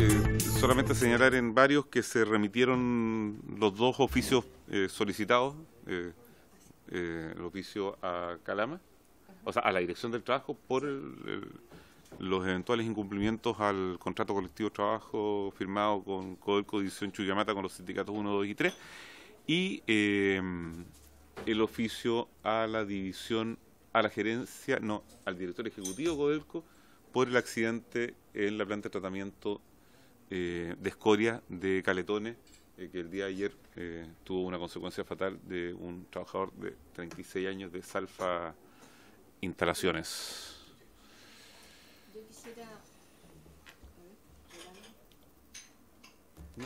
Eh, solamente señalar en varios que se remitieron los dos oficios eh, solicitados, eh, el oficio a Calama, o sea, a la Dirección del Trabajo por los eventuales incumplimientos al contrato colectivo de trabajo firmado con Codelco División Chuyamata con los sindicatos 1, 2 y 3, y el oficio a la división, a la gerencia, no, al director ejecutivo Codelco, por el accidente en la planta de tratamiento eh, de escoria de Caletones, eh, que el día de ayer eh, tuvo una consecuencia fatal de un trabajador de 36 años de Salfa Instalaciones.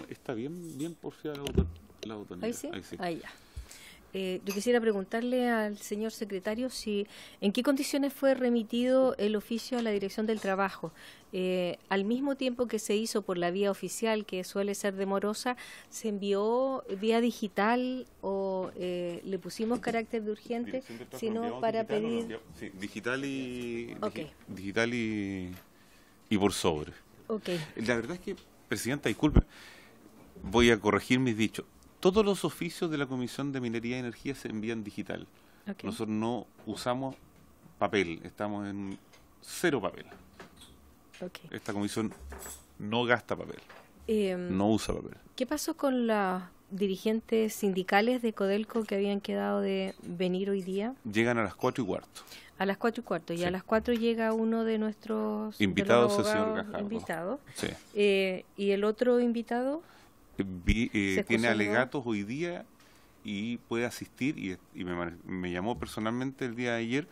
está bien, bien por la, la Ahí sí. Ahí ya. Eh, yo quisiera preguntarle al señor secretario si en qué condiciones fue remitido el oficio a la Dirección del Trabajo. Eh, al mismo tiempo que se hizo por la vía oficial, que suele ser demorosa, ¿se envió vía digital o eh, le pusimos carácter de urgente? Sino para digital pedir... Sí, digital y... Digital y, por sobre. La verdad es que, Presidenta, disculpe, voy a corregir mis dichos todos los oficios de la Comisión de Minería y Energía se envían digital. Nosotros no usamos papel, estamos en cero papel. Esta comisión no gasta papel, em, no usa papel. ¿Qué pasó con los dirigentes sindicales de Codelco que habían quedado de venir hoy día? Llegan a las cuatro y cuarto. A las cuatro y cuarto, y a las cuatro llega uno de nuestros invitados, Gajardo. invitado. sí. Eh, ¿Y el otro invitado? Eh, tiene alegatos hoy día y puede asistir y, me, llamó personalmente el día de ayer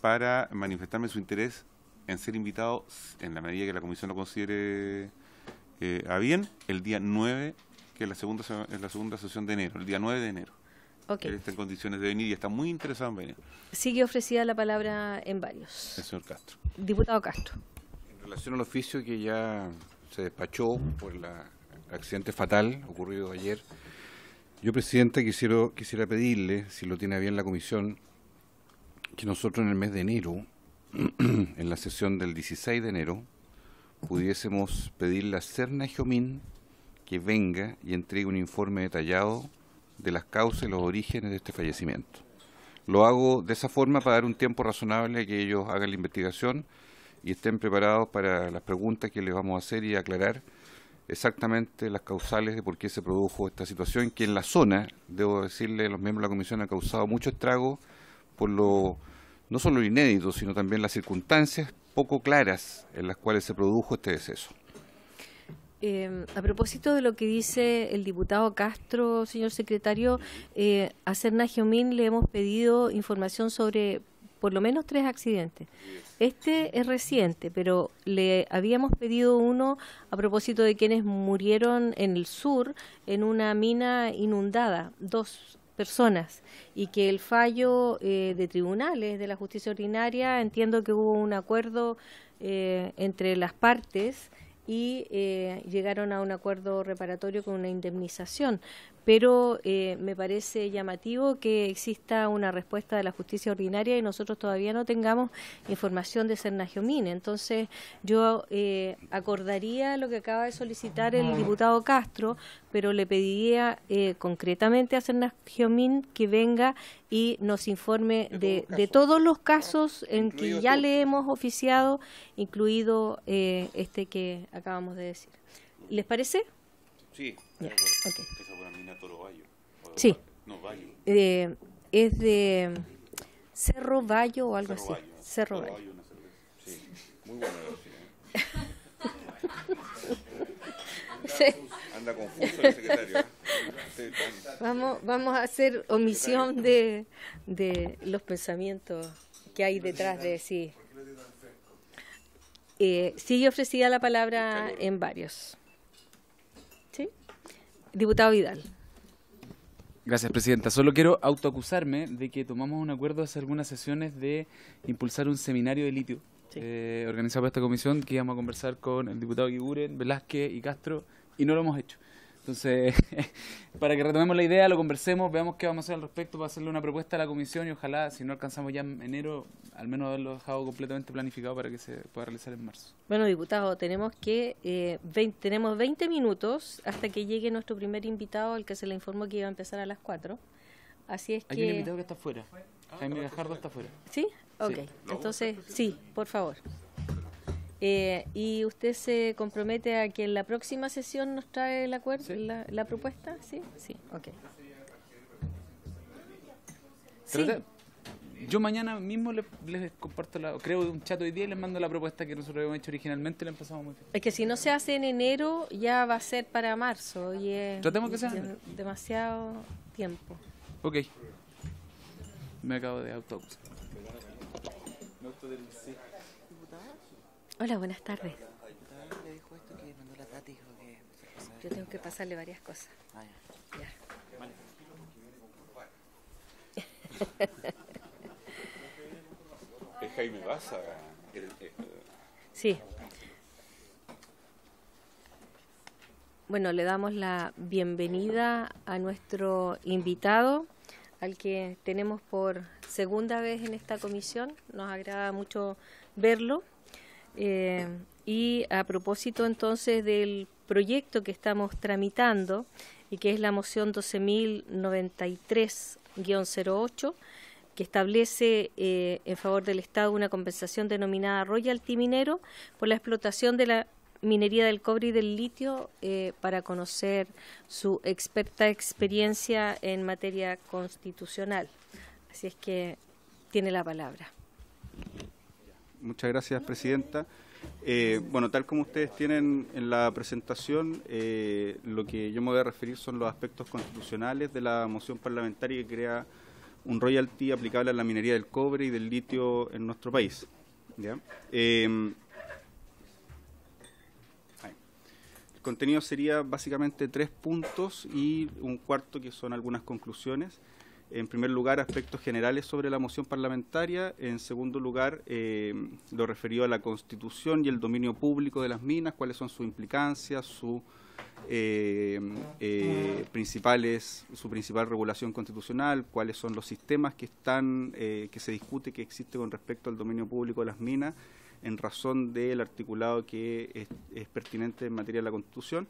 para manifestarme su interés en ser invitado, en la medida que la comisión lo considere eh, a bien, el día 9, que es la segunda, es la segunda sesión de enero, el día 9 de enero. Él está en condiciones de venir y está muy interesado en venir. Sigue ofrecida la palabra en varios. El señor Castro. Diputado Castro. En relación al oficio que ya se despachó por la accidente fatal ocurrido ayer. Yo, presidente quisiera, quisiera pedirle, si lo tiene bien la Comisión, que nosotros en el mes de enero, en la sesión del 16 de enero, pudiésemos pedirle a Cerna Geomín que venga y entregue un informe detallado de las causas y los orígenes de este fallecimiento. Lo hago de esa forma para dar un tiempo razonable a que ellos hagan la investigación y estén preparados para las preguntas que les vamos a hacer y aclarar exactamente las causales de por qué se produjo esta situación, que en la zona, debo decirle, los miembros de la comisión han causado mucho estrago por lo, no solo lo inédito, sino también las circunstancias poco claras en las cuales se produjo este deceso. Em, a propósito de lo que dice el diputado Castro, señor secretario, eh, a Cerna Min le hemos pedido información sobre por lo menos tres accidentes. Este es reciente, pero le habíamos pedido uno a propósito de quienes murieron en el sur en una mina inundada, dos personas y que el fallo eh, de tribunales de la justicia ordinaria entiendo que hubo un acuerdo eh, entre las partes y eh, llegaron a un acuerdo reparatorio con una indemnización pero eh, me parece llamativo que exista una respuesta de la justicia ordinaria y nosotros todavía no tengamos información de Giomín. Entonces, yo eh, acordaría lo que acaba de solicitar el mm. diputado Castro, pero le pediría eh, concretamente a Mine que venga y nos informe de, todos los casos en que ya le hemos oficiado, incluido este que acabamos de decir. ¿Les parece? Sí, okay. Esa es una mina Torobayo. Sí. No, Bayo. Eh, es de Cerro Bayo o algo así. Cerro Bayo. sí. Muy buena ¿eh? sí. Anda confuso el secretario. ¿eh? Vamos, vamos a hacer omisión de, de los pensamientos que hay detrás de sí. Eh, sí, ofrecía la palabra en varios. Diputado Vidal. Gracias, Presidenta. Solo quiero autoacusarme de que tomamos un acuerdo hace algunas sesiones de impulsar un seminario de litio eh, organizado por esta comisión que íbamos a conversar con el diputado Guiguren, Velázquez y Castro y no lo hemos hecho. Entonces, para que retomemos la idea, lo conversemos, veamos qué vamos a hacer al respecto para hacerle una propuesta a la comisión y ojalá, si no alcanzamos ya en enero, al menos haberlo dejado completamente planificado para que se pueda realizar en marzo. Bueno, diputado, tenemos que 20, eh, tenemos 20 minutos hasta que llegue nuestro primer invitado, al que se le informó que iba a empezar a las 4. Así es que... Hay un invitado que está afuera. Jaime ah, Gajardo está afuera. ¿Sí? Ok. Entonces, sí, por favor. Eh, y usted se compromete a que en la próxima sesión nos trae el acuerdo, la, propuesta, ¿sí? Sí, ok. ¿Sí? Yo mañana mismo les, comparto, creo, un chat hoy día y les mando la propuesta que nosotros habíamos hecho originalmente y empezamos muy Es que si no se hace en enero, ya va a ser para marzo y es, Tratemos que sea. demasiado tiempo. Ok. Me acabo de auto. Hola, buenas tardes. Yo tengo que pasarle varias cosas. Ah, sí. Bueno, le damos la bienvenida a nuestro invitado, al que tenemos por segunda vez en esta comisión. Nos agrada mucho verlo. Eh, y a propósito entonces del proyecto que estamos tramitando y que es la moción 12.093-08, que establece eh, en favor del Estado una compensación denominada royalty minero por la explotación de la minería del cobre y del litio eh, para conocer su experta experiencia en materia constitucional. Así es que tiene la palabra. Muchas gracias, Presidenta. Eh, bueno, tal como ustedes tienen en la presentación, eh, lo que yo me voy a referir son los aspectos constitucionales de la moción parlamentaria que crea un royalty aplicable a la minería del cobre y del litio en nuestro país. Eh, el contenido sería básicamente tres puntos y un cuarto que son algunas conclusiones en primer lugar, aspectos generales sobre la moción parlamentaria. En segundo lugar, eh, lo referido a la Constitución y el dominio público de las minas, cuáles son sus implicancias, su, eh, eh, principales, su principal regulación constitucional, cuáles son los sistemas que, están, que se discute que existe con respecto al dominio público de las minas en razón del articulado que es pertinente en materia de la Constitución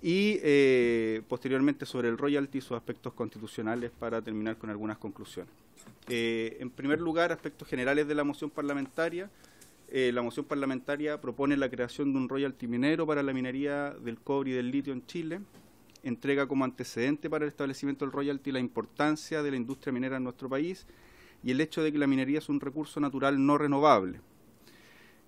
y eh, posteriormente sobre el royalty y sus aspectos constitucionales para terminar con algunas conclusiones. Eh, en primer lugar, aspectos generales de la moción parlamentaria. Eh, la moción parlamentaria propone la creación de un royalty minero para la minería del cobre y del litio en Chile, entrega como antecedente para el establecimiento del royalty la importancia de la industria minera en nuestro país y el hecho de que la minería es un recurso natural no renovable.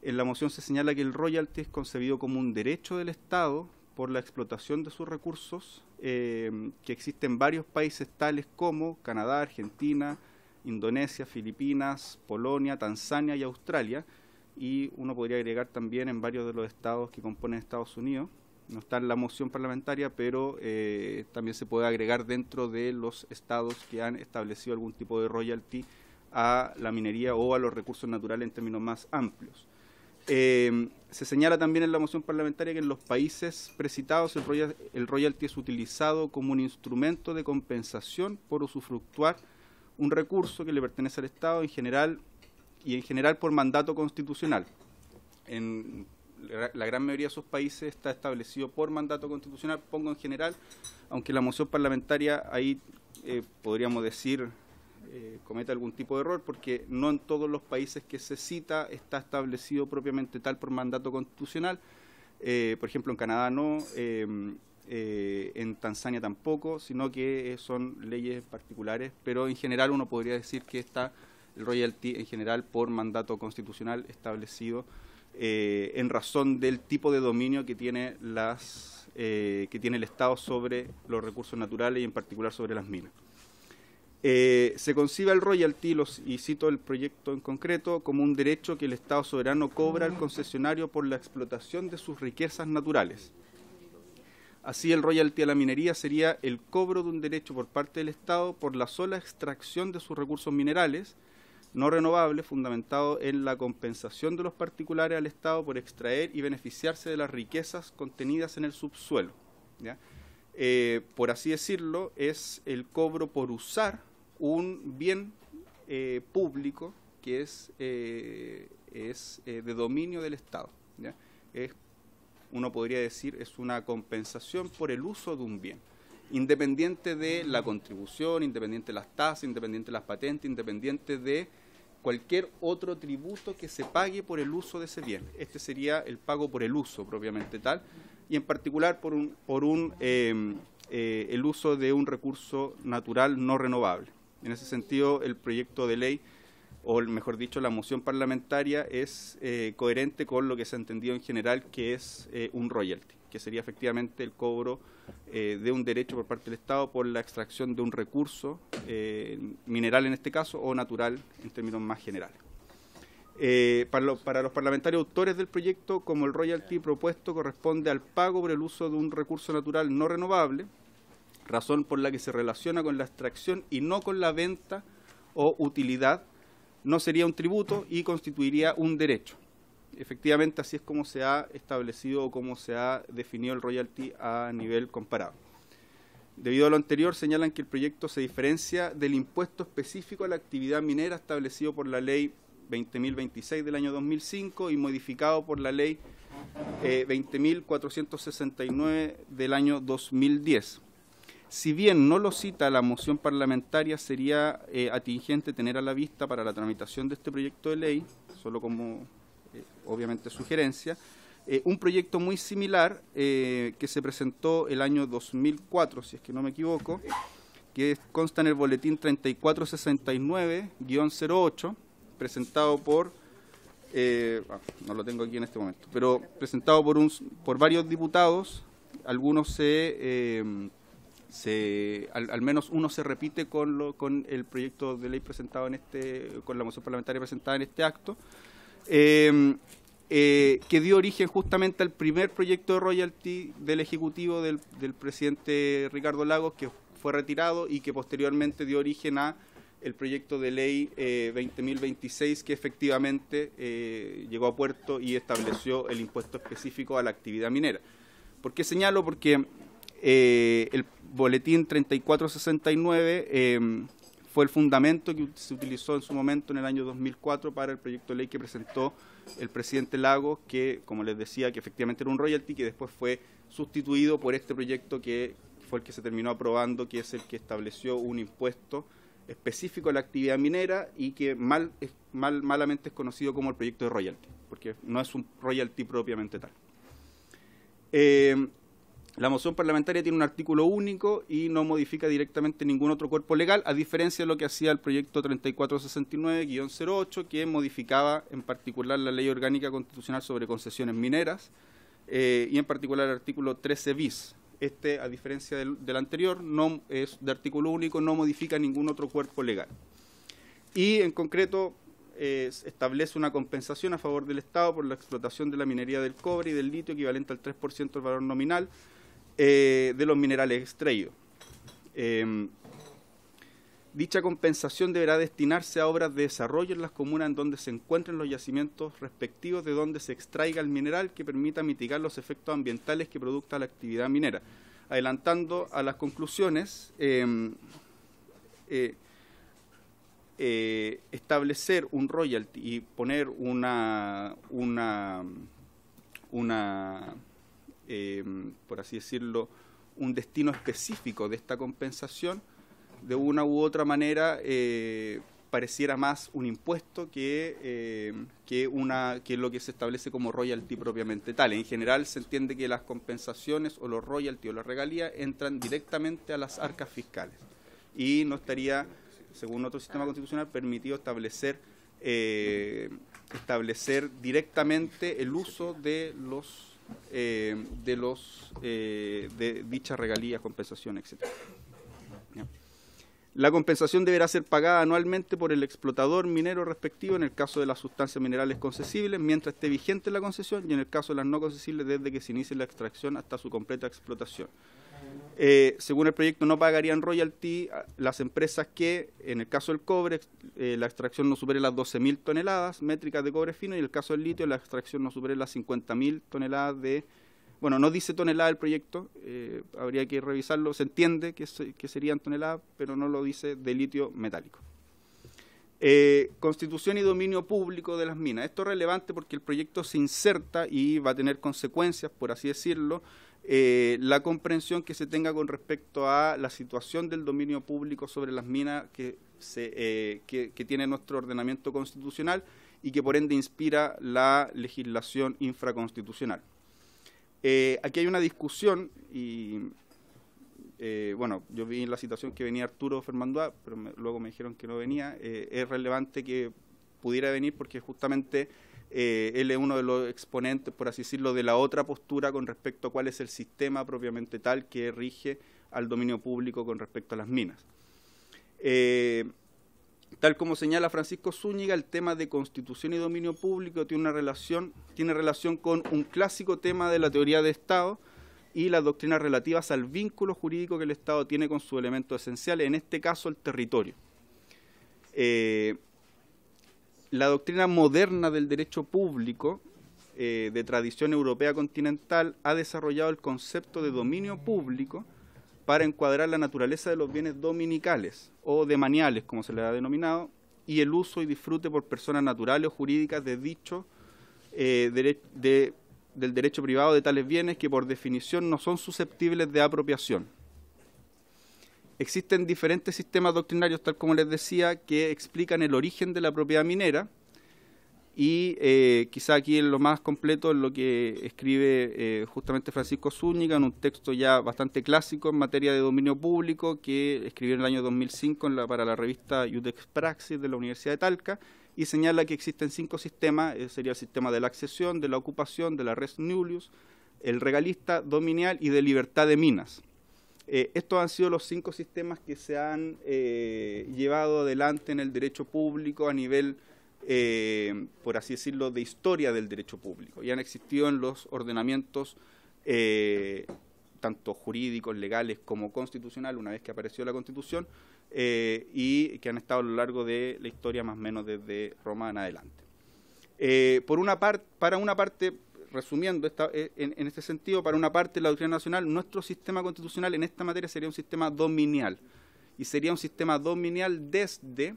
En la moción se señala que el royalty es concebido como un derecho del Estado por la explotación de sus recursos, eh, que existen varios países tales como Canadá, Argentina, Indonesia, Filipinas, Polonia, Tanzania y Australia, y uno podría agregar también en varios de los estados que componen Estados Unidos. No está en la moción parlamentaria, pero eh, también se puede agregar dentro de los estados que han establecido algún tipo de royalty a la minería o a los recursos naturales en términos más amplios. Eh, se señala también en la moción parlamentaria que en los países precitados el, royalty es utilizado como un instrumento de compensación por usufructuar un recurso que le pertenece al Estado en general y en general por mandato constitucional. En la gran mayoría de esos países está establecido por mandato constitucional, pongo en general, aunque la moción parlamentaria ahí eh, podríamos decir eh, cometa algún tipo de error, porque no en todos los países que se cita está establecido propiamente tal por mandato constitucional. Eh, por ejemplo, en Canadá no, em, eh, en Tanzania tampoco, sino que son leyes particulares, pero en general uno podría decir que está el royalty en general por mandato constitucional establecido en razón del tipo de dominio que tiene las que tiene el Estado sobre los recursos naturales y en particular sobre las minas. Eh, se concibe el royalty, y cito el proyecto en concreto, como un derecho que el Estado soberano cobra al concesionario por la explotación de sus riquezas naturales. Así, el royalty a la minería sería el cobro de un derecho por parte del Estado por la sola extracción de sus recursos minerales no renovables, fundamentado en la compensación de los particulares al Estado por extraer y beneficiarse de las riquezas contenidas en el subsuelo. Eh, por así decirlo, es el cobro por usar un bien eh, público que es, eh, es eh, de dominio del Estado. Es, uno podría decir es una compensación por el uso de un bien, independiente de la contribución, independiente de las tasas, independiente de las patentes, independiente de cualquier otro tributo que se pague por el uso de ese bien. Este sería el pago por el uso propiamente tal, y en particular por, un, por un, el uso de un recurso natural no renovable. En ese sentido, el proyecto de ley, o mejor dicho, la moción parlamentaria, es eh, coherente con lo que se ha entendido en general que es eh, un royalty, que sería efectivamente el cobro eh, de un derecho por parte del Estado por la extracción de un recurso, mineral en este caso, o natural en términos más generales. para, los parlamentarios autores del proyecto, como el royalty propuesto corresponde al pago por el uso de un recurso natural no renovable, razón por la que se relaciona con la extracción y no con la venta o utilidad, no sería un tributo y constituiría un derecho. Efectivamente, así es como se ha establecido o como se ha definido el royalty a nivel comparado. Debido a lo anterior, señalan que el proyecto se diferencia del impuesto específico a la actividad minera establecido por la ley 20.026 del año 2005 y modificado por la ley 20.469 eh, del año 2010 si bien no lo cita la moción parlamentaria, sería eh, atingente tener a la vista para la tramitación de este proyecto de ley, solo como eh, obviamente sugerencia, eh, un proyecto muy similar que se presentó el año 2004, si es que no me equivoco, que consta en el boletín 3469-08, presentado por, ah, no lo tengo aquí en este momento, pero presentado por, un, por varios diputados, algunos se se, al, menos uno se repite con, lo, con el proyecto de ley presentado en este, con la moción parlamentaria presentada en este acto, em, eh, que dio origen justamente al primer proyecto de royalty del Ejecutivo del, presidente Ricardo Lagos, que fue retirado y que posteriormente dio origen a el proyecto de ley 20.026 eh, que efectivamente eh, llegó a puerto y estableció el impuesto específico a la actividad minera. ¿Por qué señalo? Porque el, boletín 3469 em, fue el fundamento que se utilizó en su momento en el año 2004 para el proyecto de ley que presentó el presidente Lagos, que, como les decía, que efectivamente era un royalty, que después fue sustituido por este proyecto que fue el que se terminó aprobando, que es el que estableció un impuesto específico a la actividad minera y que mal, mal, malamente es conocido como el proyecto de royalty, porque no es un royalty propiamente tal. Eh, la moción parlamentaria tiene un artículo único y no modifica directamente ningún otro cuerpo legal, a diferencia de lo que hacía el proyecto 3469-08, que modificaba en particular la ley orgánica constitucional sobre concesiones mineras eh, y en particular el artículo 13 bis. Este, a diferencia del, anterior, no es de artículo único, no modifica ningún otro cuerpo legal. Y en concreto establece una compensación a favor del Estado por la explotación de la minería del cobre y del litio equivalente al 3% del valor nominal eh, de los minerales extraídos. Em, dicha compensación deberá destinarse a obras de desarrollo en las comunas en donde se encuentren los yacimientos respectivos de donde se extraiga el mineral que permita mitigar los efectos ambientales que producta la actividad minera. Adelantando a las conclusiones, em, eh, eh, establecer un royalty y poner una, una, una Em, por así decirlo, un destino específico de esta compensación, de una u otra manera eh, pareciera más un impuesto que, em, que, una, que lo que se establece como royalty propiamente tal. En general se entiende que las compensaciones o los royalty o la regalías entran directamente a las arcas fiscales y no estaría, según otro sistema constitucional, permitido establecer, eh, establecer directamente el uso de los eh, de los eh, de dichas regalías, compensación, etc. La compensación deberá ser pagada anualmente por el explotador minero respectivo en el caso de las sustancias minerales concesibles mientras esté vigente la concesión y en el caso de las no concesibles desde que se inicie la extracción hasta su completa explotación. Eh, según el proyecto, no pagarían royalty las empresas que, en el caso del cobre, eh, la extracción no supere las 12.000 toneladas métricas de cobre fino y en el caso del litio, la extracción no supere las 50.000 toneladas de... Bueno, no dice tonelada el proyecto, eh, habría que revisarlo, se entiende que, que serían toneladas, pero no lo dice de litio metálico. constitución y dominio público de las minas. Esto es relevante porque el proyecto se inserta y va a tener consecuencias, por así decirlo, eh, la comprensión que se tenga con respecto a la situación del dominio público sobre las minas que, se, eh, tiene nuestro ordenamiento constitucional y que por ende inspira la legislación infraconstitucional. Eh, aquí hay una discusión y, bueno, yo vi la situación que venía Arturo Fernando, pero luego me dijeron que no venía. es relevante que pudiera venir porque justamente eh, él es uno de los exponentes, por así decirlo, de la otra postura con respecto a cuál es el sistema propiamente tal que rige al dominio público con respecto a las minas. Eh, tal como señala Francisco Zúñiga, el tema de constitución y dominio público tiene una relación, tiene relación con un clásico tema de la teoría de Estado y las doctrinas relativas al vínculo jurídico que el Estado tiene con su elemento esencial, en este caso el territorio. Eh, la doctrina moderna del derecho público eh, de tradición europea continental ha desarrollado el concepto de dominio público para encuadrar la naturaleza de los bienes dominicales o demaniales, como se le ha denominado, y el uso y disfrute por personas naturales o jurídicas de dicho eh, del derecho privado de tales bienes que por definición no son susceptibles de apropiación. Existen diferentes sistemas doctrinarios, tal como les decía, que explican el origen de la propiedad minera. Y eh, quizá aquí en lo más completo es lo que escribe eh, justamente Francisco Zúñiga en un texto ya bastante clásico en materia de dominio público que escribió en el año 2005 para la revista Judex Praxis de la Universidad de Talca y señala que existen cinco sistemas, eh, sería el sistema de la accesión, de la ocupación, de la res nullius, el regalista, dominial y de libertad de minas. Eh, estos han sido los cinco sistemas que se han eh, llevado adelante en el derecho público a nivel, eh, por así decirlo, de historia del derecho público. Y han existido en los ordenamientos, tanto jurídicos, legales como constitucional, una vez que apareció la Constitución, y que han estado a lo largo de la historia más o menos desde Roma en adelante. por una parte, para una parte resumiendo, eh, en, este sentido, para una parte de la doctrina nacional, nuestro sistema constitucional en esta materia sería un sistema dominial. Y sería un sistema dominial desde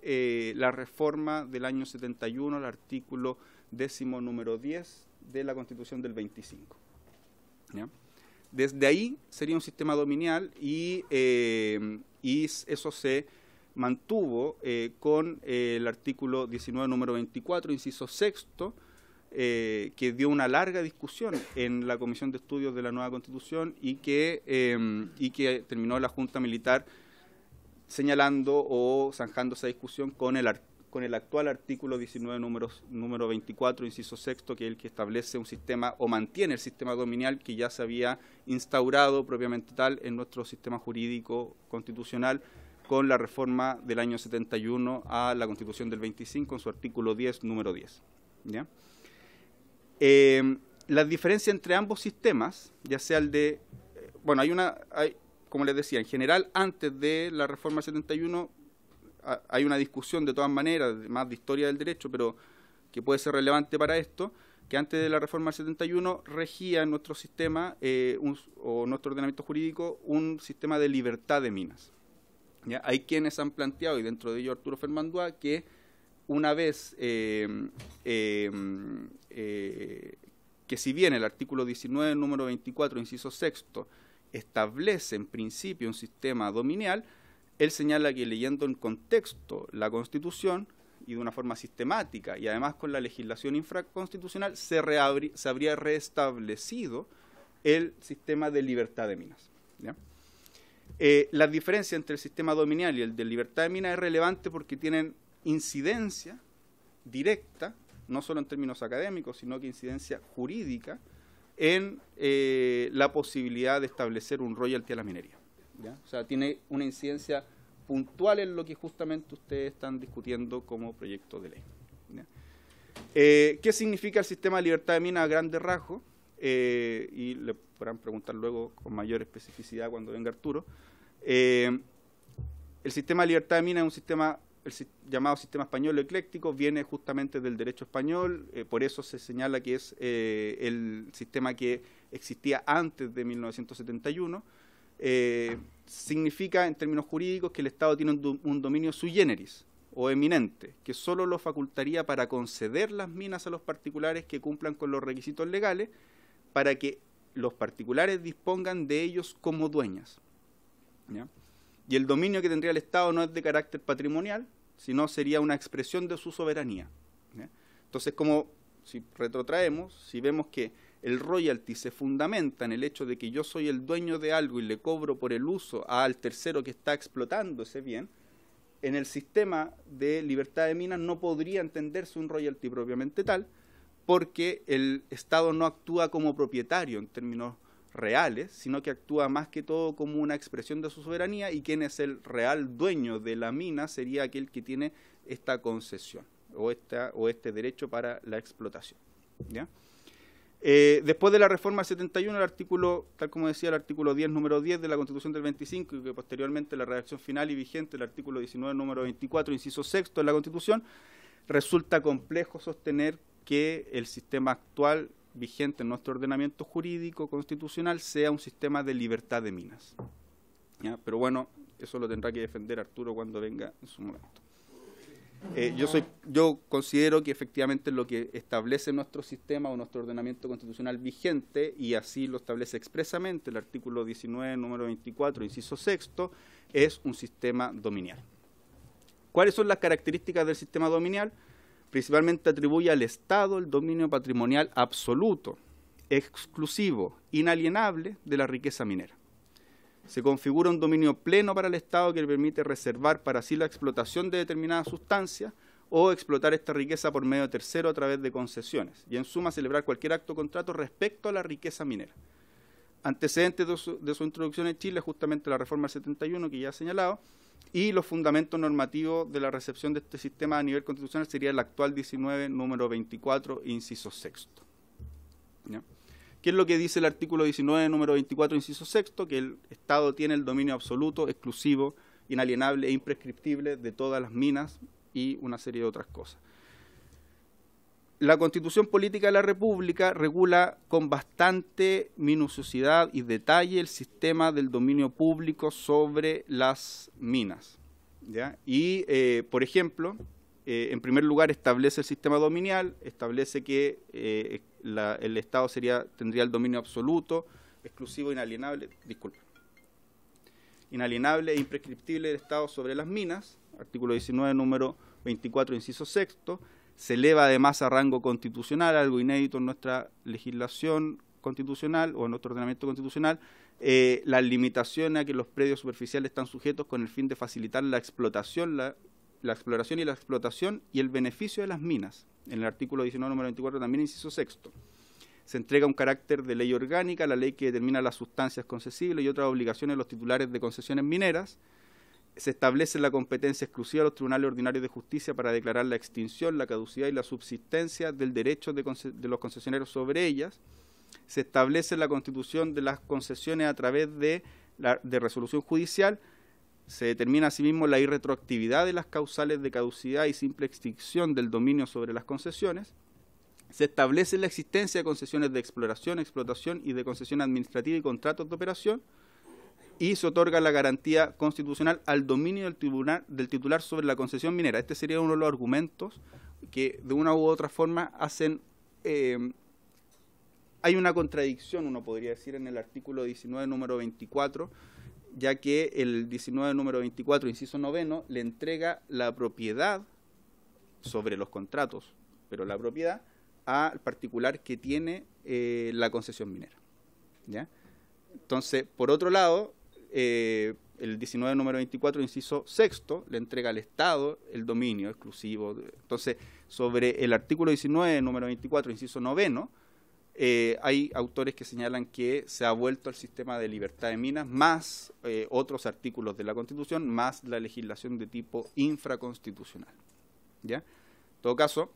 eh, la reforma del año 71, el artículo décimo número 10 de la Constitución del 25. Desde ahí sería un sistema dominial y, eh, y eso se mantuvo con el artículo 19, número 24, inciso sexto, eh, que dio una larga discusión en la Comisión de Estudios de la Nueva Constitución y que, em, y que terminó la Junta Militar señalando o zanjando esa discusión con el, con el actual artículo 19, número 24, inciso sexto, que es el que establece un sistema o mantiene el sistema dominial que ya se había instaurado propiamente tal en nuestro sistema jurídico constitucional con la reforma del año 71 a la Constitución del 25 en su artículo 10, número 10. ¿ya? Eh, la diferencia entre ambos sistemas, ya sea el de, bueno, hay una, como les decía, en general antes de la reforma 71 hay una discusión de todas maneras, más de historia del derecho, pero que puede ser relevante para esto, que antes de la reforma 71 regía nuestro sistema eh, o nuestro ordenamiento jurídico un sistema de libertad de minas. Hay quienes han planteado, y dentro de ello Arturo Fernandúa, que una vez eh, eh, eh, que si bien el artículo 19, número 24, inciso sexto, establece en principio un sistema dominial, él señala que leyendo en contexto la Constitución y de una forma sistemática y además con la legislación infraconstitucional se, se habría restablecido el sistema de libertad de minas. Eh, la diferencia entre el sistema dominial y el de libertad de minas es relevante porque tienen incidencia directa no solo en términos académicos, sino que incidencia jurídica en eh, la posibilidad de establecer un royalty a la minería. O sea, tiene una incidencia puntual en lo que justamente ustedes están discutiendo como proyecto de ley. Eh, ¿Qué significa el sistema de libertad de mina a grandes rasgos? Eh, y le podrán preguntar luego con mayor especificidad cuando venga Arturo. el sistema de libertad de mina es un sistema el llamado sistema español ecléctico viene justamente del derecho español, eh, por eso se señala que es eh, el sistema que existía antes de 1971. Eh, significa en términos jurídicos que el Estado tiene un, dominio sui generis o eminente, que solo lo facultaría para conceder las minas a los particulares que cumplan con los requisitos legales para que los particulares dispongan de ellos como dueñas. Y el dominio que tendría el Estado no es de carácter patrimonial, sino sería una expresión de su soberanía. Entonces, como si retrotraemos, si vemos que el royalty se fundamenta en el hecho de que yo soy el dueño de algo y le cobro por el uso al tercero que está explotando ese bien, en el sistema de libertad de minas no podría entenderse un royalty propiamente tal, porque el Estado no actúa como propietario en términos reales, sino que actúa más que todo como una expresión de su soberanía y quien es el real dueño de la mina sería aquel que tiene esta concesión o, o este derecho para la explotación. Eh, después de la reforma 71, el artículo, tal como decía, el artículo 10, número 10 de la Constitución del 25, y que posteriormente la redacción final y vigente, el artículo 19, número 24, inciso sexto de la Constitución, resulta complejo sostener que el sistema actual vigente en nuestro ordenamiento jurídico constitucional sea un sistema de libertad de minas. Pero bueno, eso lo tendrá que defender Arturo cuando venga en su momento. Eh, yo, yo considero que efectivamente lo que establece nuestro sistema o nuestro ordenamiento constitucional vigente, y así lo establece expresamente el artículo 19, número 24, inciso sexto, es un sistema dominial. ¿Cuáles son las características del sistema dominial? principalmente atribuye al Estado el dominio patrimonial absoluto, exclusivo, inalienable de la riqueza minera. Se configura un dominio pleno para el Estado que le permite reservar para sí la explotación de determinadas sustancias o explotar esta riqueza por medio de tercero a través de concesiones y en suma celebrar cualquier acto o contrato respecto a la riqueza minera. Antecedentes de su, introducción en Chile, justamente la reforma del 71 que ya he señalado, y los fundamentos normativos de la recepción de este sistema a nivel constitucional sería el actual 19, número 24, inciso sexto. ¿Qué es lo que dice el artículo 19, número 24, inciso sexto? Que el Estado tiene el dominio absoluto, exclusivo, inalienable e imprescriptible de todas las minas y una serie de otras cosas la constitución política de la República regula con bastante minuciosidad y detalle el sistema del dominio público sobre las minas. Y, eh, por ejemplo, eh, en primer lugar establece el sistema dominial, establece que eh, el Estado tendría el dominio absoluto, exclusivo, inalienable, disculpa, inalienable e imprescriptible del Estado sobre las minas, artículo 19, número 24, inciso sexto, se eleva además a rango constitucional, algo inédito en nuestra legislación constitucional o en nuestro ordenamiento constitucional, eh, la limitación a que los predios superficiales están sujetos con el fin de facilitar la explotación, la, la exploración y la explotación y el beneficio de las minas. En el artículo 19, número 24, también inciso sexto. Se entrega un carácter de ley orgánica, la ley que determina las sustancias concesibles y otras obligaciones de los titulares de concesiones mineras, se establece la competencia exclusiva de los tribunales ordinarios de justicia para declarar la extinción, la caducidad y la subsistencia del derecho de, los concesionarios sobre ellas. Se establece la constitución de las concesiones a través de resolución judicial. Se determina asimismo la irretroactividad de las causales de caducidad y simple extinción del dominio sobre las concesiones. Se establece la existencia de concesiones de exploración, explotación y de concesión administrativa y contratos de operación y se otorga la garantía constitucional al dominio del tribunal del titular sobre la concesión minera. Este sería uno de los argumentos que de una u otra forma hacen eh, hay una contradicción, uno podría decir, en el artículo 19 número 24, ya que el 19 número 24, inciso noveno, le entrega la propiedad sobre los contratos, pero la propiedad al particular que tiene eh, la concesión minera. ¿ya? Entonces, por otro lado, eh, el 19, número 24, inciso sexto, le entrega al Estado el dominio exclusivo. entonces, sobre el artículo 19, número 24, inciso noveno, eh, hay autores que señalan que se ha vuelto al sistema de libertad de minas, más eh, otros artículos de la Constitución, más la legislación de tipo infraconstitucional. ¿Ya? En todo caso,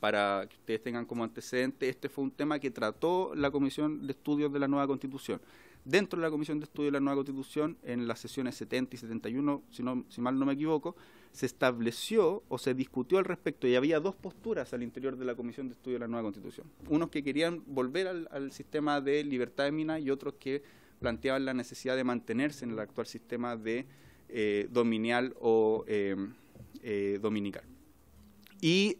para que ustedes tengan como antecedente, este fue un tema que trató la Comisión de Estudios de la Nueva Constitución dentro de la Comisión de Estudio de la Nueva Constitución, en las sesiones 70 y 71, si, no, si mal no me equivoco, se estableció o se discutió al respecto y había dos posturas al interior de la Comisión de Estudio de la Nueva Constitución. Unos que querían volver al, sistema de libertad de mina y otros que planteaban la necesidad de mantenerse en el actual sistema de eh, dominial o eh, eh, dominical. Y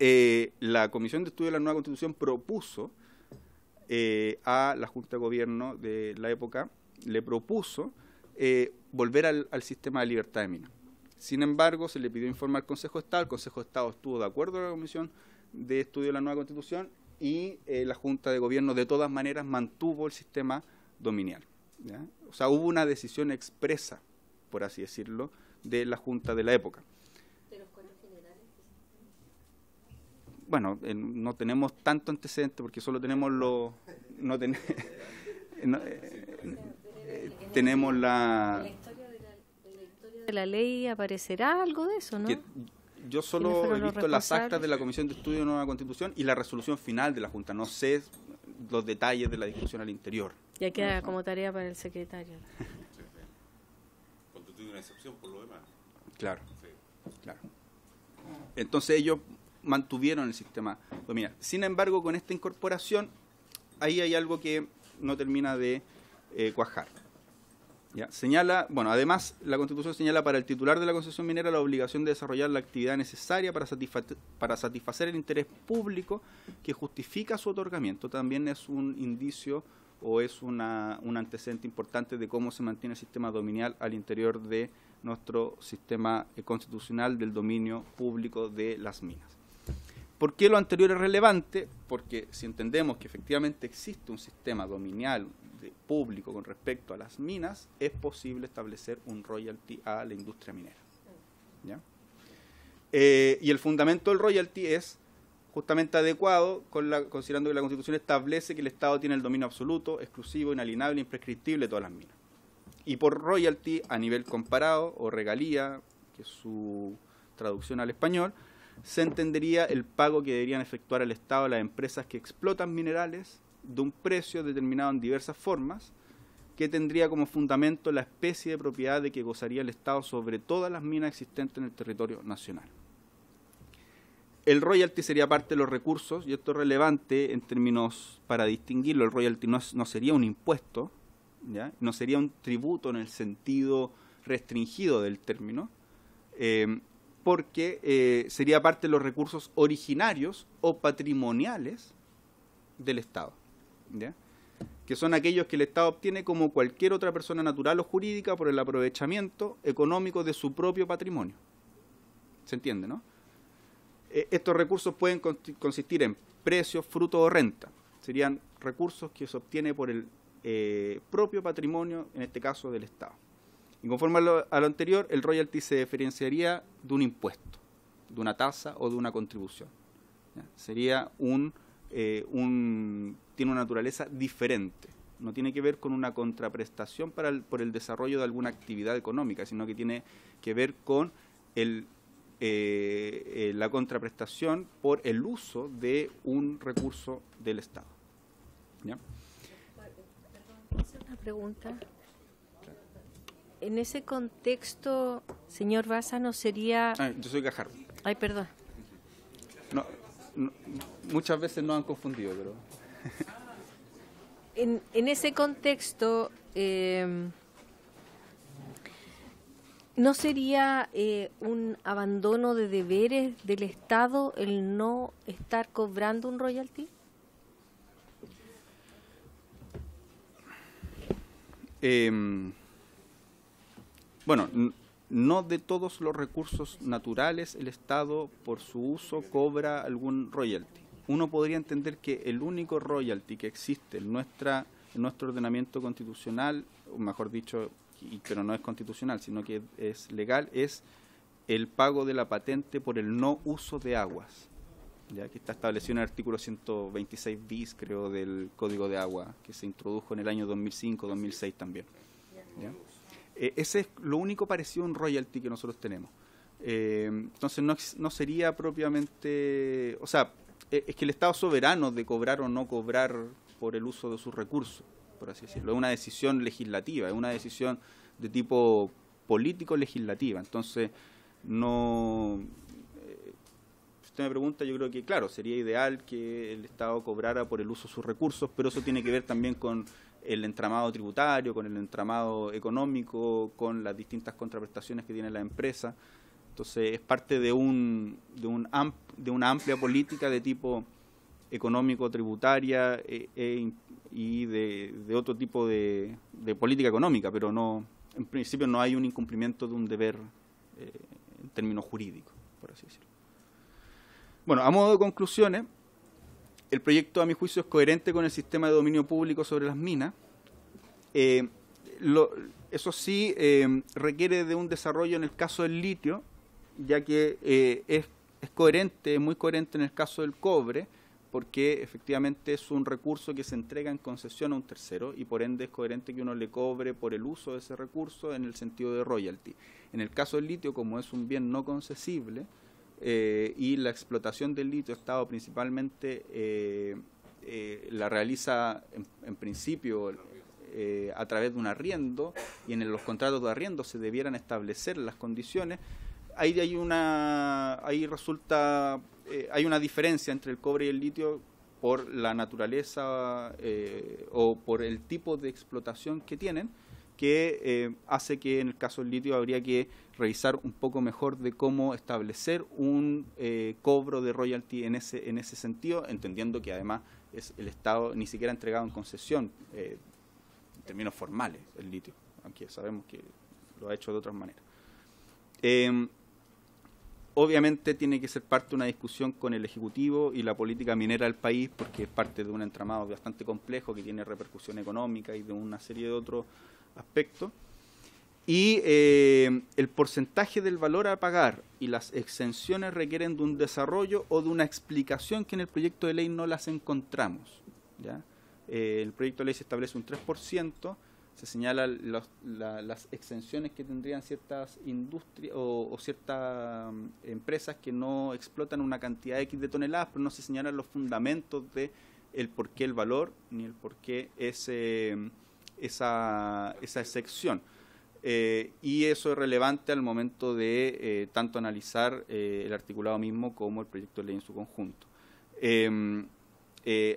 la Comisión de Estudio de la Nueva Constitución propuso eh, a la Junta de Gobierno de la época, le propuso eh, volver al, sistema de libertad de Sin embargo, se le pidió informar al Consejo de Estado, el Consejo de Estado estuvo de acuerdo con la Comisión de Estudio de la Nueva Constitución y eh, la Junta de Gobierno de todas maneras mantuvo el sistema dominial. O sea, hubo una decisión expresa, por así decirlo, de la Junta de la época. bueno, no tenemos tanto antecedente porque solo tenemos los... No tenemos eh, eh, tenemos la... De la ley aparecerá algo de eso, ¿no? yo solo he visto las actas de la Comisión de Estudio de Nueva Constitución y la resolución final de la Junta. No sé los detalles de la discusión al interior. Ya queda como tarea para el secretario. tiene una excepción por lo demás. Claro. claro. Entonces ellos mantuvieron el sistema dominial. Pues sin embargo, con esta incorporación, ahí hay algo que no termina de eh, cuajar. Señala, bueno, además la Constitución señala para el titular de la concesión minera la obligación de desarrollar la actividad necesaria para, satisfacer, para satisfacer el interés público que justifica su otorgamiento. También es un indicio o es una, un antecedente importante de cómo se mantiene el sistema dominial al interior de nuestro sistema eh, constitucional del dominio público de las minas. ¿Por qué lo anterior es relevante? Porque si entendemos que efectivamente existe un sistema dominial público con respecto a las minas, es posible establecer un royalty a la industria minera. Eh, y el fundamento del royalty es justamente adecuado, considerando que la Constitución establece que el Estado tiene el dominio absoluto, exclusivo, inalienable, imprescriptible de todas las minas. Y por royalty, a nivel comparado o regalía, que es su traducción al español, se entendería el pago que deberían efectuar al Estado las empresas que explotan minerales de un precio determinado en diversas formas, que tendría como fundamento la especie de propiedad de que gozaría el Estado sobre todas las minas existentes en el territorio nacional. El royalty sería parte de los recursos, y esto es relevante en términos para distinguirlo, el royalty no, sería un impuesto, no sería un tributo en el sentido restringido del término, eh, porque eh, sería parte de los recursos originarios o patrimoniales del Estado, que son aquellos que el Estado obtiene como cualquier otra persona natural o jurídica por el aprovechamiento económico de su propio patrimonio. ¿Se entiende, no? Eh, estos recursos pueden consistir en precios, frutos o renta. Serían recursos que se obtiene por el eh, propio patrimonio, en este caso del Estado. Y conforme a lo, anterior, el royalty se diferenciaría de un impuesto, de una tasa o de una contribución. Sería eh, un, tiene una naturaleza diferente. No tiene que ver con una contraprestación para por el desarrollo de alguna actividad económica, sino que tiene que ver con el, eh, eh, la contraprestación por el uso de un recurso del Estado. una pregunta en ese contexto, señor Baza, no sería... yo soy Gajardo. Ay, perdón. muchas veces no han confundido, pero... en, ese contexto, em, ¿no sería eh, un abandono de deberes del Estado el no estar cobrando un royalty? Em, bueno, no de todos los recursos naturales el Estado por su uso cobra algún royalty. Uno podría entender que el único royalty que existe en, nuestra, nuestro ordenamiento constitucional, o mejor dicho, pero no es constitucional, sino que es legal, es el pago de la patente por el no uso de aguas, ya que está establecido en el artículo 126 bis, creo, del Código de Agua, que se introdujo en el año 2005-2006 también. ¿ya? Eh, ese es lo único parecido a un royalty que nosotros tenemos. Eh, entonces no, sería propiamente, o sea, eh, es que el Estado soberano de cobrar o no cobrar por el uso de sus recursos, por así decirlo. Es una decisión legislativa, es una decisión de tipo político-legislativa. Entonces, no... usted me pregunta, yo creo que, claro, sería ideal que el Estado cobrara por el uso de sus recursos, pero eso tiene que ver también con el entramado tributario, con el entramado económico, con las distintas contraprestaciones que tiene la empresa. Entonces es parte de, un, de, un de una amplia política de tipo económico, tributaria eh, eh, y de, otro tipo de, de, política económica, pero no, en principio no hay un incumplimiento de un deber eh, en términos jurídicos, por así decirlo. Bueno, a modo de conclusiones, el proyecto, a mi juicio, es coherente con el sistema de dominio público sobre las minas. Eh, eso sí, eh, requiere de un desarrollo en el caso del litio, ya que eh, es, es, coherente, es muy coherente en el caso del cobre, porque efectivamente es un recurso que se entrega en concesión a un tercero y por ende es coherente que uno le cobre por el uso de ese recurso en el sentido de royalty. En el caso del litio, como es un bien no concesible, eh, y la explotación del litio estado principalmente, eh, eh, la realiza en, principio a través de un arriendo y en los contratos de arriendo se debieran establecer las condiciones. Ahí, hay una, ahí resulta, hay una diferencia entre el cobre y el litio por la naturaleza o por el tipo de explotación que tienen que eh, hace que en el caso del litio habría que revisar un poco mejor de cómo establecer un eh, cobro de royalty en ese, en ese sentido, entendiendo que además es el Estado ni siquiera ha entregado en concesión eh, en términos formales el litio, aunque sabemos que lo ha hecho de otras maneras. Em, obviamente tiene que ser parte de una discusión con el Ejecutivo y la política minera del país, porque es parte de un entramado bastante complejo que tiene repercusión económica y de una serie de otros aspecto, Y eh, el porcentaje del valor a pagar y las exenciones requieren de un desarrollo o de una explicación que en el proyecto de ley no las encontramos. ¿ya? Eh, el proyecto de ley se establece un 3%, se señalan las exenciones que tendrían ciertas industrias o, ciertas mm, empresas que no explotan una cantidad X de toneladas, pero no se señalan los fundamentos de el por qué el valor ni el por qué ese... Mm, esa, esa excepción. Eh, y eso es relevante al momento de eh, tanto analizar eh, el articulado mismo como el proyecto de ley en su conjunto. Em,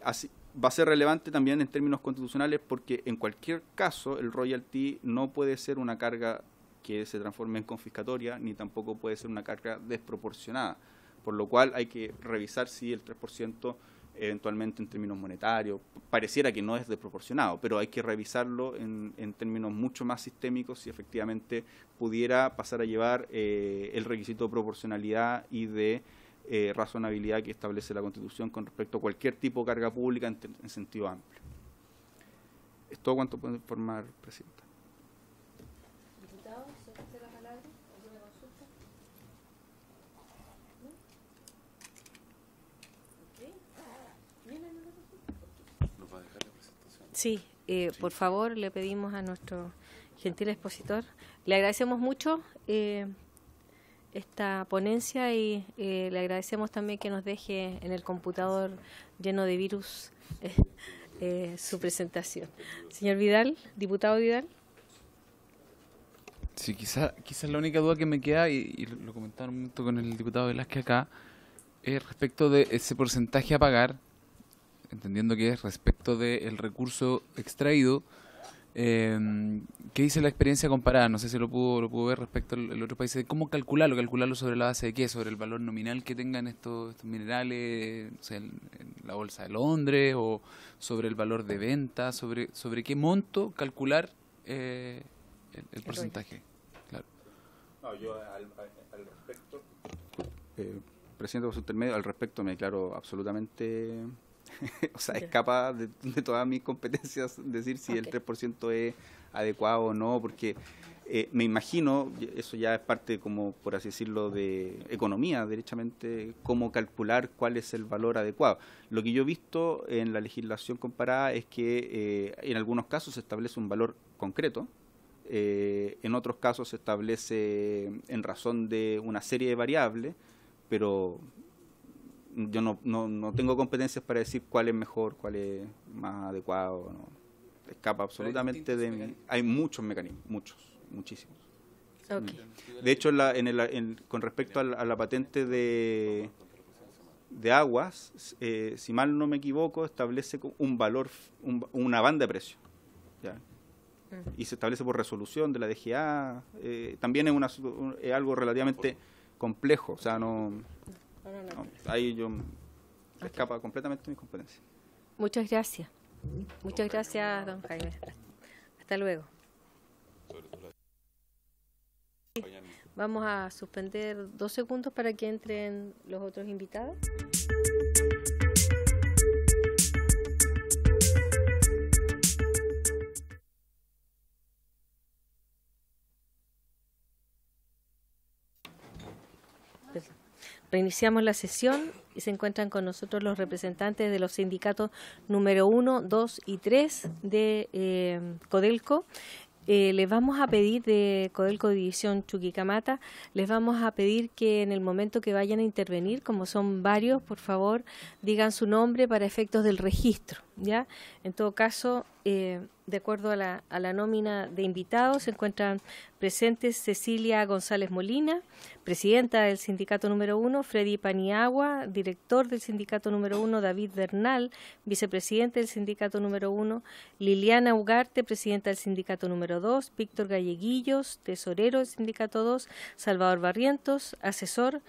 así, va a ser relevante también en términos constitucionales porque en cualquier caso el royalty no puede ser una carga que se transforme en confiscatoria ni tampoco puede ser una carga desproporcionada, por lo cual hay que revisar si el 3% eventualmente en términos monetarios. Pareciera que no es desproporcionado, pero hay que revisarlo en, términos mucho más sistémicos si efectivamente pudiera pasar a llevar eh, el requisito de proporcionalidad y de eh, razonabilidad que establece la Constitución con respecto a cualquier tipo de carga pública en, sentido amplio. esto todo cuanto puedo informar, Presidenta. Sí, eh, por favor, le pedimos a nuestro gentil expositor, le agradecemos mucho eh, esta ponencia y eh, le agradecemos también que nos deje en el computador lleno de virus eh, su presentación. Señor Vidal, diputado Vidal. Sí, quizás quizá la única duda que me queda, y, lo comentaron momento con el diputado Velázquez acá, es respecto de ese porcentaje a pagar entendiendo que es respecto del recurso extraído, eh, ¿qué dice la experiencia comparada? No sé si lo pudo, lo pudo ver respecto al, otro país. ¿Cómo calcularlo? ¿Calcularlo sobre la base de qué? ¿Sobre el valor nominal que tengan estos, estos minerales en, la bolsa de Londres? ¿O sobre el valor de venta? ¿Sobre, sobre qué monto calcular eh, el, porcentaje? Claro. No, yo al, respecto. Eh, presidente Intermedio, al respecto me declaro absolutamente o sea, es capaz de, todas mis competencias decir si el 3% es adecuado o no, porque eh, me imagino, eso ya es parte, como por así decirlo, de economía, derechamente, cómo calcular cuál es el valor adecuado. Lo que yo he visto en la legislación comparada es que eh, en algunos casos se establece un valor concreto, eh, en otros casos se establece en razón de una serie de variables, pero yo no, no, no, tengo competencias para decir cuál es mejor, cuál es más adecuado. No. Escapa absolutamente de mí. Hay muchos mecanismos, muchos, muchísimos. Mm. De hecho, con respecto a la, patente de, de aguas, eh, si mal no me equivoco, establece un valor, una banda de precio. Mm. Y se establece por resolución de la DGA. Eh, también es, es algo relativamente complejo. O sea, no ahí yo escapa completamente de mi competencia. Muchas gracias. Muchas gracias, don Jaime. Hasta luego. Vamos a suspender dos segundos para que entren los otros invitados. Reiniciamos la sesión y se encuentran con nosotros los representantes de los sindicatos número 1, 2 y 3 de eh, Codelco. Eh, les vamos a pedir de Codelco División Chuquicamata, les vamos a pedir que en el momento que vayan a intervenir, como son varios, por favor, digan su nombre para efectos del registro. ¿ya? En todo caso, eh, de acuerdo a la, nómina de invitados, se encuentran presentes Cecilia González Molina, presidenta del sindicato número uno, Freddy Paniagua, director del sindicato número uno, David Bernal, vicepresidente del sindicato número uno, Liliana Ugarte, presidenta del sindicato número dos, Víctor Galleguillos, tesorero del sindicato dos, Salvador Barrientos, asesor,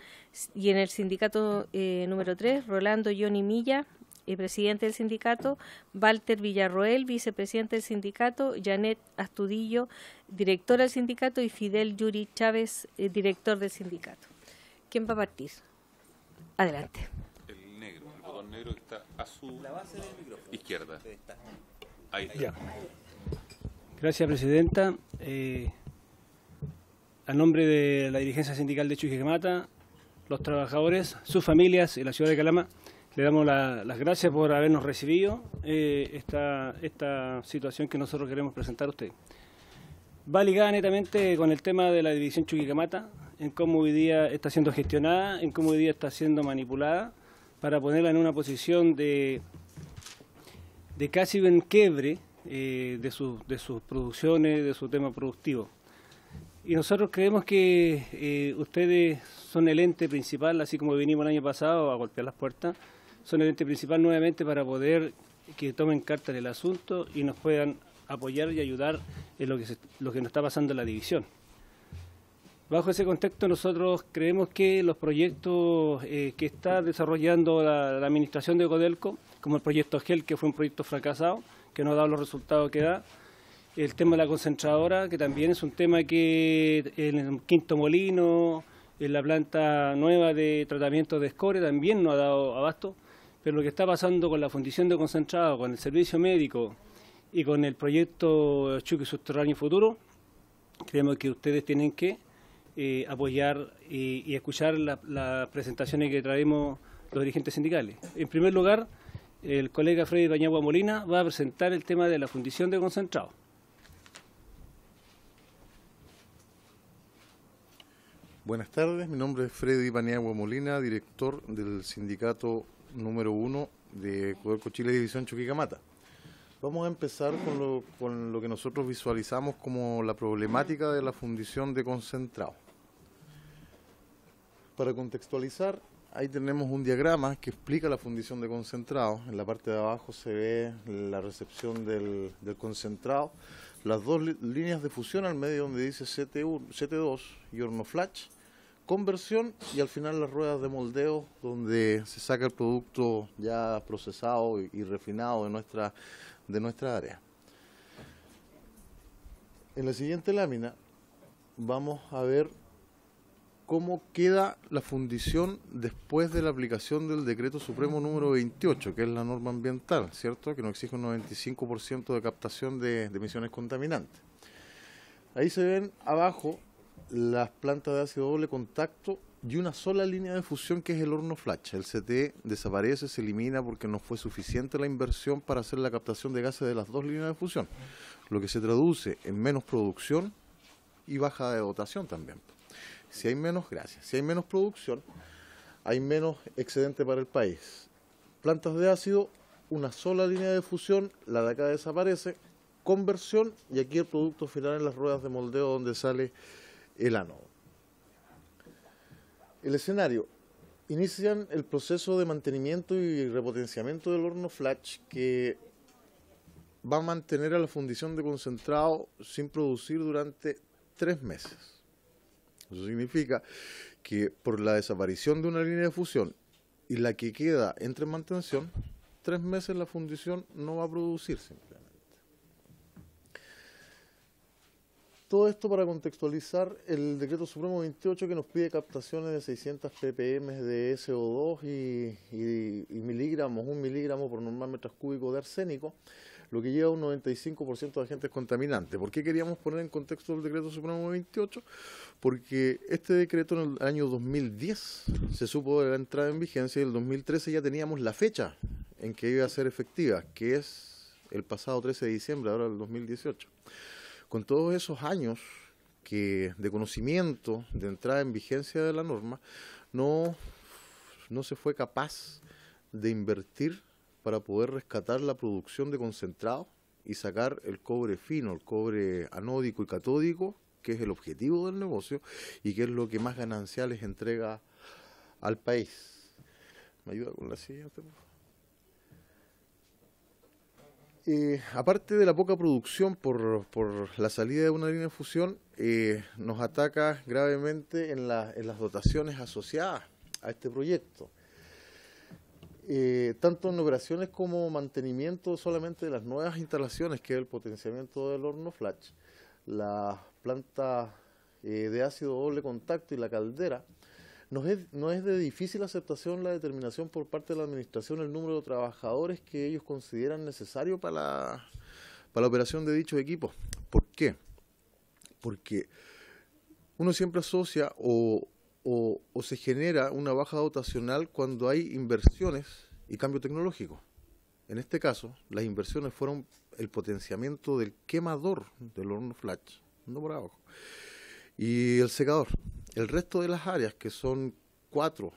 y en el sindicato eh, número tres, Rolando Johnny Milla, el presidente del sindicato, Walter Villarroel, vicepresidente del sindicato, Janet Astudillo, directora del sindicato, y Fidel Yuri Chávez, eh, director del sindicato. ¿Quién va a partir? Adelante. El negro, el botón negro está a su izquierda. Ahí Gracias, presidenta. Eh, a nombre de la dirigencia sindical de Chuijemata, los trabajadores, sus familias y la ciudad de Calama, le damos las gracias por habernos recibido eh, esta, situación que nosotros queremos presentar a usted. Va ligada netamente con el tema de la división Chuquicamata, en cómo hoy día está siendo gestionada, en cómo hoy día está siendo manipulada, para ponerla en una posición de, de casi venquebre eh, de, de sus producciones, de su tema productivo. Y nosotros creemos que eh, ustedes son el ente principal, así como vinimos el año pasado a golpear las puertas, son el ente principal nuevamente para poder que tomen carta en el asunto y nos puedan apoyar y ayudar en lo que, lo que nos está pasando en la división. Bajo ese contexto nosotros creemos que los proyectos eh, que está desarrollando la, administración de Codelco, como el proyecto GEL, que fue un proyecto fracasado, que no ha dado los resultados que da, el tema de la concentradora, que también es un tema que en el Quinto Molino, en la planta nueva de tratamiento de escoria, también no ha dado abasto. Pero lo que está pasando con la fundición de concentrado, con el servicio médico y con el proyecto Chuque Subterráneo Futuro, creemos que ustedes tienen que eh, apoyar y, escuchar las presentaciones que traemos los dirigentes sindicales. En primer lugar, el colega Freddy Bañagua Molina va a presentar el tema de la fundición de concentrado. Buenas tardes, mi nombre es Freddy Bañagua Molina, director del sindicato número uno de Cochile Chile División Chuquicamata. Vamos a empezar con lo, con lo que nosotros visualizamos como la problemática de la fundición de concentrado. Para contextualizar, ahí tenemos un diagrama que explica la fundición de concentrado. En la parte de abajo se ve la recepción del, concentrado, las dos líneas de fusión al medio donde dice ct CT2 y horno flash conversión y al final las ruedas de moldeo, donde se saca el producto ya procesado y, refinado de nuestra, de nuestra área. En la siguiente lámina vamos a ver cómo queda la fundición después de la aplicación del decreto supremo número 28, que es la norma ambiental, ¿cierto? Que nos exige un 95% de captación de, emisiones contaminantes. Ahí se ven abajo las plantas de ácido doble contacto y una sola línea de fusión que es el horno flacha. El CT desaparece, se elimina porque no fue suficiente la inversión para hacer la captación de gases de las dos líneas de fusión, lo que se traduce en menos producción y baja de dotación también. Si hay menos, gracias, si hay menos producción, hay menos excedente para el país. Plantas de ácido, una sola línea de fusión, la de acá desaparece, conversión y aquí el producto final en las ruedas de moldeo donde sale el El escenario. Inician el proceso de mantenimiento y repotenciamiento del horno flash que va a mantener a la fundición de concentrado sin producir durante tres meses. Eso significa que por la desaparición de una línea de fusión y la que queda entre mantención, tres meses la fundición no va a producirse. Todo esto para contextualizar el decreto supremo 28 que nos pide captaciones de 600 ppm de SO2 y, y, miligramos, un miligramo por normal metros cúbicos de arsénico, lo que lleva a un 95% de agentes contaminantes. ¿Por qué queríamos poner en contexto el decreto supremo 28? Porque este decreto en el año 2010 se supo de la entrada en vigencia y en el 2013 ya teníamos la fecha en que iba a ser efectiva, que es el pasado 13 de diciembre, ahora el 2018 con todos esos años que de conocimiento de entrada en vigencia de la norma, no, no se fue capaz de invertir para poder rescatar la producción de concentrado y sacar el cobre fino, el cobre anódico y catódico, que es el objetivo del negocio y que es lo que más gananciales entrega al país. ¿Me ayuda con la siguiente? Eh, aparte de la poca producción por, por, la salida de una línea de fusión, eh, nos ataca gravemente en, las dotaciones asociadas a este proyecto. Eh, tanto en operaciones como mantenimiento solamente de las nuevas instalaciones, que es el potenciamiento del horno flash, la planta de ácido doble contacto y la caldera, es, no es de difícil aceptación la determinación por parte de la Administración el número de trabajadores que ellos consideran necesario para la, para la operación de dicho equipo ¿Por qué? Porque uno siempre asocia o, o, o se genera una baja dotacional cuando hay inversiones y cambio tecnológico. En este caso, las inversiones fueron el potenciamiento del quemador del horno flash, no por abajo, y el secador. El resto de las áreas, que son 4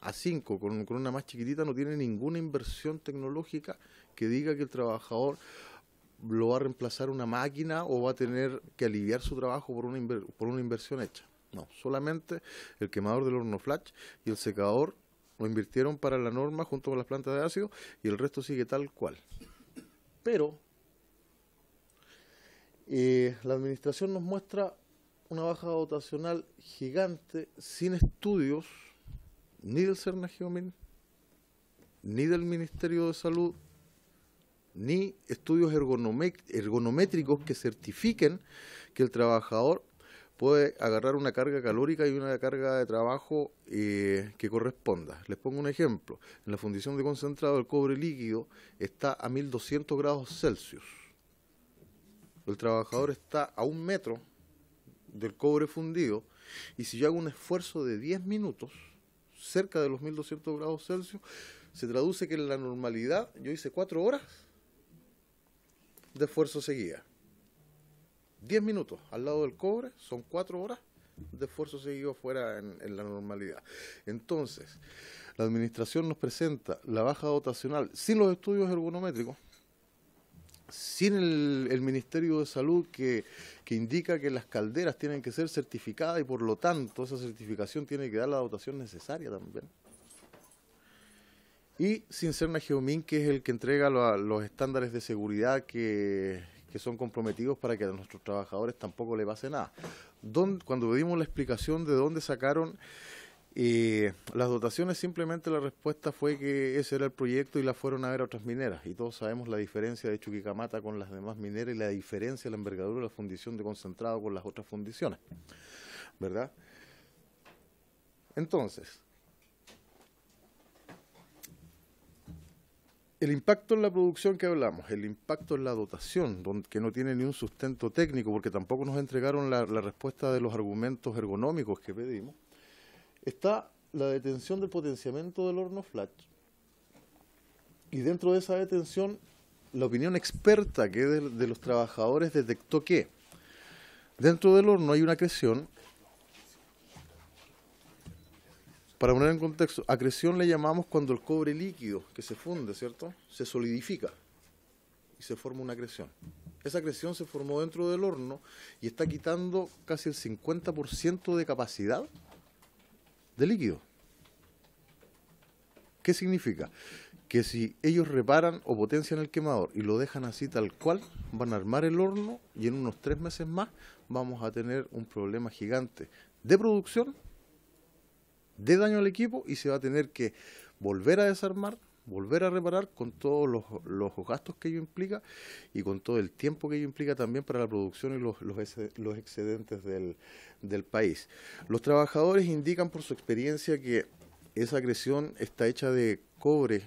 a 5 con, una más chiquitita, no tiene ninguna inversión tecnológica que diga que el trabajador lo va a reemplazar una máquina o va a tener que aliviar su trabajo por una, por una inversión hecha. No, solamente el quemador del horno flash y el secador lo invirtieron para la norma junto con las plantas de ácido y el resto sigue tal cual. Pero eh, la administración nos muestra una baja dotacional gigante, sin estudios, ni del Cernageomin, ni del Ministerio de Salud, ni estudios ergonométricos que certifiquen que el trabajador puede agarrar una carga calórica y una carga de trabajo eh, que corresponda. Les pongo un ejemplo. En la fundición de concentrado el cobre líquido está a 1200 grados Celsius. El trabajador está a un metro del cobre fundido, y si yo hago un esfuerzo de 10 minutos, cerca de los 1200 grados Celsius, se traduce que en la normalidad yo hice 4 horas de esfuerzo seguida. 10 minutos al lado del cobre son 4 horas de esfuerzo seguido fuera en, en, la normalidad. Entonces, la administración nos presenta la baja dotacional sin los estudios ergonométricos sin el, el, Ministerio de Salud que, que, indica que las calderas tienen que ser certificadas y por lo tanto esa certificación tiene que dar la dotación necesaria también. Y sin Serna Geomín, que es el que entrega los estándares de seguridad que, son comprometidos para que a nuestros trabajadores tampoco le pase nada. cuando pedimos la explicación de dónde sacaron y eh, las dotaciones simplemente la respuesta fue que ese era el proyecto y la fueron a ver a otras mineras. Y todos sabemos la diferencia de Chuquicamata con las demás mineras y la diferencia de la envergadura de la fundición de concentrado con las otras fundiciones. ¿Verdad? Entonces, el impacto en la producción que hablamos, el impacto en la dotación, que no tiene ni un sustento técnico, porque tampoco nos entregaron la respuesta de los argumentos ergonómicos que pedimos está la detención del potenciamiento del horno flat, Y dentro de esa detención, la opinión experta que de, de los trabajadores detectó que dentro del horno hay una acreción. Para poner en contexto, acreción le llamamos cuando el cobre líquido que se funde, ¿cierto? Se solidifica y se forma una acreción. Esa acreción se formó dentro del horno y está quitando casi el 50% de capacidad de líquido. ¿Qué significa? Que si ellos reparan o potencian el quemador y lo dejan así tal cual, van a armar el horno y en unos tres meses más vamos a tener un problema gigante de producción, de daño al equipo y se va a tener que volver a desarmar, volver a reparar con todos los, gastos que ello implica y con todo el tiempo que ello implica también para la producción y los, excedentes del, país. Los trabajadores indican por su experiencia que esa agresión está hecha de cobre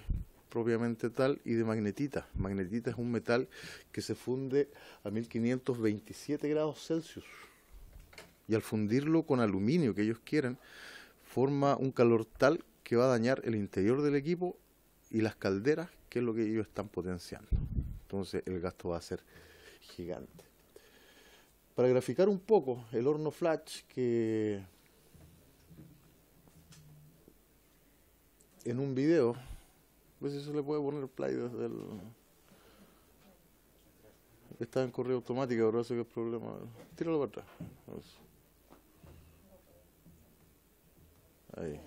propiamente tal y de magnetita. Magnetita es un metal que se funde a 1527 grados Celsius y al fundirlo con aluminio que ellos quieran, forma un calor tal que va a dañar el interior del equipo y las calderas, que es lo que ellos están potenciando. Entonces el gasto va a ser gigante. Para graficar un poco el horno flash que en un video, pues eso le puede poner play desde el... Está en correo automático, ahora sé que es problema. Tíralo para atrás. Ahí.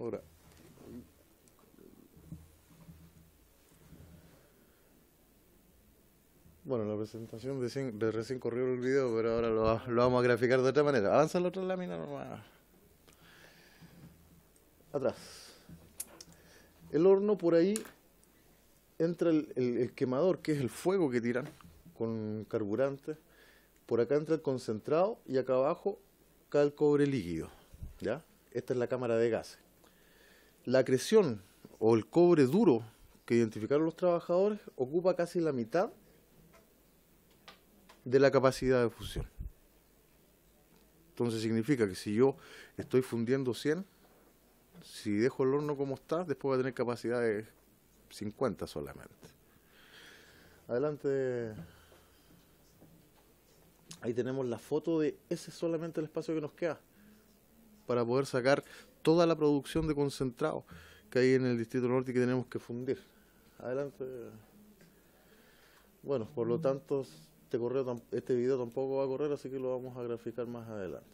Ahora. Bueno, la presentación de recién corrió el video, pero ahora lo, vamos a graficar de otra manera. Avanza la otra lámina nomás. Atrás. El horno por ahí entra el, quemador, que es el fuego que tiran con carburante. Por acá entra el concentrado y acá abajo cae el cobre líquido. ¿ya? Esta es la cámara de gases. La acreción o el cobre duro que identificaron los trabajadores ocupa casi la mitad de la capacidad de fusión. Entonces significa que si yo estoy fundiendo 100, si dejo el horno como está, después va a tener capacidad de 50 solamente. Adelante. Ahí tenemos la foto de ese solamente el espacio que nos queda para poder sacar toda la producción de concentrado que hay en el Distrito Norte y que tenemos que fundir. Adelante. Bueno, por lo tanto, este, correo, este video tampoco va a correr, así que lo vamos a graficar más adelante.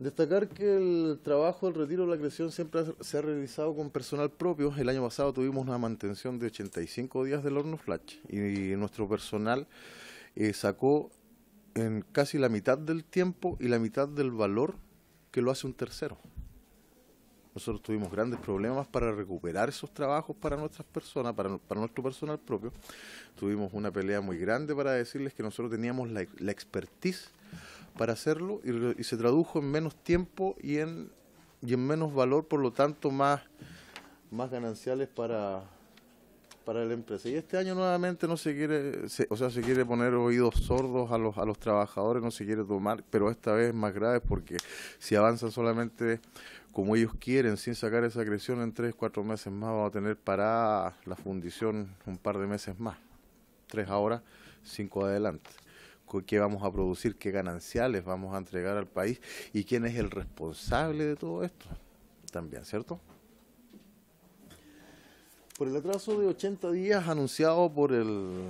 Destacar que el trabajo del retiro de la agresión siempre se ha realizado con personal propio. El año pasado tuvimos una mantención de 85 días del horno flash y nuestro personal eh, sacó en casi la mitad del tiempo y la mitad del valor que lo hace un tercero. Nosotros tuvimos grandes problemas para recuperar esos trabajos para nuestras personas, para, nuestro personal propio. Tuvimos una pelea muy grande para decirles que nosotros teníamos la, expertise para hacerlo y, se tradujo en menos tiempo y en, y en menos valor, por lo tanto más, más gananciales para, para la empresa. Y este año nuevamente no se quiere, o sea, se quiere poner oídos sordos a los, a los trabajadores, no se quiere tomar, pero esta vez es más grave porque si avanzan solamente como ellos quieren, sin sacar esa agresión, en tres, cuatro meses más vamos a tener para la fundición un par de meses más. Tres ahora, cinco adelante qué vamos a producir, qué gananciales vamos a entregar al país y quién es el responsable de todo esto también, ¿cierto? Por el atraso de 80 días anunciado por el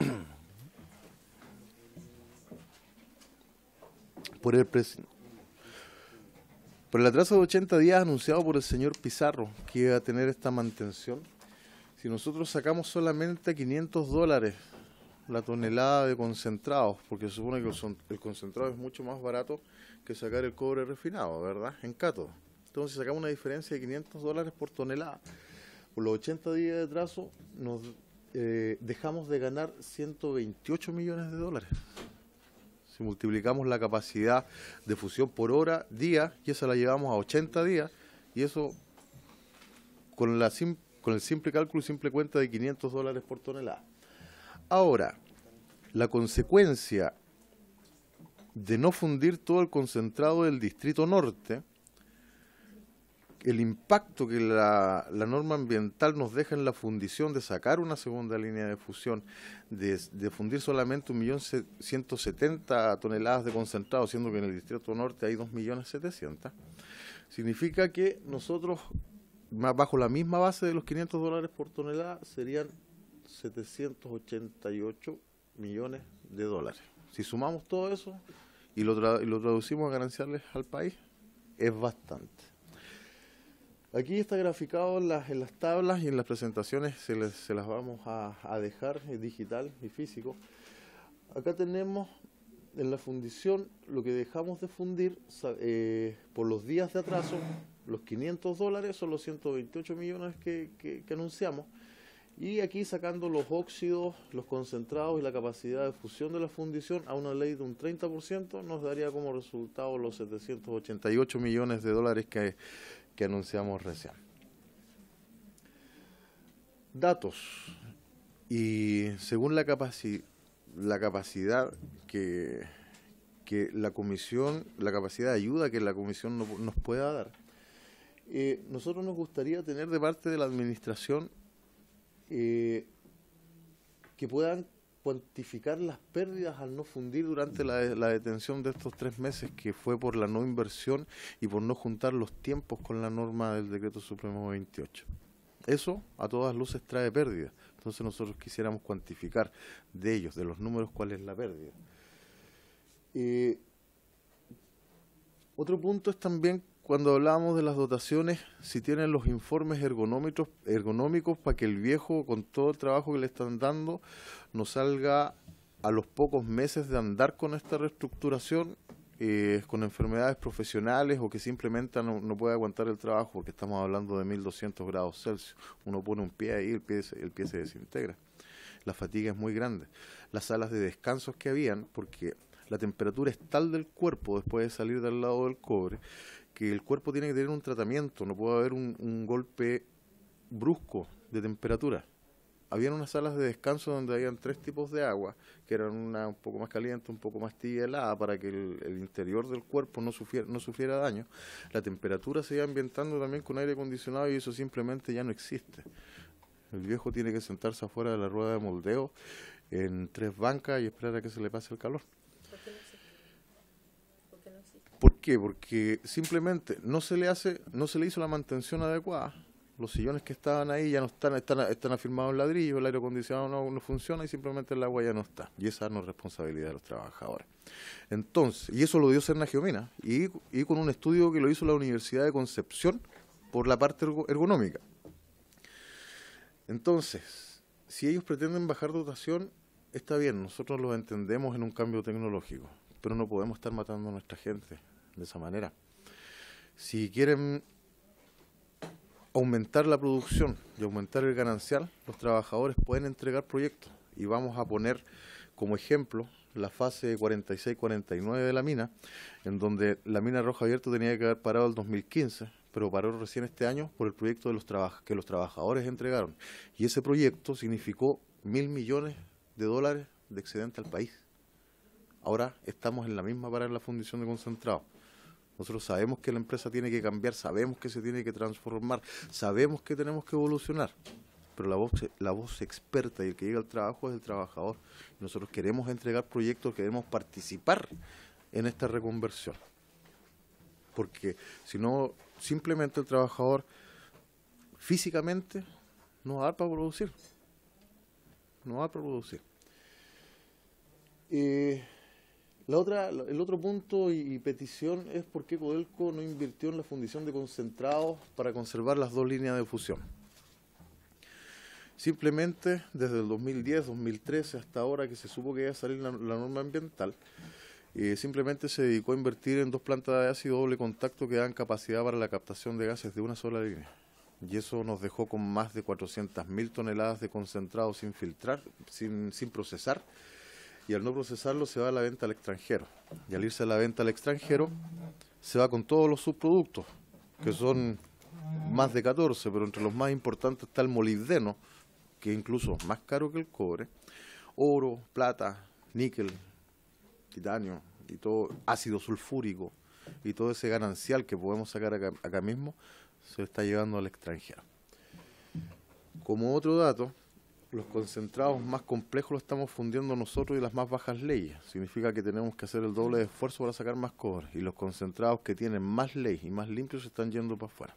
por el por el atraso de 80 días anunciado por el señor Pizarro que iba a tener esta mantención, si nosotros sacamos solamente 500 dólares la tonelada de concentrados, porque se supone que el concentrado es mucho más barato que sacar el cobre refinado, ¿verdad? En cátodo. Entonces sacamos una diferencia de 500 dólares por tonelada. Por los 80 días de trazo nos eh, dejamos de ganar 128 millones de dólares. Si multiplicamos la capacidad de fusión por hora, día, y esa la llevamos a 80 días, y eso con, la con el simple cálculo, simple cuenta de 500 dólares por tonelada. Ahora, la consecuencia de no fundir todo el concentrado del Distrito Norte el impacto que la, norma ambiental nos deja en la fundición de sacar una segunda línea de fusión, de, fundir solamente 1.170.000 toneladas de concentrado, siendo que en el Distrito Norte hay 2.700.000, significa que nosotros, bajo la misma base de los 500 dólares por tonelada, serían 788 millones de dólares. Si sumamos todo eso y lo, y lo traducimos a gananciales al país, es bastante. Aquí está graficado en las, tablas y en las presentaciones se, las vamos a, dejar digital y físico. Acá tenemos en la fundición lo que dejamos de fundir eh, por los días de atraso, los 500 dólares son los 128 millones que, que, anunciamos. Y aquí sacando los óxidos, los concentrados y la capacidad de fusión de la fundición a una ley de un 30%, nos daría como resultado los 788 millones de dólares que, que anunciamos recién. Datos. Y según la, la capacidad que, que, la comisión, la capacidad de ayuda que la comisión nos pueda dar, eh, nosotros nos gustaría tener de parte de la administración eh, que puedan cuantificar las pérdidas al no fundir durante la, detención de estos tres meses, que fue por la no inversión y por no juntar los tiempos con la norma del Decreto Supremo 28. Eso a todas luces trae pérdidas. Entonces nosotros quisiéramos cuantificar de ellos, de los números, cuál es la pérdida. Eh, otro punto es también cuando hablábamos de las dotaciones, si tienen los informes ergonómicos, ergonómicos para que el viejo, con todo el trabajo que le están dando, no salga a los pocos meses de andar con esta reestructuración, eh, con enfermedades profesionales o que simplemente no, no, puede aguantar el trabajo, porque estamos hablando de 1200 grados Celsius. Uno pone un pie ahí, el pie, el pie se desintegra. La fatiga es muy grande. Las salas de descansos que habían, porque la temperatura es tal del cuerpo después de salir del lado del cobre, el cuerpo tiene que tener un tratamiento, no puede haber un, golpe brusco de temperatura. Habían unas salas de descanso donde habían tres tipos de agua, que eran una un poco más caliente, un poco más tibia para que el, interior del cuerpo no sufriera, no daño. La temperatura se iba ambientando también con aire acondicionado y eso simplemente ya no existe. El viejo tiene que sentarse afuera de la rueda de moldeo en tres bancas y esperar a que se le pase el calor. ¿Por qué? Porque simplemente no se le hace, no se le hizo la mantención adecuada. Los sillones que estaban ahí ya no están, están, afirmados en ladrillo, el aire acondicionado no, funciona y simplemente el agua ya no está. Y esa no es responsabilidad de los trabajadores. Entonces, y eso lo dio Serna Geomina, y, con un estudio que lo hizo la Universidad de Concepción por la parte ergonómica. Entonces, si ellos pretenden bajar dotación, está bien, nosotros lo entendemos en un cambio tecnológico, pero no podemos estar matando a nuestra gente de esa manera. Si quieren aumentar la producción y aumentar el ganancial, los trabajadores pueden entregar proyectos y vamos a poner como ejemplo la fase 46-49 de la mina, en donde la mina Roja Abierto tenía que haber parado el 2015, pero paró recién este año por el proyecto de los que los trabajadores entregaron. Y ese proyecto significó mil millones de dólares de excedente al país. Ahora estamos en la misma para la fundición de concentrados. Nosotros sabemos que la empresa tiene que cambiar, sabemos que se tiene que transformar, sabemos que tenemos que evolucionar. Pero la voz, la voz experta y el que llega al trabajo es el trabajador. Nosotros queremos entregar proyectos, queremos participar en esta reconversión. Porque si no, simplemente el trabajador físicamente no va a dar para producir. No va a producir. y la otra, el otro punto y, petición es por qué Codelco no invirtió en la fundición de concentrados para conservar las dos líneas de fusión. Simplemente desde el 2010, 2013 hasta ahora que se supo que iba a salir la, norma ambiental, eh, simplemente se dedicó a invertir en dos plantas de ácido doble contacto que dan capacidad para la captación de gases de una sola línea. Y eso nos dejó con más de 400.000 toneladas de concentrados sin filtrar, sin, sin procesar, y al no procesarlo se va a la venta al extranjero. Y al irse a la venta al extranjero se va con todos los subproductos, que son más de 14, pero entre los más importantes está el molibdeno, que incluso más caro que el cobre, oro, plata, níquel, titanio y todo ácido sulfúrico y todo ese ganancial que podemos sacar acá, acá mismo se lo está llevando al extranjero. Como otro dato, los concentrados más complejos los estamos fundiendo nosotros y las más bajas leyes. Significa que tenemos que hacer el doble de esfuerzo para sacar más cobre. Y los concentrados que tienen más leyes y más limpios se están yendo para afuera.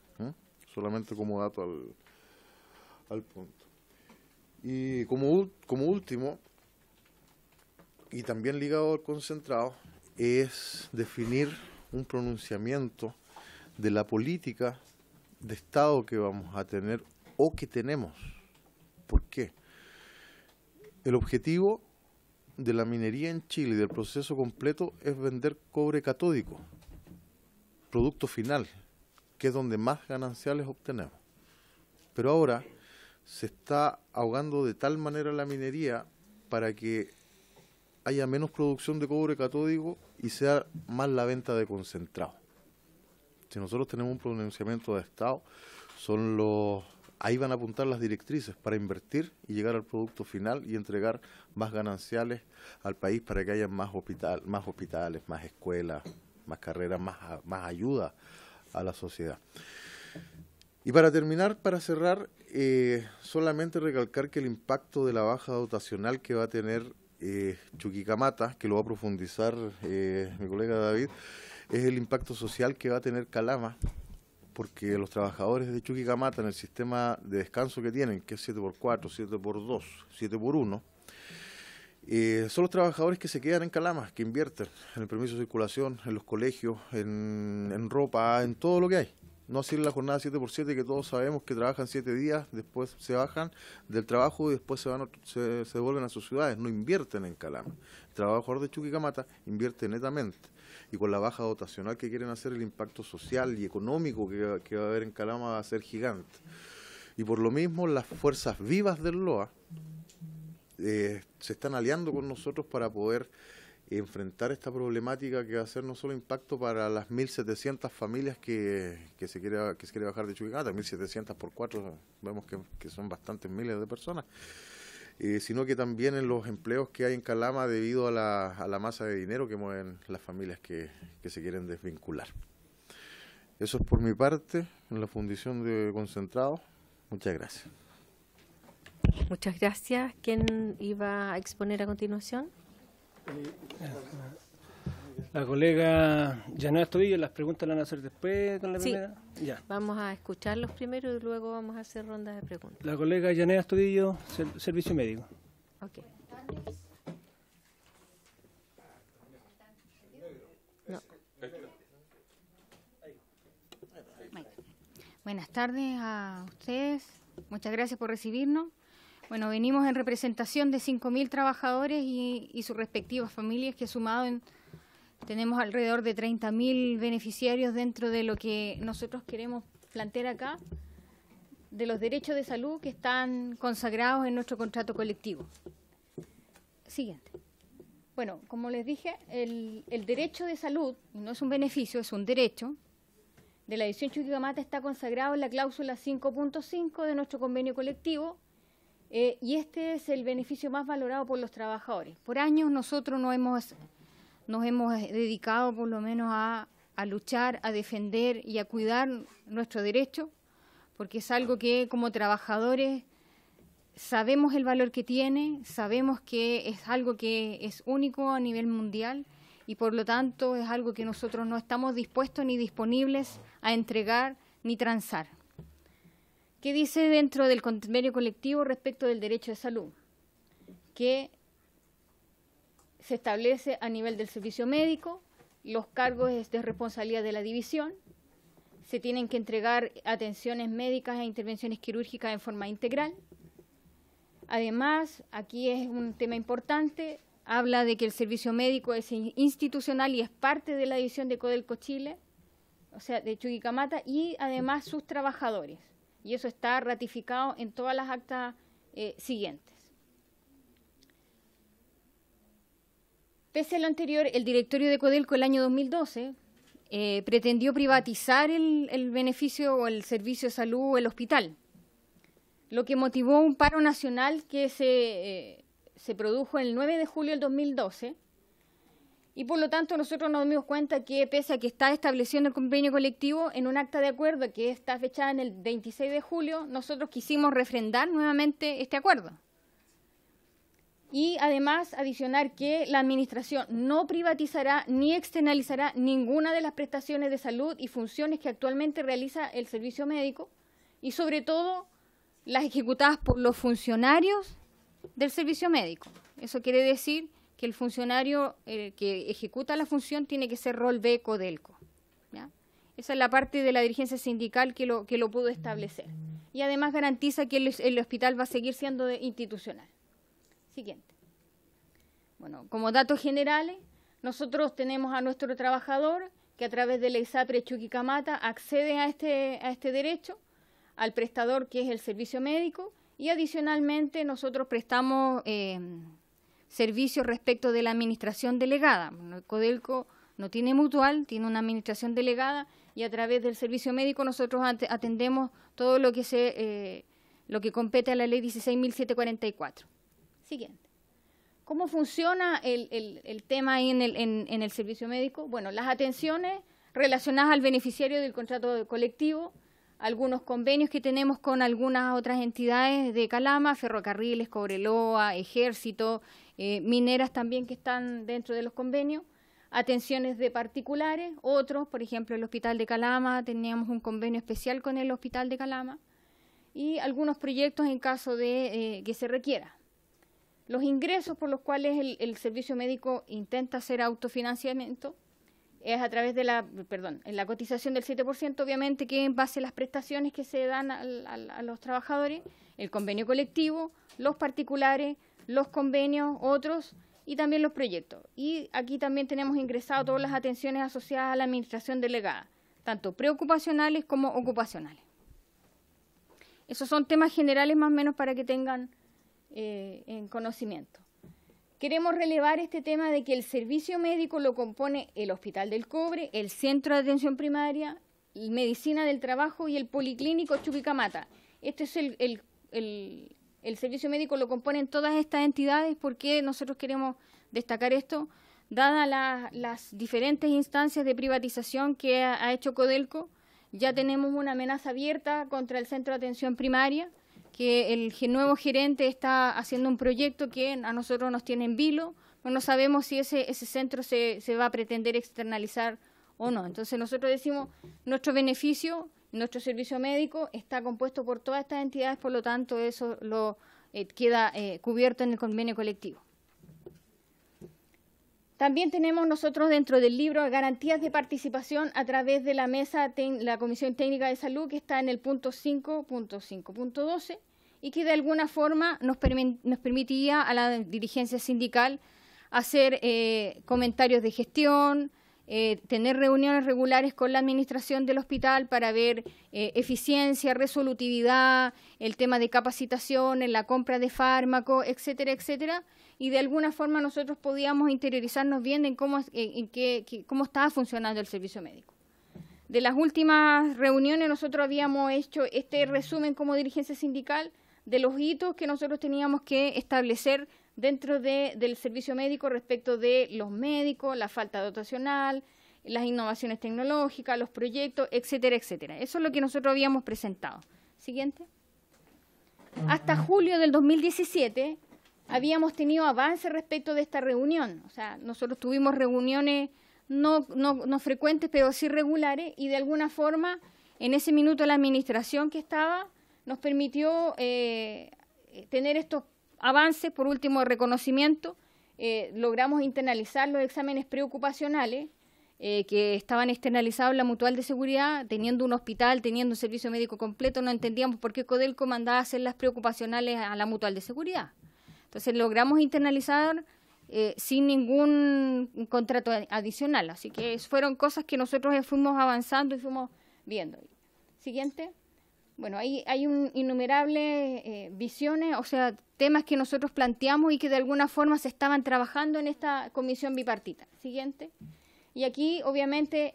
Solamente como dato al, al punto. Y como, como último, y también ligado al concentrado, es definir un pronunciamiento de la política de Estado que vamos a tener o que tenemos. ¿Por qué? El objetivo de la minería en Chile y del proceso completo es vender cobre catódico, producto final, que es donde más gananciales obtenemos. Pero ahora se está ahogando de tal manera la minería para que haya menos producción de cobre catódico y sea más la venta de concentrado. Si nosotros tenemos un pronunciamiento de Estado, son los ahí van a apuntar las directrices para invertir y llegar al producto final y entregar más gananciales al país para que haya más, hospital, más hospitales, más escuelas, más carreras, más, más ayuda a la sociedad. Y para terminar, para cerrar, eh, solamente recalcar que el impacto de la baja dotacional que va a tener eh, Chuquicamata, que lo va a profundizar eh, mi colega David, es el impacto social que va a tener Calama porque los trabajadores de Chuquicamata en el sistema de descanso que tienen, que es 7x4, 7x2, 7x1, eh, son los trabajadores que se quedan en Calamas, que invierten en el permiso de circulación, en los colegios, en ropa, en todo lo que hay no hacer la jornada 7x7 que todos sabemos que trabajan 7 días, después se bajan del trabajo y después se van se vuelven a sus ciudades, no invierten en Calama. El trabajador de Chuquicamata invierte netamente y con la baja dotacional que quieren hacer el impacto social y económico que, va a haber en Calama va a ser gigante. Y por lo mismo las fuerzas vivas del LOA eh, se están aliando con nosotros para poder enfrentar esta problemática que va a ser no solo impacto para las 1.700 familias que, que, se quiere, que se quiere bajar de Chuquicata, 1.700 por 4, vemos que, que, son bastantes miles de personas, eh, sino que también en los empleos que hay en Calama debido a la, a la masa de dinero que mueven las familias que, que se quieren desvincular. Eso es por mi parte, en la fundición de concentrados. Muchas gracias. Muchas gracias. ¿Quién iba a exponer a continuación? La colega Estudillo, las preguntas las van a hacer después con la primera. Ya. Vamos a escucharlos primero y luego vamos a hacer rondas de preguntas. La colega Yanea Estudillo, Servicio Médico. Buenas tardes a ustedes. Muchas gracias por recibirnos. Bueno, venimos en representación de 5.000 trabajadores y, sus respectivas familias que sumado en, tenemos alrededor de 30.000 beneficiarios dentro de lo que nosotros queremos plantear acá, de los derechos de salud que están consagrados en nuestro contrato colectivo. Siguiente. Bueno, como les dije, el, el derecho de salud no es un beneficio, es un derecho de la edición Chuquicamata está consagrado en la cláusula 5.5 de nuestro convenio colectivo eh, y este es el beneficio más valorado por los trabajadores. Por años nosotros nos hemos eh, dedicado por lo menos a luchar, a defender y a cuidar nuestro derecho, porque es algo que como trabajadores sabemos el valor que tiene, sabemos que es algo que es único a nivel mundial y por lo tanto es algo que nosotros no estamos dispuestos ni disponibles a entregar ni transar. ¿Qué dice dentro del convenio colectivo respecto del derecho de salud? Que se establece a nivel del servicio médico, los cargos de responsabilidad de la división, se tienen que entregar atenciones médicas e intervenciones quirúrgicas en forma integral. Además, aquí es un tema importante, habla de que el servicio médico es institucional y es parte de la división de Codelco Chile, o sea, de Chuquicamata, y además sus trabajadores y eso está ratificado en todas las actas eh, siguientes. Pese a lo anterior, el directorio de Codelco el año 2012 eh, pretendió privatizar el, beneficio o el servicio de salud o el hospital, lo que motivó un paro nacional que se, eh, se produjo el 9 de julio del 2012 y por lo tanto nosotros nos dimos cuenta que pese a que está estableciendo el convenio colectivo en un acta de acuerdo que está fechada en el 26 de julio, nosotros quisimos refrendar nuevamente este acuerdo. Y además adicionar que la Administración no privatizará ni externalizará ninguna de las prestaciones de salud y funciones que actualmente realiza el servicio médico y sobre todo las ejecutadas por los funcionarios del servicio médico. Eso quiere decir que el funcionario eh, que ejecuta la función tiene que ser rol B Codelco. Esa es la parte de la dirigencia sindical que lo, que lo pudo establecer. Y además garantiza que el, hospital va a seguir siendo institucional. Siguiente. Bueno, como datos generales, nosotros tenemos a nuestro trabajador que a través de la ISAPRE Chuquicamata accede a este, a este derecho, al prestador que es el servicio médico, y adicionalmente nosotros prestamos... Eh, servicios respecto de la administración delegada. El Codelco no tiene mutual, tiene una administración delegada y a través del servicio médico nosotros atendemos todo lo que se eh, lo que compete a la ley 16.744. Siguiente. ¿Cómo funciona el, el, el tema ahí el, en el servicio médico? Bueno, las atenciones relacionadas al beneficiario del contrato colectivo, algunos convenios que tenemos con algunas otras entidades de Calama, ferrocarriles, Cobreloa, Ejército, eh, mineras también que están dentro de los convenios, atenciones de particulares, otros, por ejemplo, el Hospital de Calama, teníamos un convenio especial con el Hospital de Calama, y algunos proyectos en caso de eh, que se requiera. Los ingresos por los cuales el, servicio médico intenta hacer autofinanciamiento es a través de la, en la cotización del 7%, obviamente que en base a las prestaciones que se dan a los trabajadores, el convenio colectivo, los particulares, los convenios, otros, y también los proyectos. Y aquí también tenemos ingresado todas las atenciones asociadas a la administración delegada, tanto preocupacionales como ocupacionales. Esos son temas generales más o menos para que tengan eh, en conocimiento. Queremos relevar este tema de que el servicio médico lo compone el Hospital del Cobre, el Centro de Atención Primaria, Medicina del Trabajo y el Policlínico Chupicamata. Este es el el servicio médico lo componen todas estas entidades, porque nosotros queremos destacar esto, dadas las diferentes instancias de privatización que ha, hecho Codelco, ya tenemos una amenaza abierta contra el centro de atención primaria, que el nuevo gerente está haciendo un proyecto que a nosotros nos tiene en vilo, no sabemos si ese, centro se, se va a pretender externalizar o no. Entonces nosotros decimos, nuestro beneficio nuestro servicio médico está compuesto por todas estas entidades, por lo tanto, eso lo eh, queda eh, cubierto en el convenio colectivo. También tenemos nosotros dentro del libro garantías de participación a través de la mesa, la Comisión Técnica de Salud, que está en el punto 5.5.12 y que de alguna forma nos, permitía a la dirigencia sindical hacer eh, comentarios de gestión, eh, tener reuniones regulares con la administración del hospital para ver eh, eficiencia, resolutividad, el tema de capacitación, en la compra de fármacos, etcétera, etcétera. Y de alguna forma nosotros podíamos interiorizarnos bien en cómo, en cómo estaba funcionando el servicio médico. De las últimas reuniones nosotros habíamos hecho este resumen como dirigencia sindical de los hitos que nosotros teníamos que establecer dentro de, del servicio médico respecto de los médicos, la falta dotacional, las innovaciones tecnológicas, los proyectos, etcétera, etcétera. Eso es lo que nosotros habíamos presentado. Siguiente. Hasta julio del 2017 habíamos tenido avances respecto de esta reunión. O sea, nosotros tuvimos reuniones no, frecuentes, pero sí regulares, y de alguna forma, en ese minuto la administración que estaba nos permitió eh, tener estos Avance, por último, reconocimiento. Eh, logramos internalizar los exámenes preocupacionales eh, que estaban externalizados en la mutual de seguridad, teniendo un hospital, teniendo un servicio médico completo, no entendíamos por qué Codelco mandaba hacer las preocupacionales a la mutual de seguridad. Entonces logramos internalizar eh, sin ningún contrato adicional. Así que fueron cosas que nosotros fuimos avanzando y fuimos viendo. Siguiente. Bueno, hay, un innumerables eh, visiones, o sea, temas que nosotros planteamos y que de alguna forma se estaban trabajando en esta comisión bipartita. Siguiente. Y aquí, obviamente,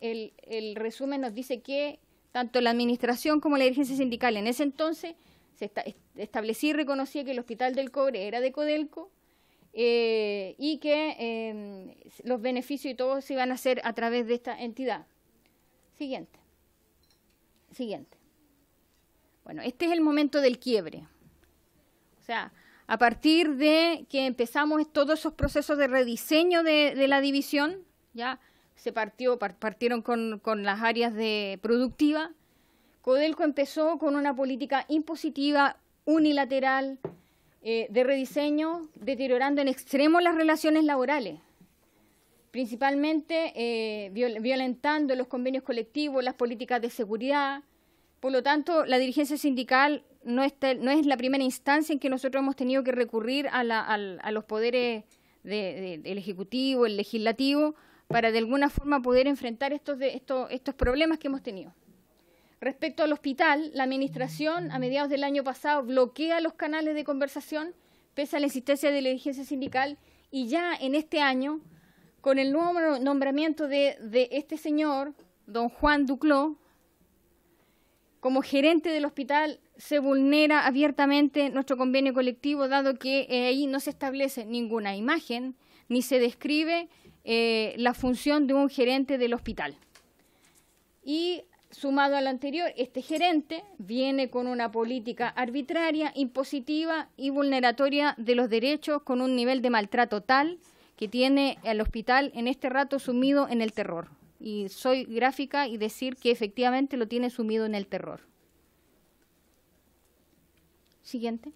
el, resumen nos dice que tanto la administración como la dirigencia sindical en ese entonces se y reconocía que el Hospital del Cobre era de Codelco eh, y que eh, los beneficios y todo se iban a hacer a través de esta entidad. Siguiente. Siguiente. Bueno, este es el momento del quiebre. O sea, a partir de que empezamos todos esos procesos de rediseño de, la división, ya se partió, partieron con, las áreas de productiva. Codelco empezó con una política impositiva, unilateral, eh, de rediseño, deteriorando en extremo las relaciones laborales, principalmente eh, violentando los convenios colectivos, las políticas de seguridad, por lo tanto, la dirigencia sindical no, es la primera instancia en que nosotros hemos tenido que recurrir a, los poderes del Ejecutivo, el Legislativo, para de alguna forma poder enfrentar estos, problemas que hemos tenido. Respecto al hospital, la Administración a mediados del año pasado bloquea los canales de conversación pese a la insistencia de la dirigencia sindical y ya en este año, con el nuevo nombramiento de, de este señor, don Juan Ducló, como gerente del hospital se vulnera abiertamente nuestro convenio colectivo, dado que eh, ahí no se establece ninguna imagen ni se describe eh, la función de un gerente del hospital. Y sumado al anterior, este gerente viene con una política arbitraria, impositiva y vulneratoria de los derechos, con un nivel de maltrato tal que tiene al hospital en este rato sumido en el terror y soy gráfica y decir que efectivamente lo tiene sumido en el terror. Siguiente.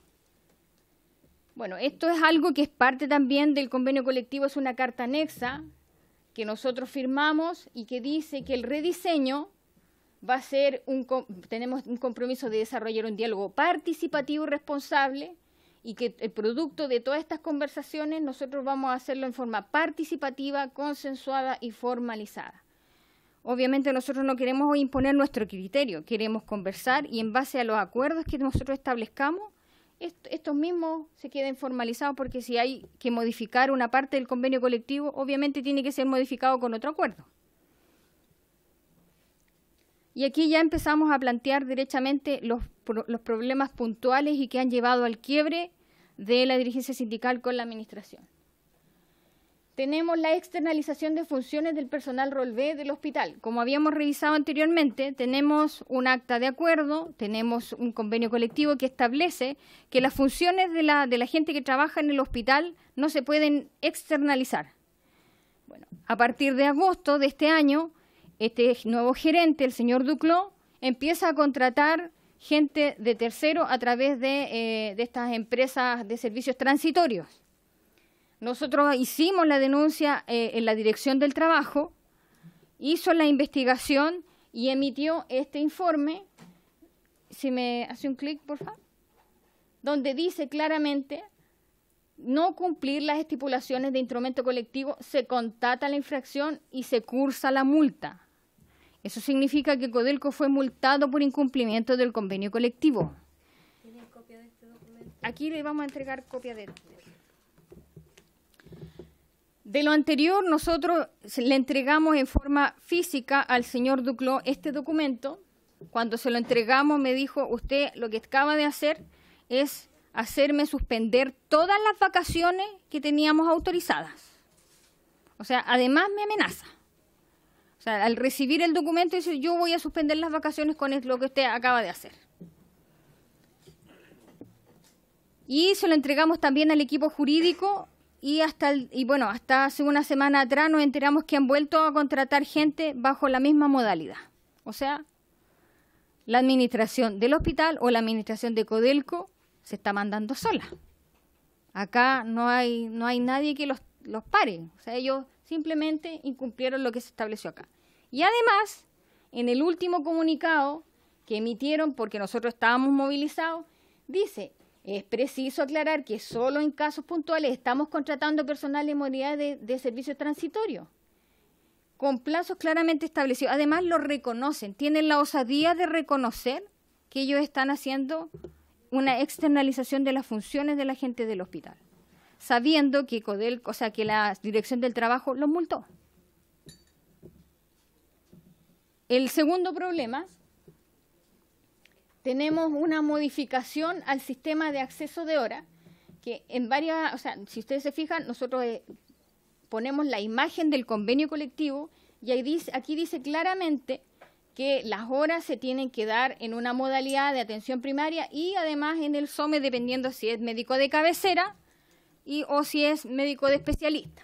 Bueno, esto es algo que es parte también del convenio colectivo, es una carta anexa que nosotros firmamos y que dice que el rediseño va a ser un tenemos un compromiso de desarrollar un diálogo participativo y responsable y que el producto de todas estas conversaciones nosotros vamos a hacerlo en forma participativa, consensuada y formalizada. Obviamente nosotros no queremos imponer nuestro criterio, queremos conversar y en base a los acuerdos que nosotros establezcamos, estos mismos se queden formalizados porque si hay que modificar una parte del convenio colectivo, obviamente tiene que ser modificado con otro acuerdo. Y aquí ya empezamos a plantear directamente los, los problemas puntuales y que han llevado al quiebre de la dirigencia sindical con la administración tenemos la externalización de funciones del personal rol B del hospital. Como habíamos revisado anteriormente, tenemos un acta de acuerdo, tenemos un convenio colectivo que establece que las funciones de la, de la gente que trabaja en el hospital no se pueden externalizar. Bueno, a partir de agosto de este año, este nuevo gerente, el señor Duclos, empieza a contratar gente de tercero a través de eh, estas empresas de servicios transitorios nosotros hicimos la denuncia eh, en la Dirección del Trabajo, hizo la investigación y emitió este informe. Si me hace un clic, por favor. Donde dice claramente no cumplir las estipulaciones de instrumento colectivo, se contata la infracción y se cursa la multa. Eso significa que Codelco fue multado por incumplimiento del convenio colectivo. Este Aquí le vamos a entregar copia de este. De lo anterior, nosotros le entregamos en forma física al señor Duclos este documento. Cuando se lo entregamos, me dijo, usted lo que acaba de hacer es hacerme suspender todas las vacaciones que teníamos autorizadas. O sea, además me amenaza. O sea, al recibir el documento dice, yo voy a suspender las vacaciones con lo que usted acaba de hacer. Y se lo entregamos también al equipo jurídico y hasta y bueno, hasta hace una semana atrás nos enteramos que han vuelto a contratar gente bajo la misma modalidad. O sea, la administración del hospital o la administración de Codelco se está mandando sola. Acá no hay, no hay nadie que los, los pare. O sea, ellos simplemente incumplieron lo que se estableció acá. Y además, en el último comunicado que emitieron, porque nosotros estábamos movilizados, dice, es preciso aclarar que solo en casos puntuales estamos contratando personal en modalidad de, servicio servicios transitorios, con plazos claramente establecidos. Además, lo reconocen, tienen la osadía de reconocer que ellos están haciendo una externalización de las funciones de la gente del hospital, sabiendo que CODEL, o que la Dirección del Trabajo los multó. El segundo problema tenemos una modificación al sistema de acceso de hora, que en varias, o sea, si ustedes se fijan, nosotros eh, ponemos la imagen del convenio colectivo y aquí dice claramente que las horas se tienen que dar en una modalidad de atención primaria y además en el SOME dependiendo si es médico de cabecera y o si es médico de especialista.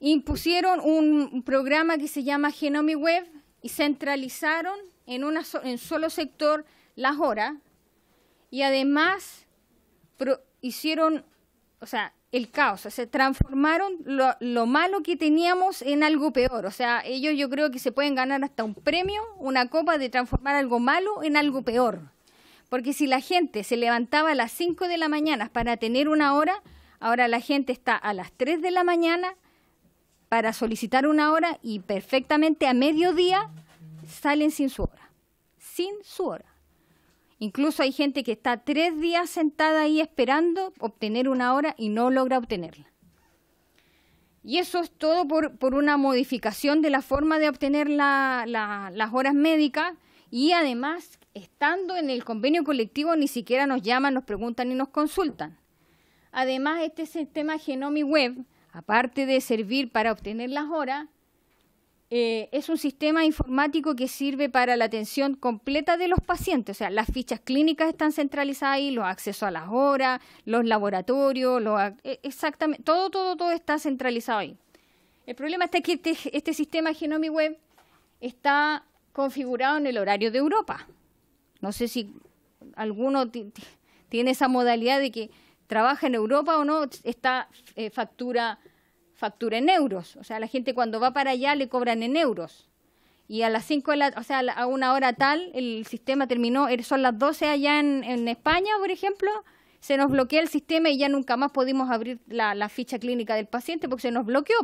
Impusieron un programa que se llama Genomi Web y centralizaron en un solo sector las horas y además hicieron, o sea, el caos, se transformaron lo, lo, malo que teníamos en algo peor. O sea, ellos yo creo que se pueden ganar hasta un premio, una copa de transformar algo malo en algo peor. Porque si la gente se levantaba a las 5 de la mañana para tener una hora, ahora la gente está a las 3 de la mañana para solicitar una hora y perfectamente a mediodía salen sin su hora, sin su hora. Incluso hay gente que está tres días sentada ahí esperando obtener una hora y no logra obtenerla. Y eso es todo por, una modificación de la forma de obtener las horas médicas y además, estando en el convenio colectivo, ni siquiera nos llaman, nos preguntan y nos consultan. Además, este sistema Genomi Web, aparte de servir para obtener las horas, eh, es un sistema informático que sirve para la atención completa de los pacientes. O sea, las fichas clínicas están centralizadas ahí, los accesos a las horas, los laboratorios, e-, exactamente, todo, todo, todo está centralizado ahí. El problema está que este, este sistema GenomiWeb Web está configurado en el horario de Europa. No sé si alguno tiene esa modalidad de que trabaja en Europa o no, esta eh, factura factura en euros. O sea, la gente cuando va para allá le cobran en euros. Y a las cinco o sea, a una hora tal, el sistema terminó, er, son las 12 allá en, España, por ejemplo, se nos bloquea el sistema y ya nunca más pudimos abrir la, ficha clínica del paciente porque se nos bloqueó.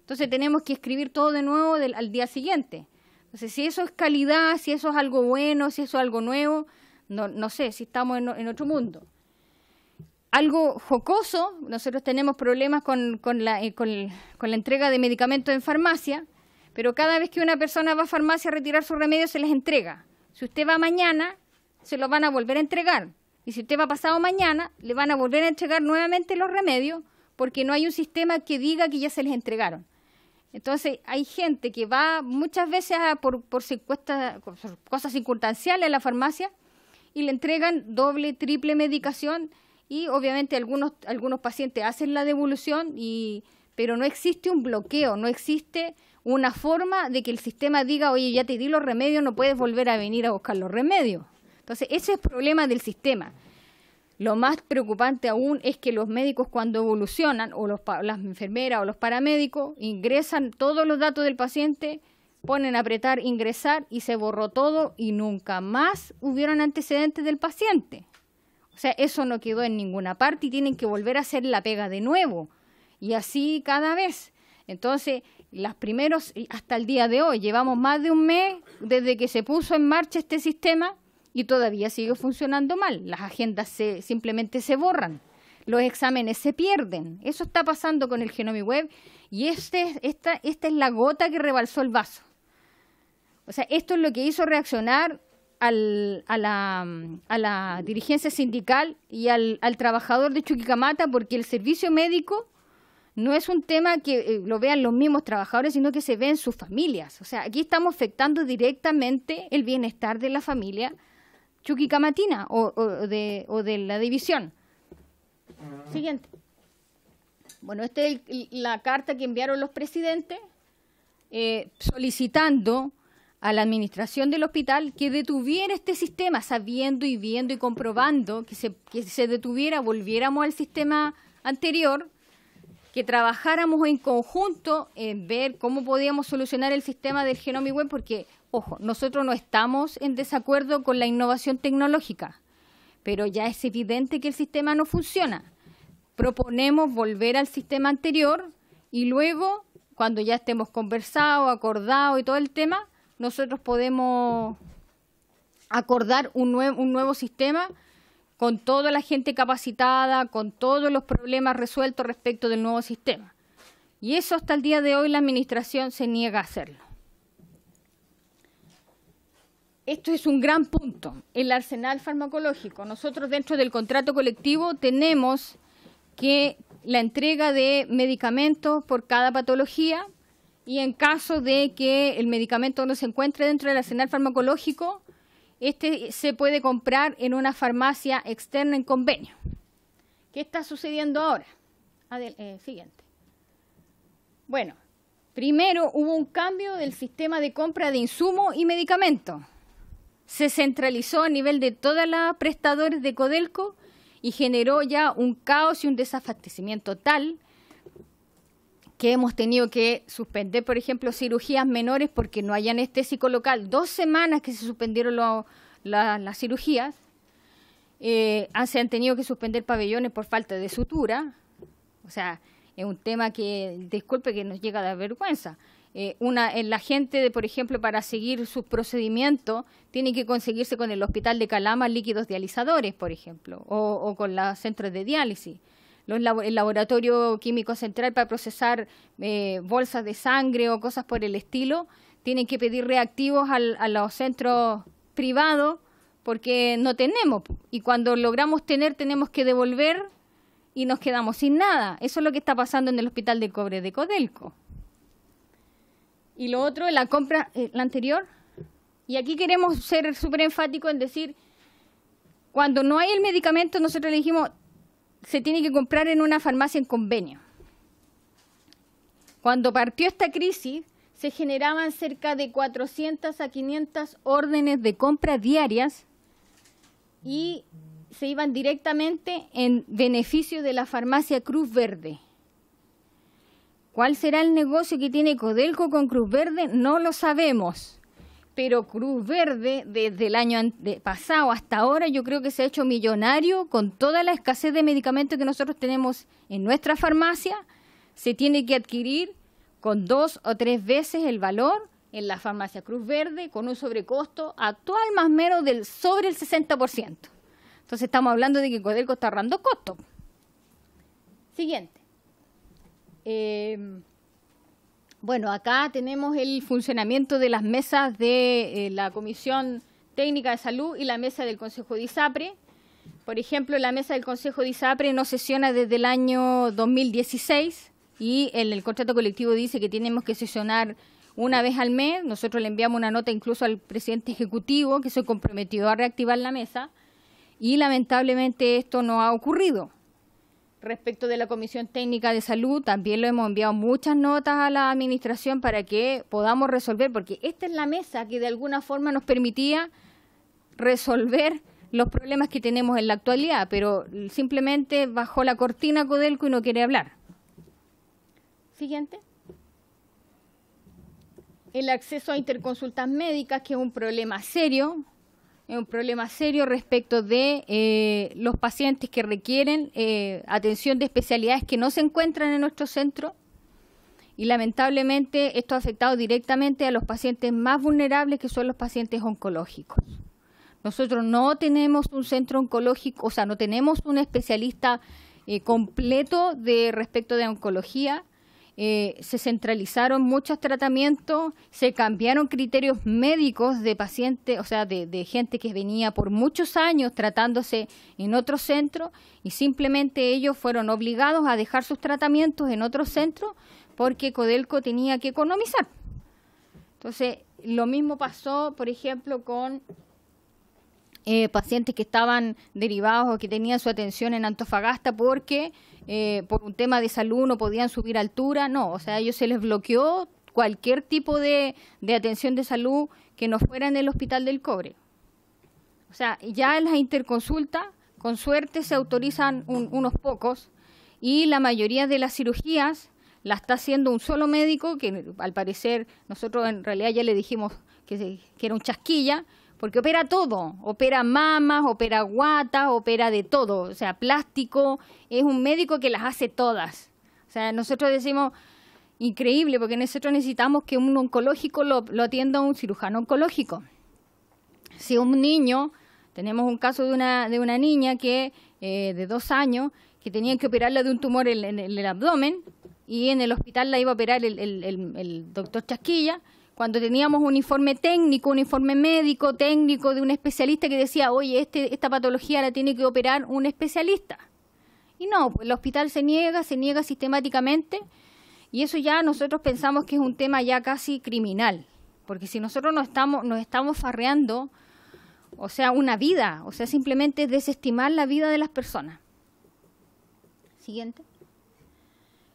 Entonces tenemos que escribir todo de nuevo del, al día siguiente. Entonces, si eso es calidad, si eso es algo bueno, si eso es algo nuevo, no, no sé, si estamos en otro mundo algo jocoso, nosotros tenemos problemas eh, con, la, entrega de medicamentos en farmacia, pero cada vez que una persona va a farmacia a retirar su remedio se les entrega. Si usted va mañana, se lo van a volver a entregar. Y si usted va pasado mañana, le van a volver a entregar nuevamente los remedios porque no hay un sistema que diga que ya se les entregaron. Entonces hay gente que va muchas veces por, por, por cosas circunstanciales a la farmacia y le entregan doble, triple medicación y obviamente algunos, algunos pacientes hacen la devolución, y, pero no existe un bloqueo, no existe una forma de que el sistema diga, oye, ya te di los remedios, no puedes volver a venir a buscar los remedios. Entonces, ese es el problema del sistema. Lo más preocupante aún es que los médicos cuando evolucionan, o las enfermeras o los paramédicos, ingresan todos los datos del paciente, ponen a apretar ingresar y se borró todo y nunca más hubieron antecedentes del paciente. O sea, eso no quedó en ninguna parte y tienen que volver a hacer la pega de nuevo. Y así cada vez. Entonces, las primeros, hasta el día de hoy, llevamos más de un mes desde que se puso en marcha este sistema y todavía sigue funcionando mal. Las agendas se, simplemente se borran, los exámenes se pierden. Eso está pasando con el Genome Web y este, esta, esta es la gota que rebalsó el vaso. O sea, esto es lo que hizo reaccionar a, la, dirigencia sindical y al, trabajador de Chuquicamata porque el servicio médico no es un tema que eh, lo vean los mismos trabajadores, sino que se ve en sus familias. O sea, aquí estamos afectando directamente el bienestar de la familia chuquicamatina o, o, de, o de, la división. Siguiente. Bueno, esta es la carta que enviaron los presidentes eh, solicitando a la administración del hospital que detuviera este sistema, sabiendo y viendo y comprobando que se, que se detuviera, volviéramos al sistema anterior, que trabajáramos en conjunto en ver cómo podíamos solucionar el sistema del genómico... Web, porque, ojo, nosotros no estamos en desacuerdo con la innovación tecnológica, pero ya es evidente que el sistema no funciona. Proponemos volver al sistema anterior y luego, cuando ya estemos conversados, acordados y todo el tema, nosotros podemos acordar un, un nuevo sistema con toda la gente capacitada, con todos los problemas resueltos respecto del nuevo sistema. Y eso hasta el día de hoy la Administración se niega a hacerlo. Esto es un gran punto, el arsenal farmacológico. Nosotros dentro del contrato colectivo tenemos que la entrega de medicamentos por cada patología y en caso de que el medicamento no se encuentre dentro del arsenal farmacológico, este se puede comprar en una farmacia externa en convenio. ¿Qué está sucediendo ahora? Eh, siguiente. Bueno, primero hubo un cambio del sistema de compra de insumos y medicamentos. Se centralizó a nivel de todas las prestadores de Codelco y generó ya un caos y un desabastecimiento tal que hemos tenido que suspender, por ejemplo, cirugías menores porque no hay anestésico local. Dos semanas que se suspendieron las cirugías, eh, se han tenido que suspender pabellones por falta de sutura. O sea, es un tema que, disculpe, que nos llega a dar vergüenza. Eh, una, eh, la gente, por ejemplo, para seguir sus procedimientos, tiene que conseguirse con el hospital de Calama líquidos dializadores, por ejemplo, o con los centros de diálisis el laboratorio químico central para procesar eh, bolsas de sangre o cosas por el estilo, tienen que pedir reactivos al, a los centros privados porque no tenemos. Y cuando logramos tener, tenemos que devolver y nos quedamos sin nada. Eso es lo que está pasando en el Hospital de Cobre de Codelco. Y lo otro, la compra, eh, la anterior. Y aquí queremos ser súper enfáticos en decir, cuando no hay el medicamento, nosotros le dijimos, se tiene que comprar en una farmacia en convenio. Cuando partió esta crisis, se generaban cerca de 400 a 500 órdenes de compra diarias y se iban directamente en beneficio de la farmacia Cruz Verde. ¿Cuál será el negocio que tiene Codelco con Cruz Verde? No lo sabemos pero Cruz Verde, desde el año pasado hasta ahora, yo creo que se ha hecho millonario con toda la escasez de medicamentos que nosotros tenemos en nuestra farmacia. Se tiene que adquirir con dos o tres veces el valor en la farmacia Cruz Verde, con un sobrecosto actual más o menos del sobre el 60%. Entonces estamos hablando de que Codelco está ahorrando costo. Siguiente. Eh, bueno, acá tenemos el funcionamiento de las mesas de eh, la Comisión Técnica de Salud y la mesa del Consejo de ISAPRE. Por ejemplo, la mesa del Consejo de ISAPRE no sesiona desde el año 2016 y el, el contrato colectivo dice que tenemos que sesionar una vez al mes. Nosotros le enviamos una nota incluso al presidente ejecutivo que se comprometió a reactivar la mesa y lamentablemente esto no ha ocurrido. Respecto de la Comisión Técnica de Salud, también lo hemos enviado muchas notas a la Administración para que podamos resolver, porque esta es la mesa que de alguna forma nos permitía resolver los problemas que tenemos en la actualidad, pero simplemente bajó la cortina Codelco y no quiere hablar. Siguiente. El acceso a interconsultas médicas, que es un problema serio, es un problema serio respecto de eh, los pacientes que requieren eh, atención de especialidades que no se encuentran en nuestro centro y lamentablemente esto ha afectado directamente a los pacientes más vulnerables que son los pacientes oncológicos. Nosotros no tenemos un centro oncológico, o sea, no tenemos un especialista eh, completo de respecto de oncología. Eh, se centralizaron muchos tratamientos, se cambiaron criterios médicos de pacientes, o sea, de, de, gente que venía por muchos años tratándose en otros centros y simplemente ellos fueron obligados a dejar sus tratamientos en otros centros porque Codelco tenía que economizar. Entonces, lo mismo pasó, por ejemplo, con eh, pacientes que estaban derivados o que tenían su atención en Antofagasta porque eh, por un tema de salud no podían subir altura, no, o sea, ellos se les bloqueó cualquier tipo de, de atención de salud que no fuera en el Hospital del Cobre. O sea, ya en las interconsulta, con suerte se autorizan unos pocos y la mayoría de las cirugías la está haciendo un solo médico, que al parecer nosotros en realidad ya le dijimos que, que era un chasquilla, porque opera todo, opera mamas, opera guatas, opera de todo, o sea, plástico, es un médico que las hace todas. O sea, nosotros decimos, increíble, porque nosotros necesitamos que un oncológico lo, atienda a un cirujano oncológico. Si un niño, tenemos un caso de una, de una niña que eh, de dos años, que tenía que operarla de un tumor en, el abdomen, y en el hospital la iba a operar el, el, el doctor Chasquilla, cuando teníamos un informe técnico, un informe médico, técnico de un especialista que decía, oye, este, esta patología la tiene que operar un especialista. Y no, pues el hospital se niega, se niega sistemáticamente, y eso ya nosotros pensamos que es un tema ya casi criminal, porque si nosotros nos estamos, nos estamos farreando, o sea, una vida, o sea, simplemente desestimar la vida de las personas. Siguiente.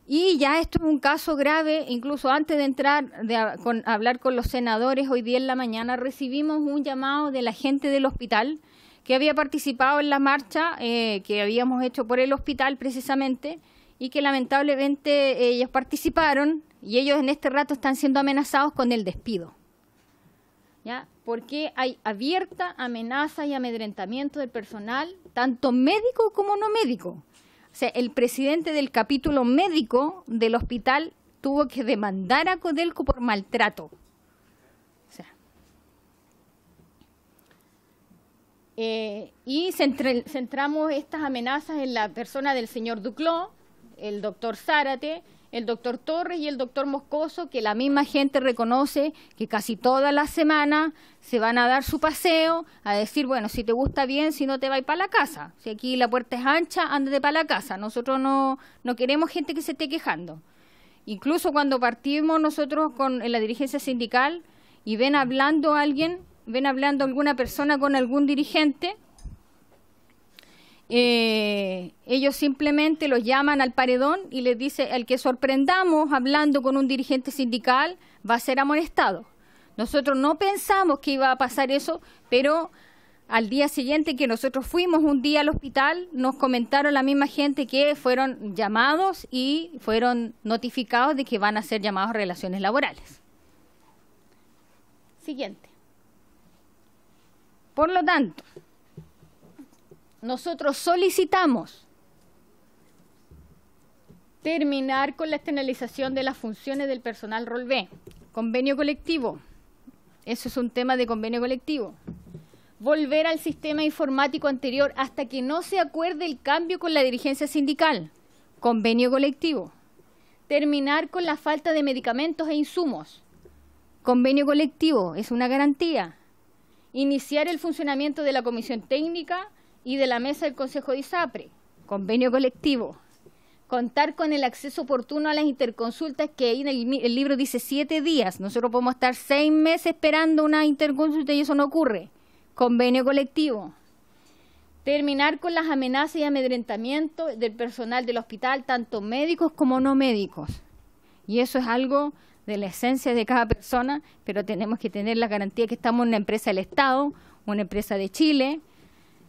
Y ya esto es un caso grave, incluso antes de entrar de, hablar con los senadores, hoy día en la mañana recibimos un llamado de la gente del hospital que había participado en la marcha eh, que habíamos hecho por el hospital precisamente y que lamentablemente ellos participaron y ellos en este rato están siendo amenazados con el despido. ¿Ya? Porque hay abierta amenaza y amedrentamiento del personal, tanto médico como no médico sea, el presidente del capítulo médico del hospital tuvo que demandar a Codelco por maltrato. Eh, y centramos estas amenazas en la persona del señor Duclos, el doctor Zárate, el doctor Torres y el doctor Moscoso, que la misma gente reconoce que casi toda la semana se van a dar su paseo, a decir, bueno, si te gusta bien, si no te ir para la casa. Si aquí la puerta es ancha, ándate para la casa. Nosotros no, queremos gente que se esté quejando. Incluso cuando partimos nosotros con en la dirigencia sindical y ven hablando alguien, ven hablando alguna persona con algún dirigente, eh, ellos simplemente los llaman al paredón y les dice, el que sorprendamos hablando con un dirigente sindical va a ser amonestado. Nosotros no pensamos que iba a pasar eso, pero al día siguiente que nosotros fuimos un día al hospital, nos comentaron la misma gente que fueron llamados y fueron notificados de que van a ser llamados a relaciones laborales. Siguiente. Por lo tanto, nosotros solicitamos terminar con la externalización de las funciones del personal rol B, convenio colectivo, eso es un tema de convenio colectivo, volver al sistema informático anterior hasta que no se acuerde el cambio con la dirigencia sindical, convenio colectivo, terminar con la falta de medicamentos e insumos, convenio colectivo, es una garantía, iniciar el funcionamiento de la comisión técnica y de la mesa del Consejo de ISAPRE, convenio colectivo, contar con el acceso oportuno a las interconsultas, que ahí en el, libro dice siete días. Nosotros podemos estar seis meses esperando una interconsulta y eso no ocurre. Convenio colectivo. Terminar con las amenazas y amedrentamientos del personal del hospital, tanto médicos como no médicos. Y eso es algo de la esencia de cada persona, pero tenemos que tener la garantía que estamos en una empresa del Estado, una empresa de Chile,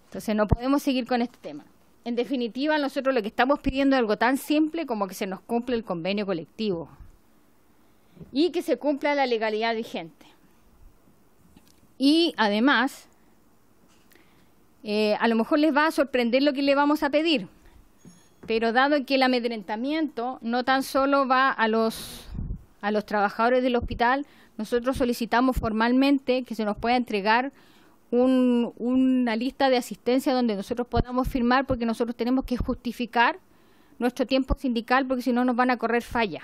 entonces no podemos seguir con este tema. En definitiva, nosotros lo que estamos pidiendo es algo tan simple como que se nos cumpla el convenio colectivo y que se cumpla la legalidad vigente. Y además, eh, a lo mejor les va a sorprender lo que le vamos a pedir, pero dado que el amedrentamiento no tan solo va a los trabajadores del hospital, nosotros solicitamos formalmente que se nos pueda entregar una lista de asistencia donde nosotros podamos firmar porque nosotros tenemos que justificar nuestro tiempo sindical porque si no nos van a correr falla.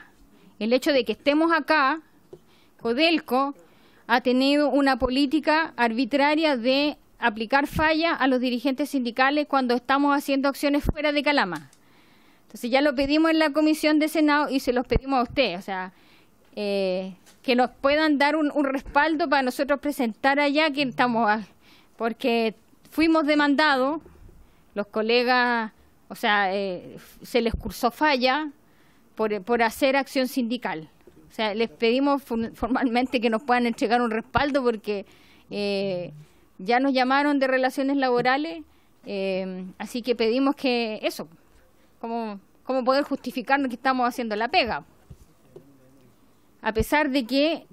El hecho de que estemos acá, Codelco ha tenido una política arbitraria de aplicar falla a los dirigentes sindicales cuando estamos haciendo acciones fuera de Calama. Entonces ya lo pedimos en la comisión de Senado y se los pedimos a usted, o sea, eh, que nos puedan dar un, respaldo para nosotros presentar allá que estamos porque fuimos demandados, los colegas, o sea, eh, se les cursó falla por, hacer acción sindical. O sea, les pedimos formalmente que nos puedan entregar un respaldo porque eh, ya nos llamaron de relaciones laborales, eh, así que pedimos que eso, como, como poder justificarnos que estamos haciendo la pega. A pesar de que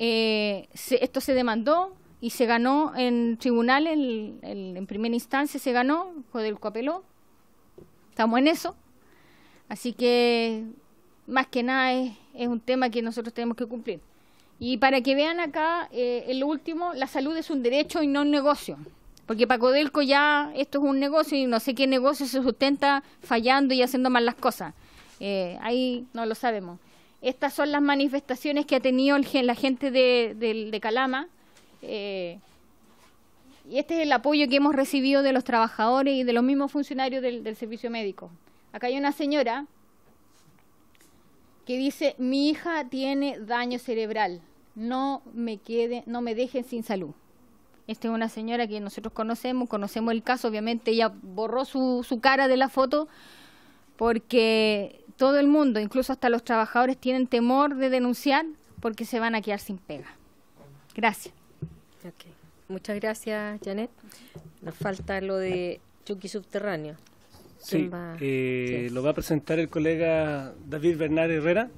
esto se demandó, y se ganó en tribunal, en primera instancia se ganó, Codelco apeló, estamos en eso. Así que más que nada es, un tema que nosotros tenemos que cumplir. Y para que vean acá, eh, el último, la salud es un derecho y no un negocio. Porque para Codelco ya esto es un negocio y no sé qué negocio se sustenta fallando y haciendo mal las cosas. Eh, ahí no lo sabemos. Estas son las manifestaciones que ha tenido la gente de, de, de Calama, eh, y este es el apoyo que hemos recibido de los trabajadores y de los mismos funcionarios del, servicio médico. Acá hay una señora que dice, mi hija tiene daño cerebral, no me, quede, no me dejen sin salud. Esta es una señora que nosotros conocemos, conocemos el caso, obviamente ella borró su cara de la foto porque todo el mundo, incluso hasta los trabajadores, tienen temor de denunciar porque se van a quedar sin pega. Gracias. Muchas gracias, Janet. Nos falta lo de Chucky Subterráneo. Sí, eh, lo va a presentar el colega David Bernal Herrera.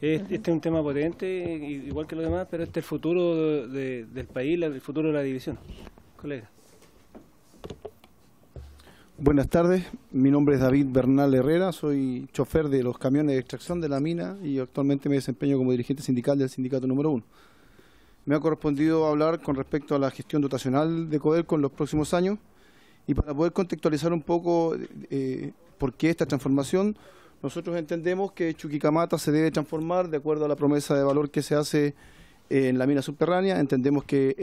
Este, es un tema potente, igual que lo demás, pero este es el futuro del país, el futuro de la división. Colega. Buenas tardes, mi nombre es David Bernal Herrera, soy chofer de los camiones de extracción de la mina y actualmente me desempeño como dirigente sindical del sindicato número uno me ha correspondido hablar con respecto a la gestión dotacional de Codelco en los próximos años y para poder contextualizar un poco eh, por qué esta transformación, nosotros entendemos que Chuquicamata se debe transformar de acuerdo a la promesa de valor que se hace eh, en la mina subterránea. Entendemos que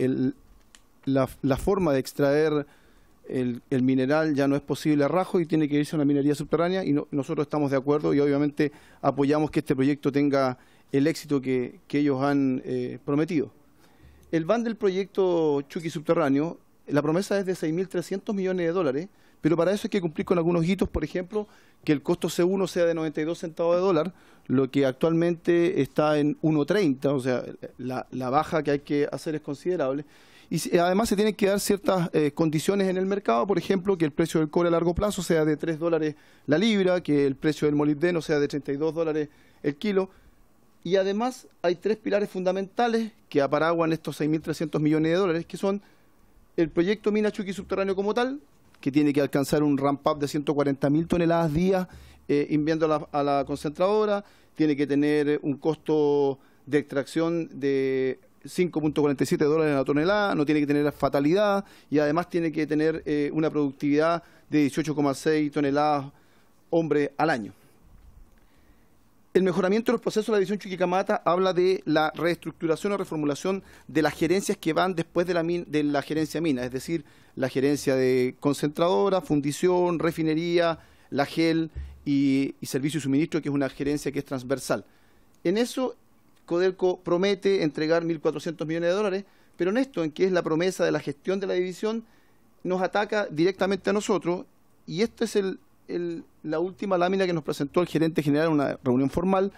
la, forma de extraer el, mineral ya no es posible a rajo y tiene que irse a una minería subterránea y nosotros estamos de acuerdo y obviamente apoyamos que este proyecto tenga el éxito que, ellos han eh, prometido. El BAN del proyecto Chucky Subterráneo, la promesa es de 6.300 millones de dólares, pero para eso hay que cumplir con algunos hitos, por ejemplo, que el costo C1 sea de 92 centavos de dólar, lo que actualmente está en 1.30, o sea, la, baja que hay que hacer es considerable. Y además se tienen que dar ciertas eh, condiciones en el mercado, por ejemplo, que el precio del cobre a largo plazo sea de 3 dólares la libra, que el precio del molibdeno sea de 32 dólares el kilo y además hay tres pilares fundamentales que aparaguan estos 6.300 millones de dólares, que son el proyecto Mina Chuqui Subterráneo como tal, que tiene que alcanzar un ramp-up de 140.000 toneladas día eh, a la, concentradora, tiene que tener un costo de extracción de 5.47 dólares la tonelada, no tiene que tener fatalidad y además tiene que tener eh, una productividad de 18,6 toneladas hombre al año. El mejoramiento de los procesos de la división Chuquicamata habla de la reestructuración o reformulación de las gerencias que van después de la, de la gerencia mina, es decir, la gerencia de concentradora, fundición, refinería, la GEL y, y servicio y suministro, que es una gerencia que es transversal. En eso, Codelco promete entregar 1.400 millones de dólares, pero en esto, en que es la promesa de la gestión de la división, nos ataca directamente a nosotros y esto es el la última lámina que nos presentó el gerente general en una reunión formal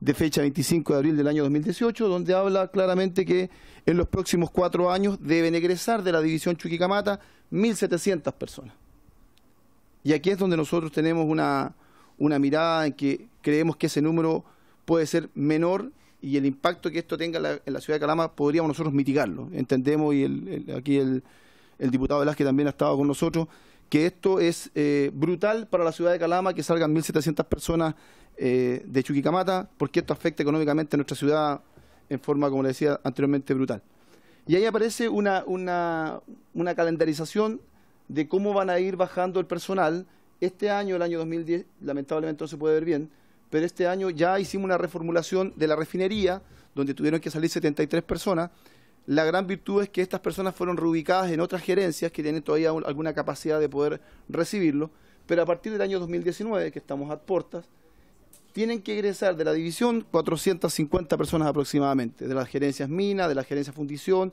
de fecha 25 de abril del año 2018, donde habla claramente que en los próximos cuatro años deben egresar de la división Chuquicamata 1.700 personas. Y aquí es donde nosotros tenemos una, una mirada en que creemos que ese número puede ser menor y el impacto que esto tenga en la, ciudad de Calama podríamos nosotros mitigarlo. Entendemos, y aquí el, diputado Velázquez también ha estado con nosotros, que esto es eh, brutal para la ciudad de Calama, que salgan 1.700 personas eh, de Chuquicamata, porque esto afecta económicamente a nuestra ciudad en forma, como le decía anteriormente, brutal. Y ahí aparece una, una, una calendarización de cómo van a ir bajando el personal. Este año, el año 2010, lamentablemente no se puede ver bien, pero este año ya hicimos una reformulación de la refinería, donde tuvieron que salir 73 personas, la gran virtud es que estas personas fueron reubicadas en otras gerencias que tienen todavía alguna capacidad de poder recibirlo, pero a partir del año 2019, que estamos a puertas, tienen que egresar de la división 450 personas aproximadamente, de las gerencias minas, de las gerencias fundición,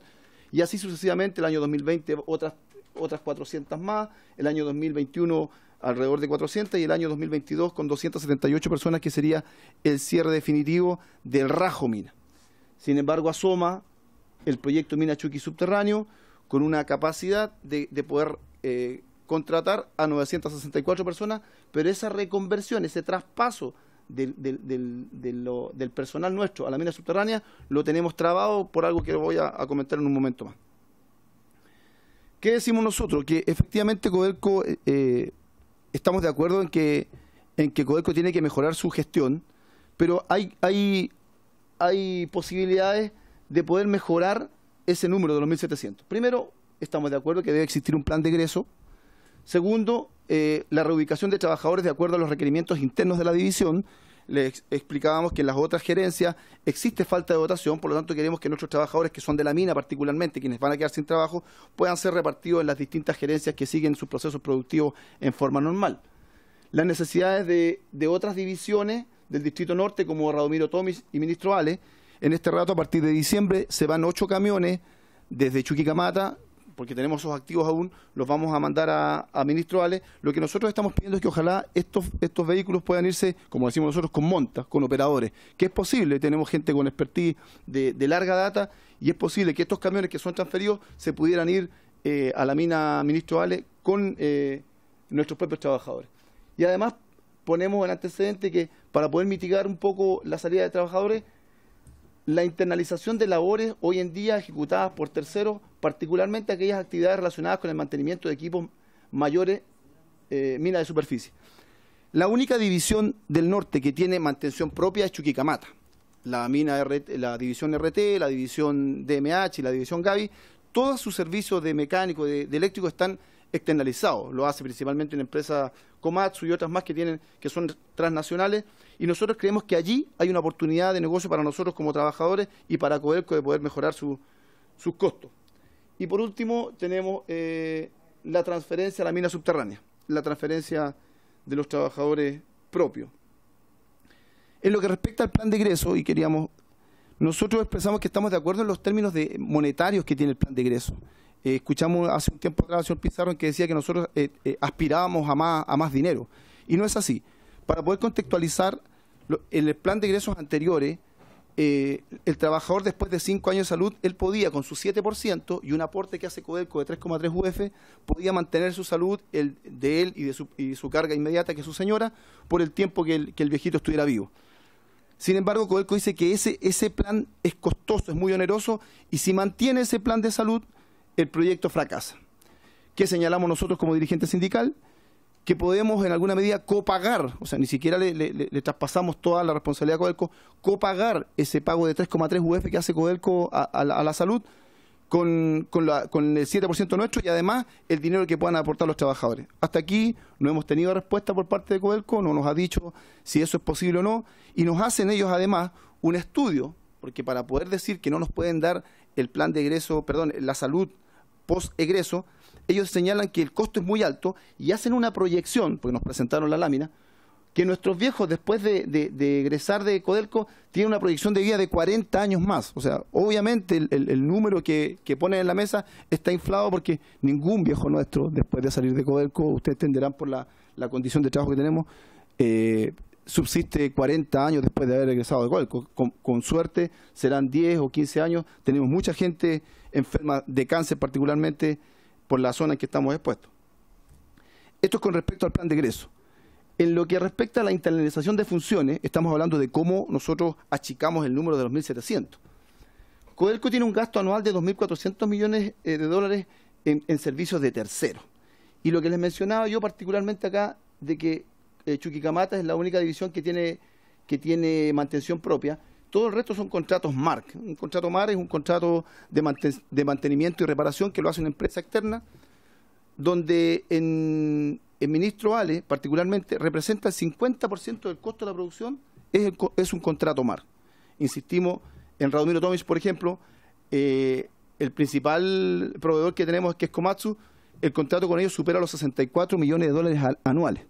y así sucesivamente el año 2020 otras, otras 400 más, el año 2021 alrededor de 400 y el año 2022 con 278 personas que sería el cierre definitivo del rajo mina. Sin embargo, asoma el proyecto mina Chuqui subterráneo con una capacidad de, poder eh, contratar a 964 personas, pero esa reconversión, ese traspaso del, del, personal nuestro a la mina subterránea lo tenemos trabado por algo que voy a, comentar en un momento más. ¿Qué decimos nosotros? Que efectivamente Codelco, eh, eh, estamos de acuerdo en que, en que Codelco tiene que mejorar su gestión, pero hay, hay, hay posibilidades de poder mejorar ese número de los 1.700. Primero, estamos de acuerdo que debe existir un plan de egreso. Segundo, eh, la reubicación de trabajadores de acuerdo a los requerimientos internos de la división. Les explicábamos que en las otras gerencias existe falta de dotación, por lo tanto queremos que nuestros trabajadores, que son de la mina particularmente, quienes van a quedar sin trabajo, puedan ser repartidos en las distintas gerencias que siguen sus procesos productivos en forma normal. Las necesidades de, de otras divisiones del Distrito Norte, como Radomiro Tomis y Ministro Ale, en este rato, a partir de diciembre, se van ocho camiones desde Chuquicamata, porque tenemos esos activos aún, los vamos a mandar a, Ministro Ale. Lo que nosotros estamos pidiendo es que ojalá estos, vehículos puedan irse, como decimos nosotros, con montas, con operadores, que es posible, tenemos gente con expertise de, larga data y es posible que estos camiones que son transferidos se pudieran ir eh, a la mina Ministro Ale con eh, nuestros propios trabajadores. Y además ponemos en antecedente que para poder mitigar un poco la salida de trabajadores, la internalización de labores hoy en día ejecutadas por terceros, particularmente aquellas actividades relacionadas con el mantenimiento de equipos mayores eh, minas de superficie. La única división del norte que tiene mantención propia es Chuquicamata. La, mina la división RT, la división DMH y la división Gavi, todos sus servicios de mecánico, de, de eléctrico están externalizados. Lo hace principalmente una empresa Comatsu y otras más que tienen que son transnacionales y nosotros creemos que allí hay una oportunidad de negocio para nosotros como trabajadores y para Codelco de poder mejorar sus costos. Y por último tenemos eh, la transferencia a la mina subterránea, la transferencia de los trabajadores propios. En lo que respecta al plan de ingreso, y queríamos, nosotros expresamos que estamos de acuerdo en los términos de monetarios que tiene el plan de ingreso. Eh, escuchamos hace un tiempo atrás al señor Pizarro que decía que nosotros eh, eh, aspirábamos a más, a más dinero. Y no es así. Para poder contextualizar, el plan de ingresos anteriores, el trabajador después de cinco años de salud, él podía con su 7% y un aporte que hace Codelco de 3,3 UF, podía mantener su salud el, de él y de su, carga inmediata, que es su señora, por el tiempo que el, que el viejito estuviera vivo. Sin embargo, Codelco dice que ese, ese plan es costoso, es muy oneroso, y si mantiene ese plan de salud, el proyecto fracasa. que señalamos nosotros como dirigente sindical? Que podemos en alguna medida copagar, o sea, ni siquiera le, traspasamos toda la responsabilidad a Codelco, copagar ese pago de 3,3 UF que hace Codelco a, la salud con, con, con, el 7% nuestro y además el dinero que puedan aportar los trabajadores. Hasta aquí no hemos tenido respuesta por parte de Codelco, no nos ha dicho si eso es posible o no, y nos hacen ellos además un estudio, porque para poder decir que no nos pueden dar el plan de egreso, perdón, la salud post-egreso, ellos señalan que el costo es muy alto y hacen una proyección, porque nos presentaron la lámina, que nuestros viejos después de, egresar de Codelco tienen una proyección de vida de 40 años más. O sea, obviamente el, número que, que, ponen en la mesa está inflado porque ningún viejo nuestro después de salir de Codelco, ustedes entenderán por la, la condición de trabajo que tenemos, eh, subsiste 40 años después de haber regresado de Colco. Con, suerte serán 10 o 15 años. Tenemos mucha gente enferma de cáncer, particularmente por la zona en que estamos expuestos. Esto es con respecto al plan de egreso. En lo que respecta a la internalización de funciones, estamos hablando de cómo nosotros achicamos el número de los 1.700. Codelco tiene un gasto anual de 2.400 millones eh, de dólares en, en servicios de terceros. Y lo que les mencionaba yo particularmente acá, de que eh, Chuquicamata es la única división que tiene, que tiene mantención propia. Todo el resto son contratos MARC. Un contrato MARC es un contrato de, mantenimiento y reparación que lo hace una empresa externa, donde en, el ministro Ale, particularmente, representa el 50% del costo de la producción, es, un contrato MAR. Insistimos, en Radomiro Tomis por ejemplo, eh, el principal proveedor que tenemos, que es Komatsu, el contrato con ellos supera los 64 millones de dólares anuales.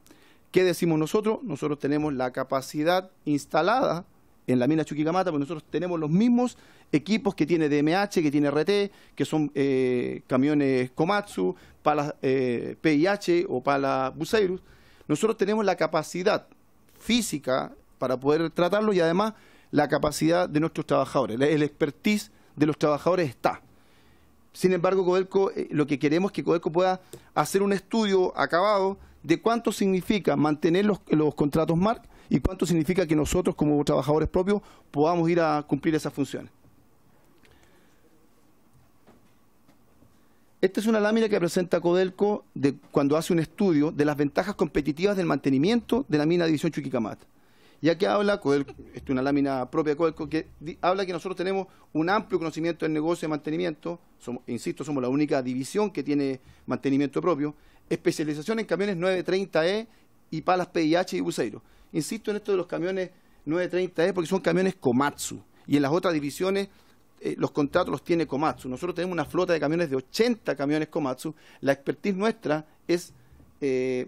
¿Qué decimos nosotros? Nosotros tenemos la capacidad instalada en la mina Chuquicamata, porque nosotros tenemos los mismos equipos que tiene DMH, que tiene RT, que son eh, camiones Komatsu, para PIH eh, o Pala Buceirus. Nosotros tenemos la capacidad física para poder tratarlo y además la capacidad de nuestros trabajadores, el expertise de los trabajadores está. Sin embargo, eh, lo que queremos es que Codelco pueda hacer un estudio acabado de cuánto significa mantener los, contratos MARC y cuánto significa que nosotros como trabajadores propios podamos ir a cumplir esas funciones. Esta es una lámina que presenta Codelco cuando hace un estudio de las ventajas competitivas del mantenimiento de la mina División Chuquicamat. ya que habla, Codelco, es una lámina propia de Codelco, que habla que nosotros tenemos un amplio conocimiento del negocio de mantenimiento, insisto, somos la única división que tiene mantenimiento propio, especialización en camiones 930E e y palas PIH y buceiro. Insisto en esto de los camiones 930E e porque son camiones Komatsu y en las otras divisiones eh, los contratos los tiene Komatsu. Nosotros tenemos una flota de camiones de 80 camiones Komatsu. La expertise nuestra es, eh,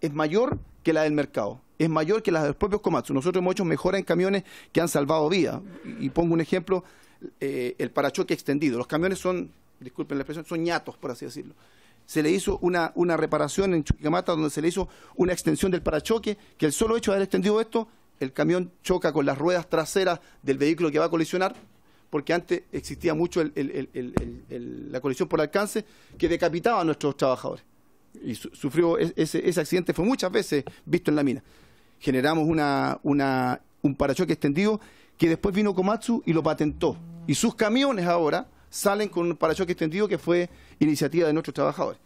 es mayor que la del mercado, es mayor que la de los propios Komatsu. Nosotros hemos hecho mejoras en camiones que han salvado vidas. Y, pongo un ejemplo, eh, el parachoque extendido. Los camiones son, disculpen la expresión, son ñatos, por así decirlo se le hizo una, una reparación en Chuquimata donde se le hizo una extensión del parachoque, que el solo hecho de haber extendido esto, el camión choca con las ruedas traseras del vehículo que va a colisionar, porque antes existía mucho la colisión por alcance, que decapitaba a nuestros trabajadores. Y sufrió ese, accidente, fue muchas veces visto en la mina. Generamos un parachoque extendido que después vino Komatsu y lo patentó. Y sus camiones ahora salen con un parachoque extendido que fue iniciativa de nuestros trabajadores.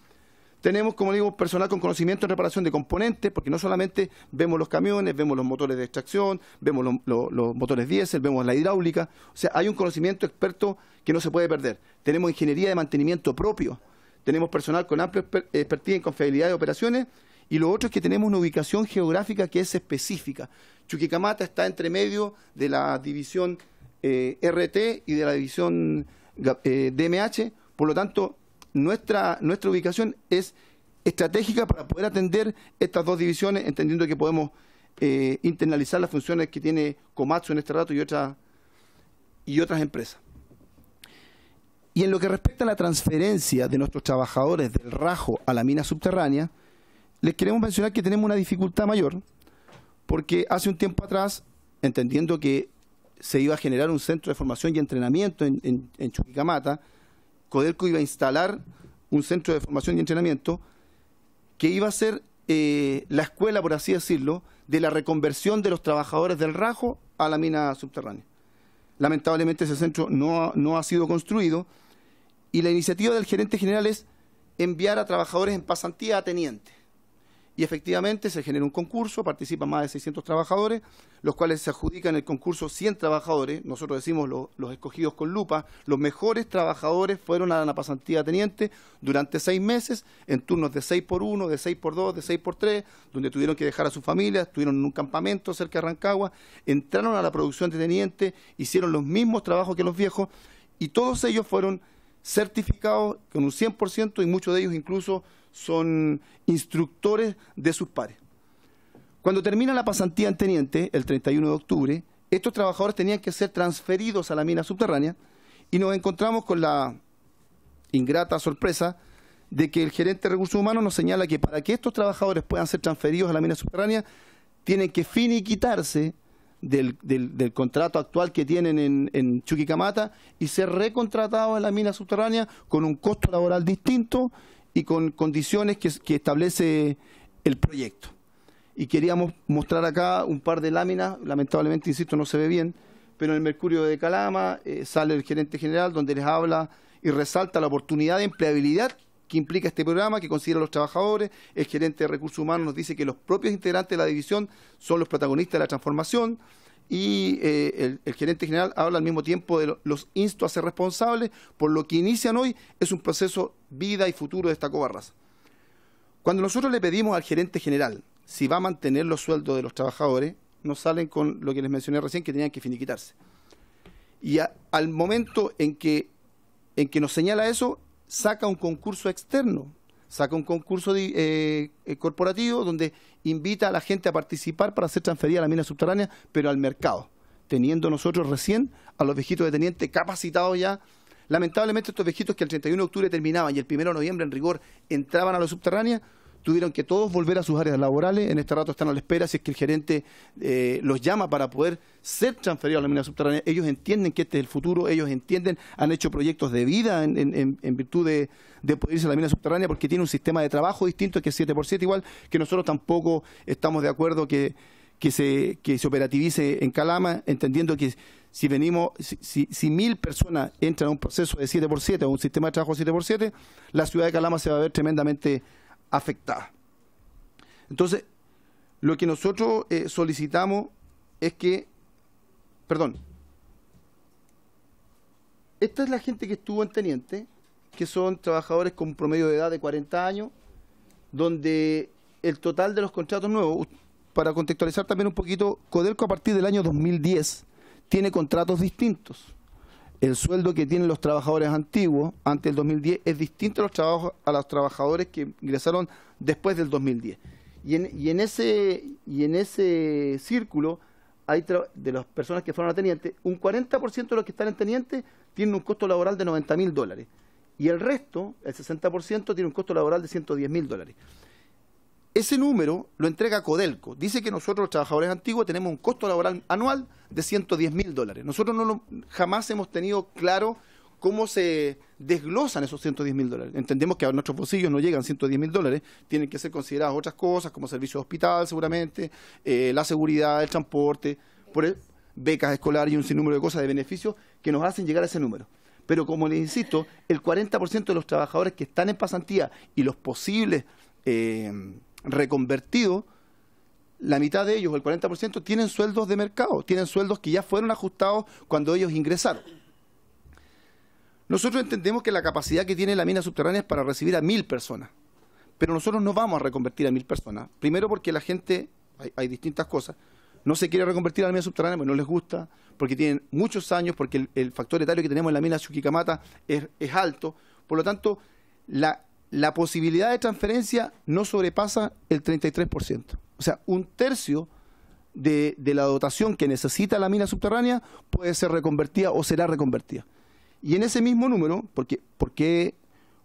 Tenemos, como digo, personal con conocimiento en reparación de componentes, porque no solamente vemos los camiones, vemos los motores de extracción, vemos los, motores diésel, vemos la hidráulica. O sea, hay un conocimiento experto que no se puede perder. Tenemos ingeniería de mantenimiento propio. Tenemos personal con amplia expertise en confiabilidad de operaciones. Y lo otro es que tenemos una ubicación geográfica que es específica. Chuquicamata está entre medio de la división eh, RT y de la división DMH, eh, por lo tanto, nuestra, nuestra ubicación es estratégica para poder atender estas dos divisiones, entendiendo que podemos eh, internalizar las funciones que tiene Comazo en este rato y, otra, y otras empresas. Y en lo que respecta a la transferencia de nuestros trabajadores del rajo a la mina subterránea, les queremos mencionar que tenemos una dificultad mayor, porque hace un tiempo atrás, entendiendo que se iba a generar un centro de formación y entrenamiento en, en, Codelco iba a instalar un centro de formación y entrenamiento que iba a ser eh, la escuela, por así decirlo, de la reconversión de los trabajadores del rajo a la mina subterránea. Lamentablemente ese centro no ha, no ha sido construido y la iniciativa del gerente general es enviar a trabajadores en pasantía a tenientes. Y efectivamente se genera un concurso, participan más de 600 trabajadores, los cuales se adjudican el concurso 100 trabajadores, nosotros decimos los escogidos con lupa, los mejores trabajadores fueron a la pasantía teniente durante seis meses, en turnos de 6 por 1, de 6 por 2, de 6 por 3, donde tuvieron que dejar a sus familias, estuvieron en un campamento cerca de Rancagua, entraron a la producción de teniente, hicieron los mismos trabajos que los viejos, y todos ellos fueron certificados con un 100% y muchos de ellos incluso son instructores de sus pares. Cuando termina la pasantía en teniente, el 31 de octubre, estos trabajadores tenían que ser transferidos a la mina subterránea y nos encontramos con la ingrata sorpresa de que el gerente de recursos humanos nos señala que para que estos trabajadores puedan ser transferidos a la mina subterránea, tienen que finiquitarse del, del, contrato actual que tienen en, en, Chuquicamata y ser recontratados en la mina subterránea con un costo laboral distinto y con condiciones que, establece el proyecto. Y queríamos mostrar acá un par de láminas, lamentablemente, insisto, no se ve bien, pero en el Mercurio de Calama eh, sale el gerente general donde les habla y resalta la oportunidad de empleabilidad que implica este programa, que considera los trabajadores. El gerente de recursos humanos nos dice que los propios integrantes de la división son los protagonistas de la transformación y eh, el, gerente general habla al mismo tiempo de los insto a ser responsables, por lo que inician hoy es un proceso vida y futuro de esta cobarraza. Cuando nosotros le pedimos al gerente general si va a mantener los sueldos de los trabajadores, nos salen con lo que les mencioné recién, que tenían que finiquitarse. Y al momento en que, nos señala eso, saca un concurso externo, saca un concurso eh, eh, corporativo donde invita a la gente a participar para hacer transferida a la mina subterránea, pero al mercado, teniendo nosotros recién a los viejitos de teniente capacitados ya. Lamentablemente estos viejitos que el 31 de octubre terminaban y el 1 de noviembre en rigor entraban a la subterránea, tuvieron que todos volver a sus áreas laborales, en este rato están a la espera, si es que el gerente eh, los llama para poder ser transferidos a la mina subterránea, ellos entienden que este es el futuro, ellos entienden, han hecho proyectos de vida en, virtud de, de poder irse a la mina subterránea porque tiene un sistema de trabajo distinto que es 7x7 igual, que nosotros tampoco estamos de acuerdo que, que se, que se operativice en Calama, entendiendo que si venimos, si, si, mil personas entran a un proceso de 7x7 o un sistema de trabajo 7x7, la ciudad de Calama se va a ver tremendamente afectada. Entonces, lo que nosotros eh, solicitamos es que, perdón, esta es la gente que estuvo en Teniente, que son trabajadores con promedio de edad de 40 años, donde el total de los contratos nuevos, para contextualizar también un poquito, Codelco a partir del año 2010 tiene contratos distintos el sueldo que tienen los trabajadores antiguos antes del 2010 es distinto a los, trabajos, a los trabajadores que ingresaron después del 2010. Y en, y en, ese, y en ese círculo hay de las personas que fueron a teniente, un 40% de los que están en teniente tienen un costo laboral de 90 mil dólares y el resto, el 60%, tiene un costo laboral de 110 mil dólares. Ese número lo entrega Codelco. Dice que nosotros, los trabajadores antiguos, tenemos un costo laboral anual de 110 mil dólares. Nosotros no jamás hemos tenido claro cómo se desglosan esos 110 mil dólares. Entendemos que a nuestros bolsillos no llegan 110 mil dólares, tienen que ser consideradas otras cosas, como servicios de hospital, seguramente, eh, la seguridad, el transporte, becas escolares y un sinnúmero de cosas de beneficios que nos hacen llegar a ese número pero como les insisto, el 40% de los trabajadores que están en pasantía y los posibles eh, Reconvertido, la mitad de ellos, el 40%, tienen sueldos de mercado, tienen sueldos que ya fueron ajustados cuando ellos ingresaron. Nosotros entendemos que la capacidad que tiene la mina subterránea es para recibir a mil personas, pero nosotros no vamos a reconvertir a mil personas. Primero porque la gente, hay, distintas cosas, no se quiere reconvertir a la mina subterránea porque no les gusta, porque tienen muchos años, porque el, factor etario que tenemos en la mina Chuquicamata es, es alto. Por lo tanto, la, la posibilidad de transferencia no sobrepasa el 33%. O sea, un tercio de, la dotación que necesita la mina subterránea puede ser reconvertida o será reconvertida. Y en ese mismo número, porque, qué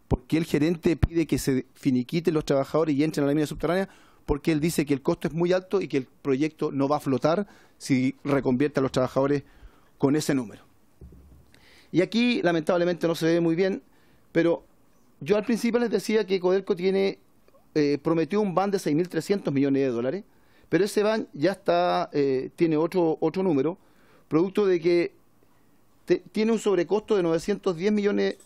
porque el gerente pide que se finiquiten los trabajadores y entren a la mina subterránea, porque él dice que el costo es muy alto y que el proyecto no va a flotar si reconvierte a los trabajadores con ese número. Y aquí lamentablemente no se ve muy bien, pero yo al principio les decía que Coderco tiene, eh, prometió un ban de 6.300 millones de dólares, pero ese ban ya está, eh, tiene otro, otro número, producto de que tiene un sobrecosto de 910 millones,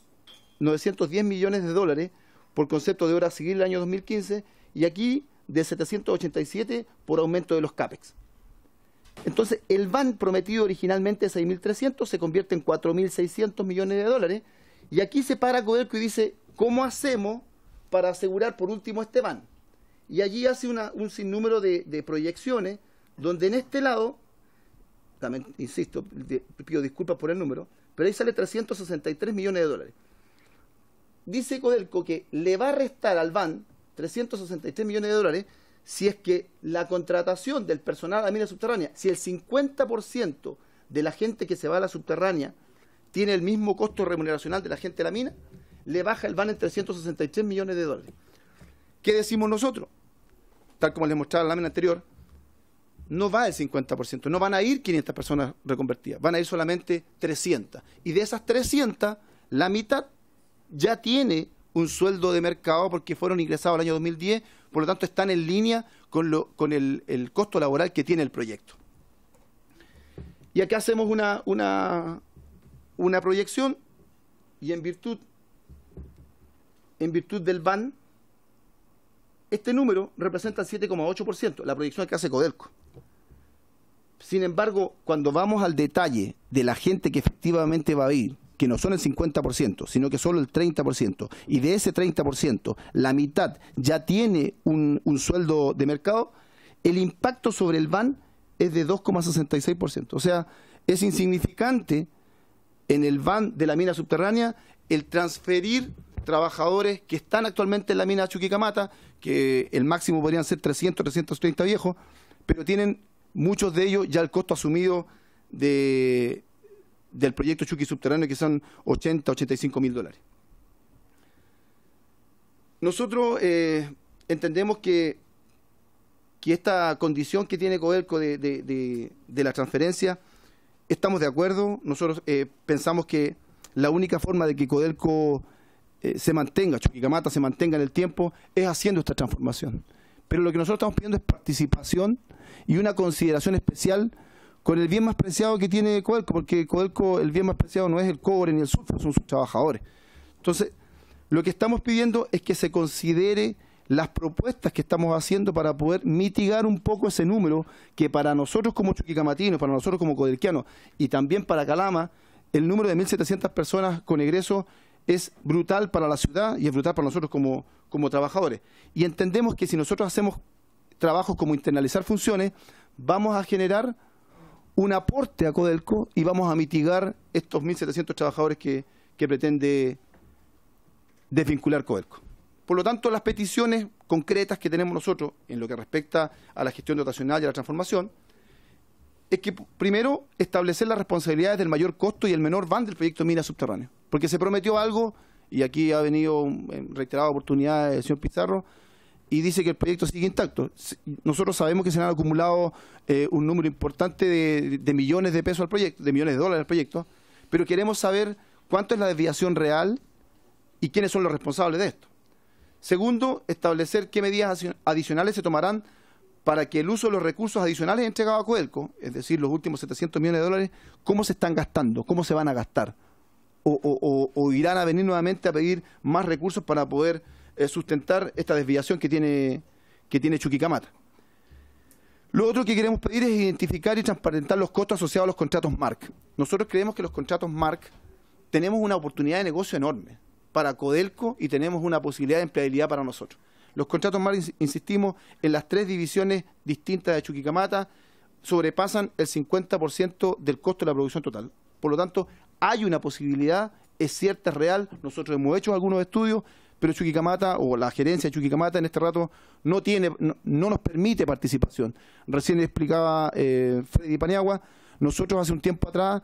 millones de dólares por concepto de hora civil el año 2015 y aquí de 787 por aumento de los CAPEX. Entonces, el BAN prometido originalmente de 6.300 se convierte en 4.600 millones de dólares y aquí se para Codelco y dice, ¿Cómo hacemos para asegurar por último este van? Y allí hace un sinnúmero de, proyecciones donde en este lado, también insisto, pido disculpas por el número, pero ahí sale 363 millones de dólares. Dice Codelco que le va a restar al van 363 millones de dólares si es que la contratación del personal a la mina subterránea, si el 50% de la gente que se va a la subterránea tiene el mismo costo remuneracional de la gente de la mina, le baja el BAN en 363 millones de dólares. ¿Qué decimos nosotros? Tal como les mostraba la lámina anterior, no va el 50%, no van a ir 500 personas reconvertidas, van a ir solamente 300. Y de esas 300, la mitad ya tiene un sueldo de mercado porque fueron ingresados el año 2010, por lo tanto están en línea con, el, costo laboral que tiene el proyecto. Y acá hacemos una, una, una proyección y en virtud en virtud del ban, este número representa el 7,8%, la proyección que hace Codelco. Sin embargo, cuando vamos al detalle de la gente que efectivamente va a ir, que no son el 50%, sino que solo el 30%, y de ese 30%, la mitad ya tiene un, un sueldo de mercado, el impacto sobre el BAN es de 2,66%. O sea, es insignificante en el BAN de la mina subterránea el transferir trabajadores que están actualmente en la mina Chuquicamata, que el máximo podrían ser 300, 330 viejos, pero tienen muchos de ellos ya el costo asumido del proyecto Chuqui Subterráneo, que son 80, 85 mil dólares. Nosotros eh, entendemos que, que, esta condición que tiene Codelco de, la transferencia, estamos de acuerdo. Nosotros eh, pensamos que la única forma de que Codelco eh, se mantenga, Chuquicamata se mantenga en el tiempo, es haciendo esta transformación. Pero lo que nosotros estamos pidiendo es participación y una consideración especial con el bien más preciado que tiene Codelco, porque Codelco, el bien más preciado no es el cobre ni el sulfuro, son sus trabajadores. Entonces, lo que estamos pidiendo es que se considere las propuestas que estamos haciendo para poder mitigar un poco ese número que para nosotros como chuquicamatinos, para nosotros como codelquianos y también para Calama, el número de 1.700 personas con egreso es brutal para la ciudad y es brutal para nosotros como, trabajadores. Y entendemos que si nosotros hacemos trabajos como internalizar funciones, vamos a generar un aporte a Codelco y vamos a mitigar estos 1.700 trabajadores que, que pretende desvincular Codelco. Por lo tanto, las peticiones concretas que tenemos nosotros en lo que respecta a la gestión dotacional y a la transformación, es que primero establecer las responsabilidades del mayor costo y el menor van del proyecto mina subterráneo, porque se prometió algo y aquí ha venido en oportunidad oportunidades el señor Pizarro y dice que el proyecto sigue intacto. Nosotros sabemos que se han acumulado eh, un número importante de, millones de pesos al proyecto, de millones de dólares al proyecto, pero queremos saber cuánto es la desviación real y quiénes son los responsables de esto. Segundo, establecer qué medidas adicionales se tomarán para que el uso de los recursos adicionales entregados a Codelco, es decir, los últimos 700 millones de dólares, cómo se están gastando, cómo se van a gastar, o, irán a venir nuevamente a pedir más recursos para poder eh, sustentar esta desviación que tiene, que tiene Chuquicamata. Lo otro que queremos pedir es identificar y transparentar los costos asociados a los contratos MARC. Nosotros creemos que los contratos MARC tenemos una oportunidad de negocio enorme para Codelco y tenemos una posibilidad de empleabilidad para nosotros. Los contratos más, insistimos, en las tres divisiones distintas de Chuquicamata sobrepasan el 50% del costo de la producción total. Por lo tanto, hay una posibilidad, es cierta, es real. Nosotros hemos hecho algunos estudios, pero Chuquicamata o la gerencia de Chuquicamata en este rato no, tiene, no, nos permite participación. Recién explicaba eh, Freddy Paniagua, nosotros hace un tiempo atrás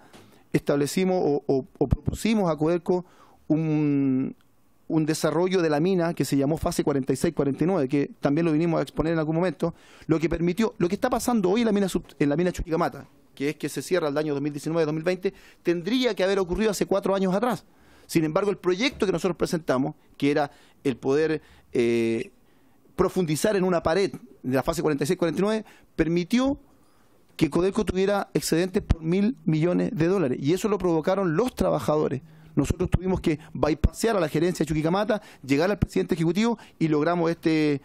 establecimos o, propusimos a Codelco un, un desarrollo de la mina que se llamó fase 46-49, que también lo vinimos a exponer en algún momento, lo que permitió, lo que está pasando hoy en la mina, en la mina que es que se cierra el año 2019-2020, tendría que haber ocurrido hace cuatro años atrás. Sin embargo, el proyecto que nosotros presentamos, que era el poder eh, profundizar en una pared de la fase 46-49, permitió que Codelco tuviera excedentes por mil millones de dólares. Y eso lo provocaron los trabajadores. Nosotros tuvimos que bypassear a la gerencia de Chuquicamata, llegar al presidente ejecutivo y logramos este,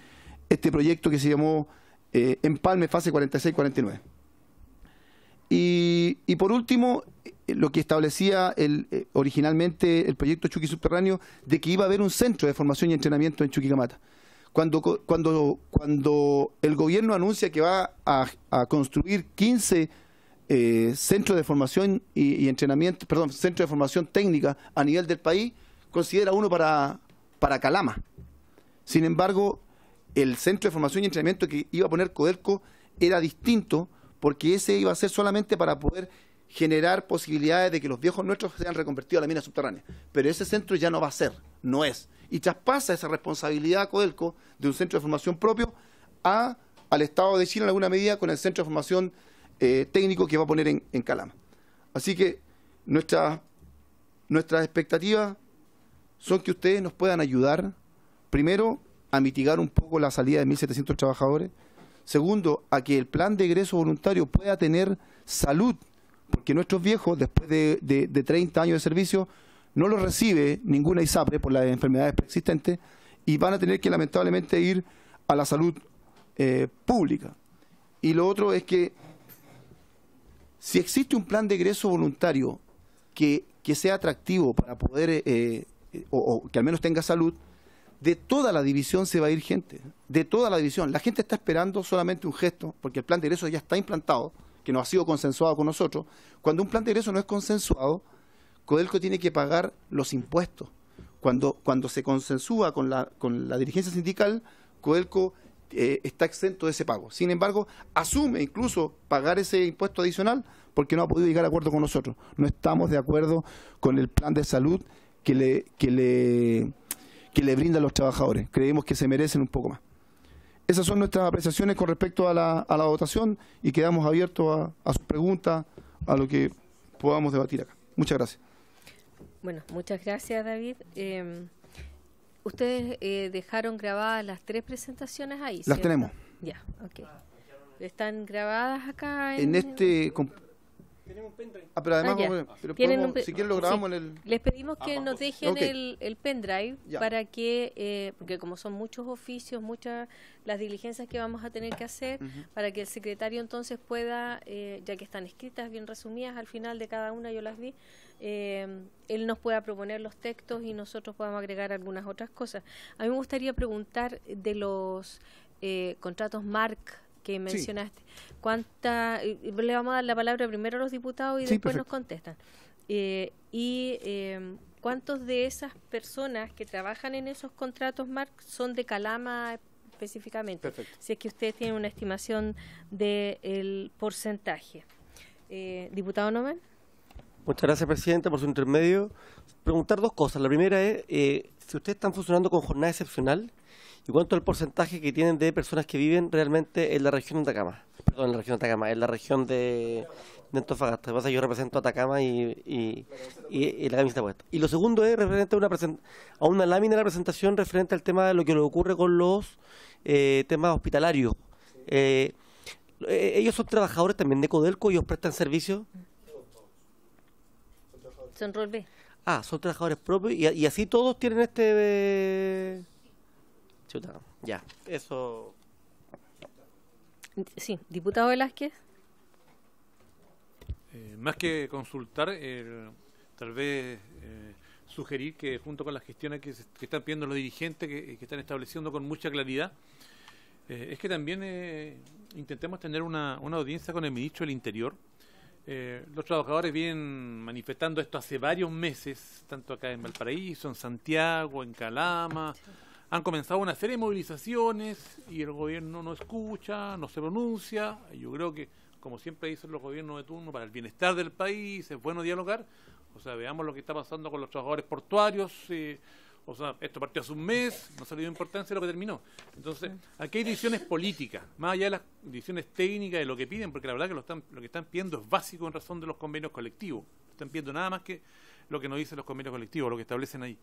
este proyecto que se llamó eh, Empalme Fase 46-49. Y, por último, eh, lo que establecía el, eh, originalmente el proyecto Chuqui Subterráneo de que iba a haber un centro de formación y entrenamiento en Chuquicamata. Cuando, cuando, cuando el gobierno anuncia que va a, a construir 15 eh, centro de formación y, entrenamiento, perdón, centro de formación técnica a nivel del país, considera uno para, para Calama. Sin embargo, el centro de formación y entrenamiento que iba a poner Codelco era distinto porque ese iba a ser solamente para poder generar posibilidades de que los viejos nuestros sean reconvertidos a la mina subterránea. Pero ese centro ya no va a ser, no es. Y traspasa esa responsabilidad a Codelco de un centro de formación propio a, al Estado de Chile en alguna medida con el centro de formación eh, técnico que va a poner en, Calama. Así que nuestras expectativas son que ustedes nos puedan ayudar, primero, a mitigar un poco la salida de 1.700 trabajadores, segundo, a que el plan de egreso voluntario pueda tener salud, porque nuestros viejos, después de, de, 30 años de servicio, no los recibe ninguna ISAPRE por las enfermedades preexistentes y van a tener que lamentablemente ir a la salud eh, pública. Y lo otro es que si existe un plan de egreso voluntario que, sea atractivo para poder, eh, eh, o, que al menos tenga salud, de toda la división se va a ir gente, de toda la división. La gente está esperando solamente un gesto, porque el plan de egreso ya está implantado, que no ha sido consensuado con nosotros. Cuando un plan de egreso no es consensuado, Codelco tiene que pagar los impuestos. Cuando, cuando se consensúa con la, con la dirigencia sindical, Codelco eh, está exento de ese pago. Sin embargo, asume incluso pagar ese impuesto adicional porque no ha podido llegar a acuerdo con nosotros. No estamos de acuerdo con el plan de salud que le, que le, brindan los trabajadores. Creemos que se merecen un poco más. Esas son nuestras apreciaciones con respecto a la, a la votación y quedamos abiertos a, a sus preguntas, a lo que podamos debatir acá. Muchas gracias. Bueno, muchas gracias David. Em, Ustedes eh, dejaron grabadas las tres presentaciones ahí. Las tenemos. Ya, ok. ¿Están grabadas acá? En, en este, Ah, pero además, ah, si quieren lo grabamos en el... Les pedimos que ah, nos dejen el, pendrive para que, eh, porque como son muchos oficios, muchas las diligencias que vamos a tener que hacer, para que el secretario entonces pueda, eh, ya que están escritas, bien resumidas, al final de cada una yo las vi, eh, él nos pueda proponer los textos y nosotros podamos agregar algunas otras cosas. A mí me gustaría preguntar de los contratos MARC, que mencionaste. ¿Cuánta, le vamos a dar la palabra primero a los diputados y después nos contestan. Eh, ¿Y eh, cuántos de esas personas que trabajan en esos contratos, Mark, son de Calama específicamente? Si es que ustedes tienen una estimación del porcentaje. Eh, Diputado Noman. Muchas gracias, Presidenta, por su intermedio. Preguntar dos cosas. La primera es, eh, si ustedes están funcionando con jornada excepcional, ¿Y cuánto es el porcentaje que tienen de personas que viven realmente en la región de Atacama? Perdón, en la región de Atacama, en la región de, de Antofagasta. yo represento a Atacama y, y, la camisa puesta. Y lo segundo es referente a una, a una lámina de la presentación referente al tema de lo que le ocurre con los eh, temas hospitalarios. Eh, eh, ellos son trabajadores también de Codelco, ellos prestan servicios. Son rol Ah, son trabajadores propios y, así todos tienen este... Chuta, ya, eso. Sí, diputado Velázquez. Eh, más que consultar, tal vez eh, sugerir que junto con las gestiones que, están pidiendo los dirigentes, que, están estableciendo con mucha claridad, eh, es que también intentemos tener una, audiencia con el ministro del Interior. los trabajadores vienen manifestando esto hace varios meses, tanto acá en Valparaíso, en Santiago, en Calama han comenzado una serie de movilizaciones y el gobierno no escucha, no se pronuncia. Yo creo que, como siempre dicen los gobiernos de turno, para el bienestar del país es bueno dialogar. O sea, veamos lo que está pasando con los trabajadores portuarios. Eh, o sea, esto partió hace un mes, no salió de importancia lo que terminó. Entonces, aquí hay decisiones políticas, más allá de las decisiones técnicas de lo que piden, porque la verdad que lo, lo que están pidiendo es básico en razón de los convenios colectivos. Están pidiendo nada más que lo que nos dicen los convenios colectivos, lo que establecen ahí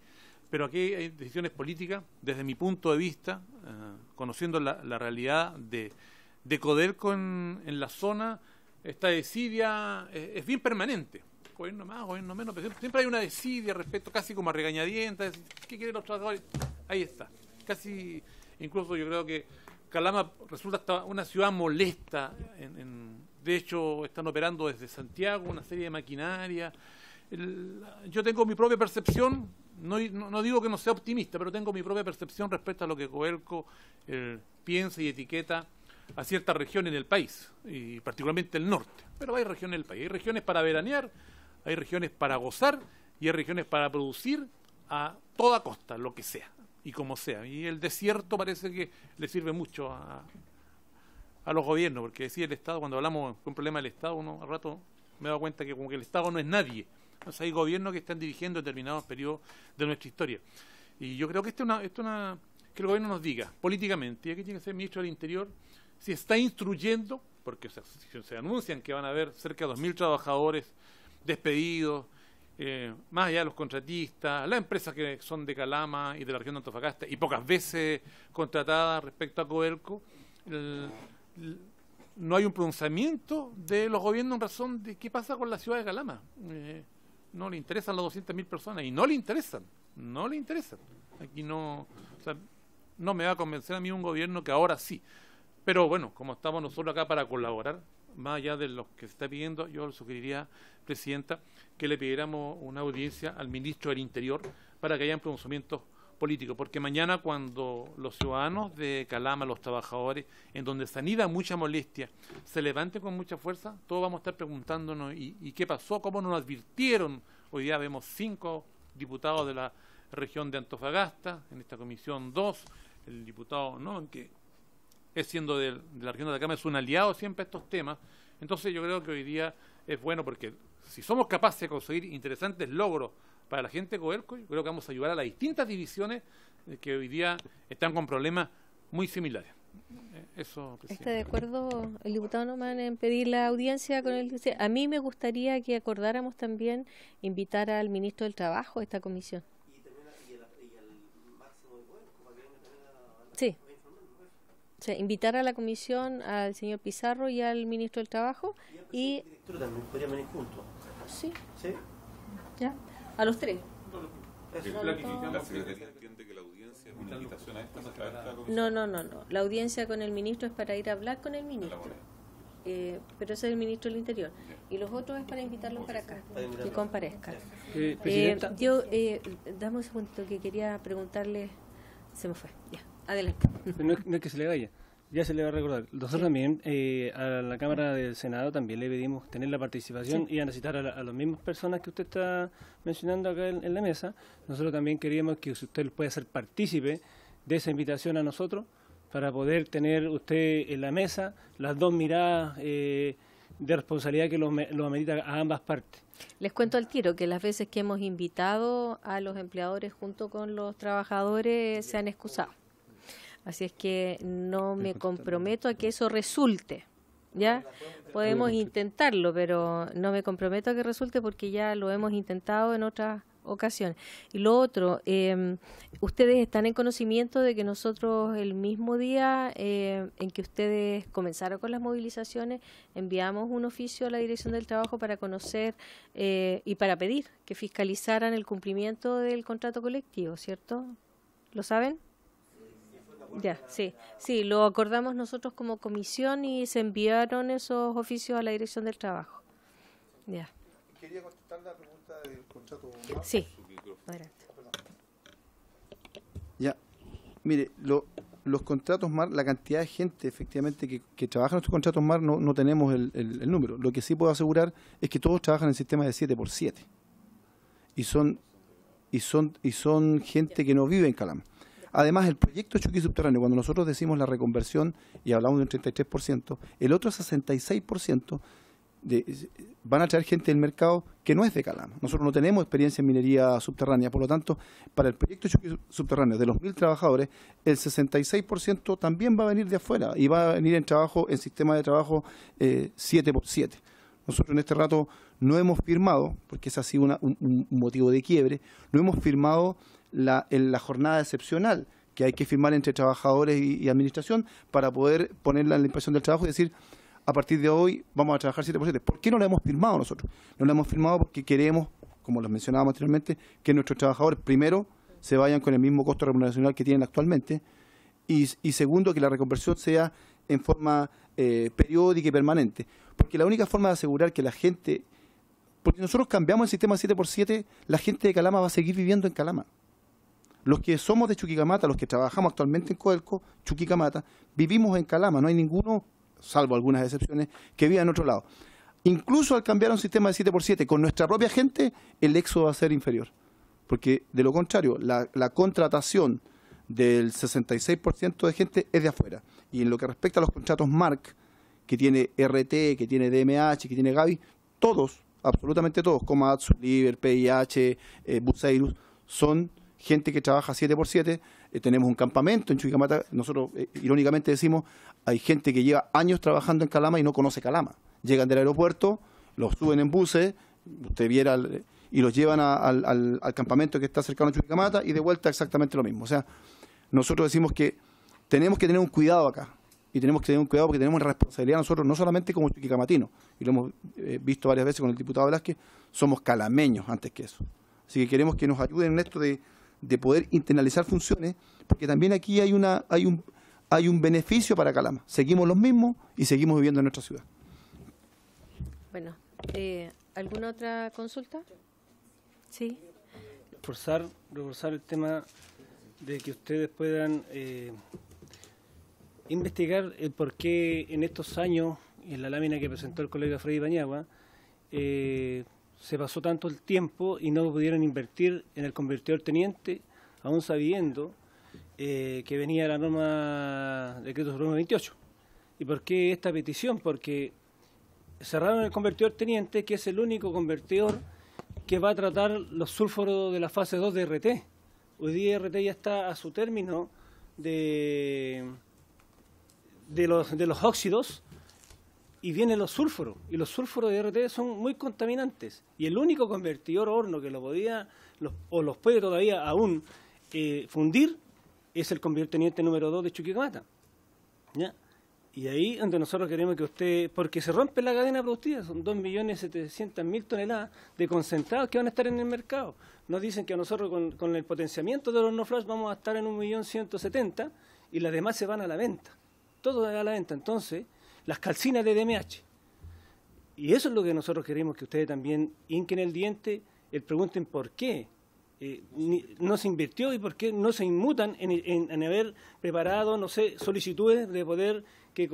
pero aquí hay decisiones políticas, desde mi punto de vista, eh, conociendo la, realidad de, de Codelco en, la zona, esta desidia eh, es, bien permanente. Gobierno más, gobierno menos, pero siempre hay una desidia respecto, casi como a regañadientes, ¿qué quieren los trabajadores? Ahí está. Casi, incluso yo creo que Calama resulta una ciudad molesta. de hecho, están operando desde Santiago una serie de maquinaria. yo tengo mi propia percepción no, no, digo que no sea optimista, pero tengo mi propia percepción respecto a lo que Coelco eh, piensa y etiqueta a ciertas regiones del país, y particularmente el norte. Pero hay regiones del país, hay regiones para veranear, hay regiones para gozar y hay regiones para producir a toda costa, lo que sea y como sea. Y el desierto parece que le sirve mucho a, a los gobiernos, porque si el Estado, cuando hablamos de un problema del Estado, uno al rato me da cuenta que como que el Estado no es nadie sea, hay gobiernos que están dirigiendo determinados periodos de nuestra historia. Y yo creo que este una, que el gobierno nos diga políticamente, y que tiene que ser ministro del Interior, si está instruyendo, porque se anuncian que van a haber cerca de 2.000 trabajadores despedidos, eh, más allá de los contratistas, las empresas que son de Calama y de la región de Antofagasta y pocas veces contratadas respecto a Coelco, no hay un pronunciamiento de los gobiernos en razón de qué pasa con la ciudad de Calama. Eh, no le interesan las 200.000 personas y no le interesan, no le interesan. Aquí no, o sea, no me va a convencer a mí un gobierno que ahora sí. Pero bueno, como estamos nosotros acá para colaborar, más allá de lo que se está pidiendo, yo sugeriría, Presidenta, que le pidiéramos una audiencia al Ministro del Interior para que hayan pronunciamiento político, porque mañana cuando los ciudadanos de Calama, los trabajadores, en donde se anida mucha molestia, se levanten con mucha fuerza, todos vamos a estar preguntándonos ¿y, qué pasó? ¿Cómo nos advirtieron? Hoy día vemos cinco diputados de la región de Antofagasta, en esta comisión dos, el diputado ¿no? que es siendo de, la región de Atacama, es un aliado siempre a estos temas. Entonces yo creo que hoy día es bueno porque si somos capaces de conseguir interesantes logros para la gente de Coelco, yo creo que vamos a ayudar a las distintas divisiones eh, que hoy día están con problemas muy similares. Eh, eso, Está de acuerdo el diputado Noman en pedir la audiencia con él A mí me gustaría que acordáramos también invitar al ministro del Trabajo a esta comisión. Sí. O sea, invitar a la comisión al señor Pizarro y al ministro del Trabajo y... también, podría venir juntos. Sí. ¿Sí? Ya. A los tres. No, no, no, no. La audiencia con el ministro es para ir a hablar con el ministro. Eh, pero ese es el ministro del Interior. Y los otros es para invitarlos para acá, que comparezcan. Eh, eh, yo, eh, dame un segundo que quería preguntarle. Se me fue, ya, adelante. no es que se le vaya. Ya se le va a recordar. Nosotros también eh, a la Cámara del Senado también le pedimos tener la participación y a necesitar a, las mismas personas que usted está mencionando acá en, la mesa. Nosotros también queríamos que usted pueda ser partícipe de esa invitación a nosotros para poder tener usted en la mesa las dos miradas eh, de responsabilidad que lo amerita a ambas partes. Les cuento al tiro que las veces que hemos invitado a los empleadores junto con los trabajadores se han excusado. Así es que no me comprometo a que eso resulte. ¿Ya? Podemos intentarlo, pero no me comprometo a que resulte porque ya lo hemos intentado en otras ocasiones. Y lo otro, em, ustedes están en conocimiento de que nosotros el mismo día em, en que ustedes comenzaron con las movilizaciones, enviamos un oficio a la Dirección del Trabajo para conocer eh, y para pedir que fiscalizaran el cumplimiento del contrato colectivo, ¿cierto? ¿Lo saben? Ya, sí, sí, lo acordamos nosotros como comisión y se enviaron esos oficios a la Dirección del Trabajo. Ya. Quería contestar la pregunta del contrato. MAR. sí, adelante. Ya, mire, los contratos MAR, la cantidad de gente efectivamente que, trabaja en estos contratos MAR no, tenemos el, número. Lo que sí puedo asegurar es que todos trabajan en el sistema de 7 por 7 y son y son y son gente que no vive en Calama. Además, el proyecto Chuqui Subterráneo, cuando nosotros decimos la reconversión y hablamos de un 33%, el otro 66% van a traer gente del mercado que no es de Calama. Nosotros no tenemos experiencia en minería subterránea, por lo tanto, para el proyecto Chuqui subterráneo de los mil trabajadores, el 66% también va a venir de afuera y va a venir en trabajo, en sistema de trabajo eh, 7x7. Nosotros en este rato no hemos firmado, porque ese ha sido un motivo de quiebre, no hemos firmado la, jornada excepcional que hay que firmar entre trabajadores y, administración para poder ponerla en la impresión del trabajo y decir, a partir de hoy vamos a trabajar 7 por 7. ¿Por qué no la hemos firmado nosotros? No la hemos firmado porque queremos, como lo mencionábamos anteriormente, que nuestros trabajadores, primero, se vayan con el mismo costo remuneracional que tienen actualmente y, segundo, que la reconversión sea en forma eh, periódica y permanente. Porque la única forma de asegurar que la gente... Porque nosotros cambiamos el sistema 7 por 7 la gente de Calama va a seguir viviendo en Calama. Los que somos de Chuquicamata, los que trabajamos actualmente en Coelco, Chuquicamata, vivimos en Calama, no hay ninguno, salvo algunas excepciones, que viva en otro lado. Incluso al cambiar un sistema de 7x7 con nuestra propia gente, el éxodo va a ser inferior. Porque de lo contrario, la, contratación del 66% de gente es de afuera. Y en lo que respecta a los contratos MARC, que tiene RT, que tiene DMH, que tiene GAVI, todos, absolutamente todos, Atsu, Liber, PIH, eh, son gente que trabaja 7 x 7 tenemos un campamento en Chuquicamata, nosotros eh, irónicamente decimos, hay gente que lleva años trabajando en Calama y no conoce Calama. Llegan del aeropuerto, los suben en buses, usted viera, y los llevan al, campamento que está cercano a Chuquicamata y de vuelta exactamente lo mismo. O sea, nosotros decimos que tenemos que tener un cuidado acá. Y tenemos que tener un cuidado porque tenemos responsabilidad nosotros, no solamente como chuquicamatino, y lo hemos eh, visto varias veces con el diputado Velázquez, somos calameños antes que eso. Así que queremos que nos ayuden en esto de, de poder internalizar funciones, porque también aquí hay, una, hay, un, hay un beneficio para Calama. Seguimos los mismos y seguimos viviendo en nuestra ciudad. Bueno, eh, ¿alguna otra consulta? Sí. Reforzar, el tema de que ustedes puedan eh, investigar el por qué en estos años, en la lámina que presentó el colega Freddy Bañagua, eh, se pasó tanto el tiempo y no pudieron invertir en el convertidor teniente, aún sabiendo eh, que venía la norma decreto número 28. ¿Y por qué esta petición? Porque cerraron el convertidor teniente, que es el único convertidor que va a tratar los sulfuros de la fase 2 de RT. Hoy día RT ya está a su término de, de, los, de los óxidos y vienen los sulfuros. Y los sulfuros de RT son muy contaminantes. Y el único convertidor horno que lo podía, los, o los puede todavía aún eh, fundir, es el convertiente número 2 de Chuquicamata. Y ahí donde nosotros queremos que usted, porque se rompe la cadena productiva, son 2.700.000 toneladas de concentrados que van a estar en el mercado. Nos dicen que nosotros con, el potenciamiento de horno flash vamos a estar en 1.170.000 y las demás se van a la venta. Todo va a la venta. Entonces, las calcinas de DMH. Y eso es lo que nosotros queremos que ustedes también inquen el diente, el eh, pregunten por qué eh, no se invirtió y por qué no se inmutan en, haber preparado, no sé, solicitudes de poder que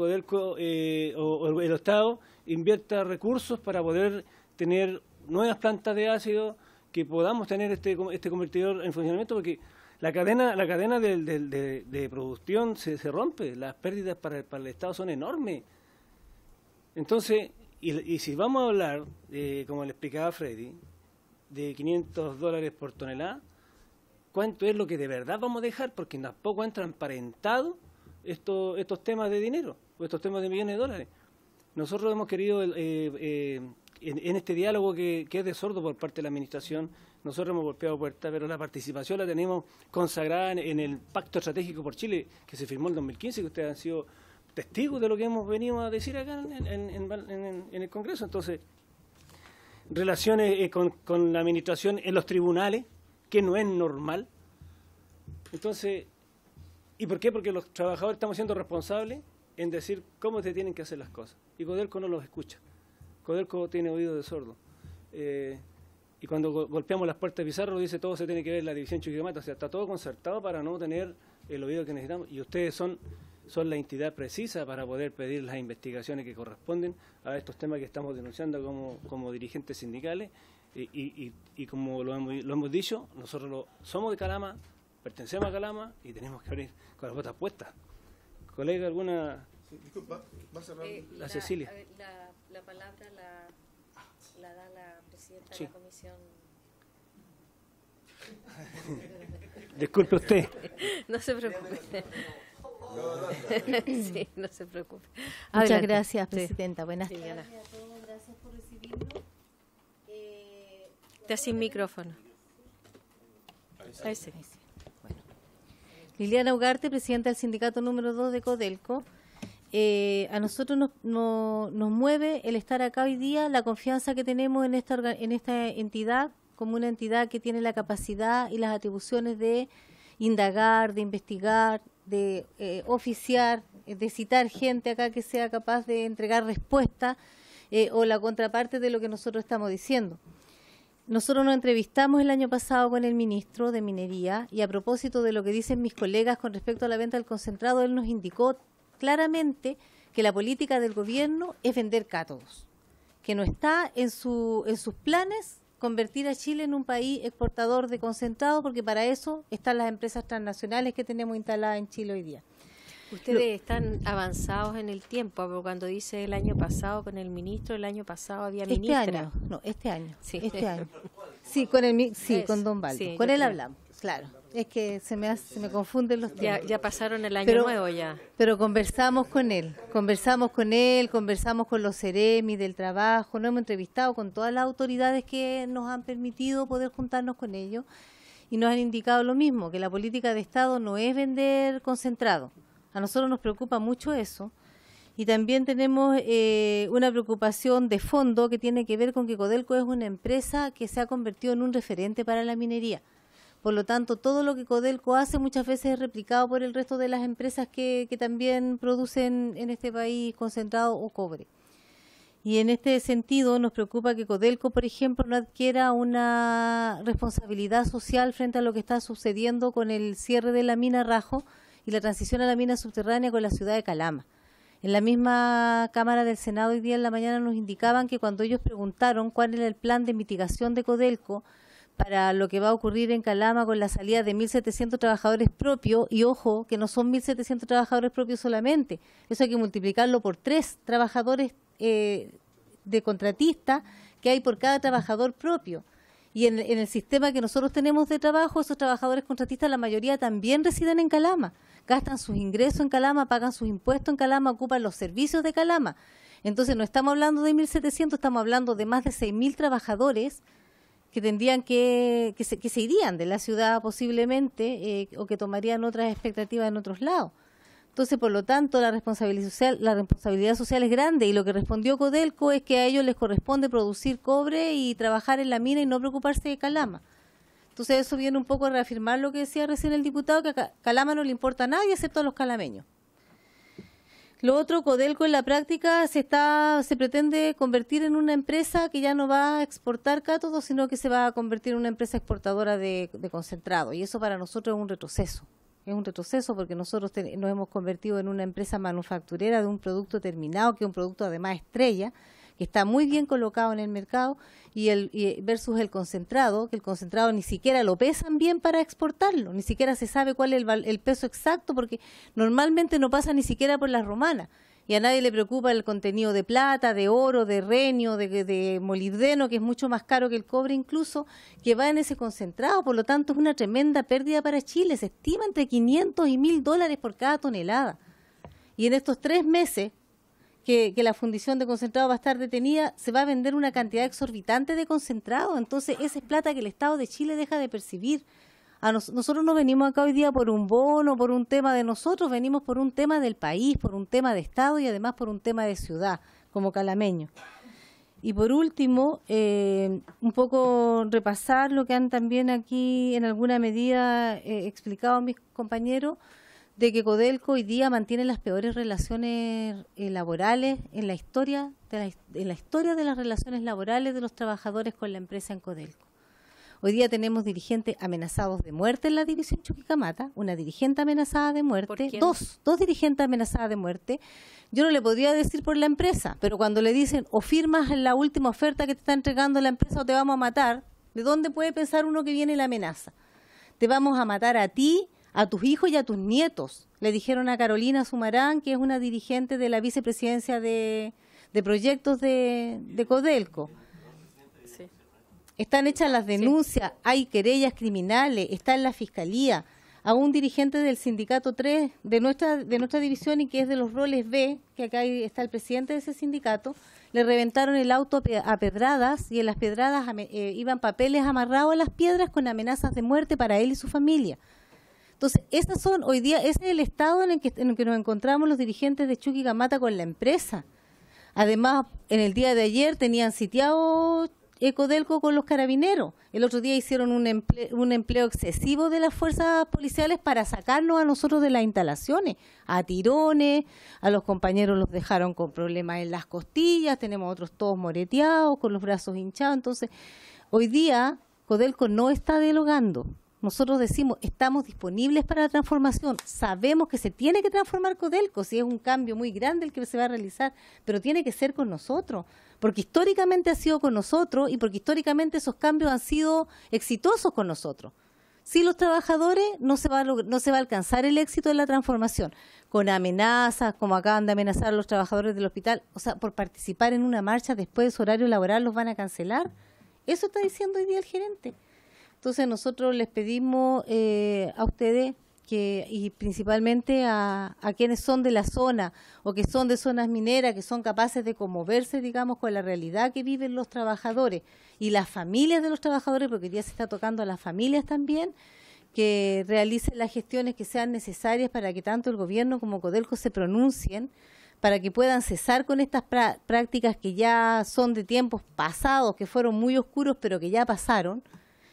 eh, o, el Estado invierta recursos para poder tener nuevas plantas de ácido, que podamos tener este, este convertidor en funcionamiento, porque la cadena, la cadena de, producción se, rompe, las pérdidas para, para el Estado son enormes. Entonces, y, si vamos a hablar, como le explicaba Freddy, de 500 dólares por tonelada, ¿cuánto es lo que de verdad vamos a dejar? Porque tampoco han transparentado estos, estos temas de dinero, o estos temas de millones de dólares. Nosotros hemos querido, eh, eh, en, este diálogo que, es de sordo por parte de la Administración, nosotros hemos golpeado puertas, pero la participación la tenemos consagrada en, el Pacto Estratégico por Chile, que se firmó en 2015, que ustedes han sido testigos de lo que hemos venido a decir acá en, el Congreso. Entonces, relaciones eh, con, la administración en los tribunales, que no es normal. Entonces, ¿y por qué? Porque los trabajadores estamos siendo responsables en decir cómo se tienen que hacer las cosas. Y Codelco no los escucha. Codelco tiene oído de sordo. Eh, y cuando golpeamos las puertas de Pizarro, dice todo se tiene que ver en la división Chuquicamata. O sea, está todo concertado para no tener el oído que necesitamos. Y ustedes son son la entidad precisa para poder pedir las investigaciones que corresponden a estos temas que estamos denunciando como, dirigentes sindicales y, y, y como lo hemos, dicho, nosotros somos de Calama, pertenecemos a Calama y tenemos que abrir con las botas puestas. Colega, ¿alguna...? va a cerrar. Eh, la, Cecilia. la, palabra la, la, da la presidenta de la comisión... Disculpe usted. no se preocupe. sí, no se preocupe. Muchas gracias, Presidenta. Buenas tardes a todos. Gracias por recibirnos. Eh, está sin micrófono. Liliana Ugarte, Presidenta del Sindicato Número 2 de Codelco. Eh, a nosotros nos, mueve el estar acá hoy día, la confianza que tenemos en esta, en esta entidad como una entidad que tiene la capacidad y las atribuciones de indagar, de investigar, de eh, oficiar, eh, de citar gente acá que sea capaz de entregar respuesta eh, o la contraparte de lo que nosotros estamos diciendo. Nosotros nos entrevistamos el año pasado con el ministro de Minería y a propósito de lo que dicen mis colegas con respecto a la venta del concentrado, él nos indicó claramente que la política del gobierno es vender cátodos, que no está en, su, en sus planes convertir a Chile en un país exportador de concentrado, porque para eso están las empresas transnacionales que tenemos instaladas en Chile hoy día. Ustedes están avanzados en el tiempo, cuando dice el año pasado con el ministro, el año pasado había este ministra. Este año, no, este año. Sí, este año. Sí, con, el, sí, con Don Valdez con él hablamos, claro. Es que se me, confunden los ya, ya pasaron el año nuevo ya. Pero conversamos con él, conversamos con él, conversamos con los Ceremi del trabajo, nos hemos entrevistado con todas las autoridades que nos han permitido poder juntarnos con ellos y nos han indicado lo mismo, que la política de Estado no es vender concentrado. A nosotros nos preocupa mucho eso. Y también tenemos eh, una preocupación de fondo que tiene que ver con que Codelco es una empresa que se ha convertido en un referente para la minería. Por lo tanto, todo lo que Codelco hace muchas veces es replicado por el resto de las empresas que, también producen en este país concentrado o cobre. Y en este sentido nos preocupa que Codelco, por ejemplo, no adquiera una responsabilidad social frente a lo que está sucediendo con el cierre de la mina Rajo y la transición a la mina subterránea con la ciudad de Calama. En la misma Cámara del Senado hoy día en la mañana nos indicaban que cuando ellos preguntaron cuál era el plan de mitigación de Codelco, para lo que va a ocurrir en Calama con la salida de 1.700 trabajadores propios, y ojo, que no son 1.700 trabajadores propios solamente, eso hay que multiplicarlo por tres trabajadores eh, de contratista que hay por cada trabajador propio. Y en, en, el sistema que nosotros tenemos de trabajo, esos trabajadores contratistas, la mayoría también residen en Calama, gastan sus ingresos en Calama, pagan sus impuestos en Calama, ocupan los servicios de Calama. Entonces no estamos hablando de 1.700, estamos hablando de más de 6.000 trabajadores que tendrían que, que se, irían de la ciudad posiblemente eh, o que tomarían otras expectativas en otros lados. Entonces, por lo tanto, la responsabilidad social, la responsabilidad social es grande y lo que respondió Codelco es que a ellos les corresponde producir cobre y trabajar en la mina y no preocuparse de Calama. Entonces, eso viene un poco a reafirmar lo que decía recién el diputado, que a Calama no le importa a nadie excepto a los calameños. Lo otro, Codelco en la práctica se está, se pretende convertir en una empresa que ya no va a exportar cátodos, sino que se va a convertir en una empresa exportadora de, de concentrado. Y eso para nosotros es un retroceso. Es un retroceso porque nosotros nos hemos convertido en una empresa manufacturera de un producto terminado, que es un producto además estrella, está muy bien colocado en el mercado, y el versus el concentrado, que el concentrado ni siquiera lo pesan bien para exportarlo, ni siquiera se sabe cuál es el, peso exacto, porque normalmente no pasa ni siquiera por las romanas y a nadie le preocupa el contenido de plata, de oro, de renio, de, de, molibdeno, que es mucho más caro que el cobre incluso, que va en ese concentrado. Por lo tanto, es una tremenda pérdida para Chile. Se estima entre 500 y 1.000 dólares por cada tonelada. Y en estos tres meses, que, la fundición de concentrado va a estar detenida, se va a vender una cantidad exorbitante de concentrado. Entonces, esa es plata que el Estado de Chile deja de percibir. A nosotros no venimos acá hoy día por un bono, por un tema de nosotros, venimos por un tema del país, por un tema de Estado y además por un tema de ciudad, como calameño. Y por último, eh, un poco repasar lo que han también aquí en alguna medida eh, explicado mis compañeros de que Codelco hoy día mantiene las peores relaciones eh, laborales en la historia de en la historia de las relaciones laborales de los trabajadores con la empresa en Codelco. Hoy día tenemos dirigentes amenazados de muerte en la división Chuquicamata, una dirigente amenazada de muerte, dos, dos dirigentes amenazadas de muerte. Yo no le podría decir por la empresa, pero cuando le dicen o firmas la última oferta que te está entregando la empresa o te vamos a matar, ¿de dónde puede pensar uno que viene la amenaza? Te vamos a matar a ti, a tus hijos y a tus nietos. Le dijeron a Carolina Sumarán, que es una dirigente de la vicepresidencia de, proyectos de, Codelco. Están hechas las denuncias, hay querellas criminales, está en la fiscalía. A un dirigente del sindicato 3 de nuestra, división y que es de los roles B, que acá está el presidente de ese sindicato, le reventaron el auto a pedradas y en las pedradas eh, iban papeles amarrados a las piedras con amenazas de muerte para él y su familia. Entonces, esas son, hoy día, ese es el estado en el que, que nos encontramos los dirigentes de Chuquicamata con la empresa. Además, en el día de ayer tenían sitiado Ecodelco con los carabineros. El otro día hicieron un, empleo, un empleo excesivo de las fuerzas policiales para sacarnos a nosotros de las instalaciones, a tirones, a los compañeros los dejaron con problemas en las costillas, tenemos otros todos moreteados, con los brazos hinchados. Entonces, hoy día Codelco no está dialogando. Nosotros decimos, estamos disponibles para la transformación, sabemos que se tiene que transformar Codelco, si es un cambio muy grande el que se va a realizar, pero tiene que ser con nosotros, porque históricamente ha sido con nosotros y porque históricamente esos cambios han sido exitosos con nosotros. Si los trabajadores no se, va a no se va a alcanzar el éxito de la transformación, con amenazas, como acaban de amenazar a los trabajadores del hospital, o sea, por participar en una marcha después de su horario laboral los van a cancelar. Eso está diciendo hoy día el gerente. Entonces nosotros les pedimos eh, a ustedes y principalmente a, quienes son de la zona o que son de zonas mineras, que son capaces de conmoverse, digamos, con la realidad que viven los trabajadores y las familias de los trabajadores, porque ya se está tocando a las familias también, que realicen las gestiones que sean necesarias para que tanto el gobierno como Codelco se pronuncien para que puedan cesar con estas prácticas que ya son de tiempos pasados, que fueron muy oscuros, pero que ya pasaron,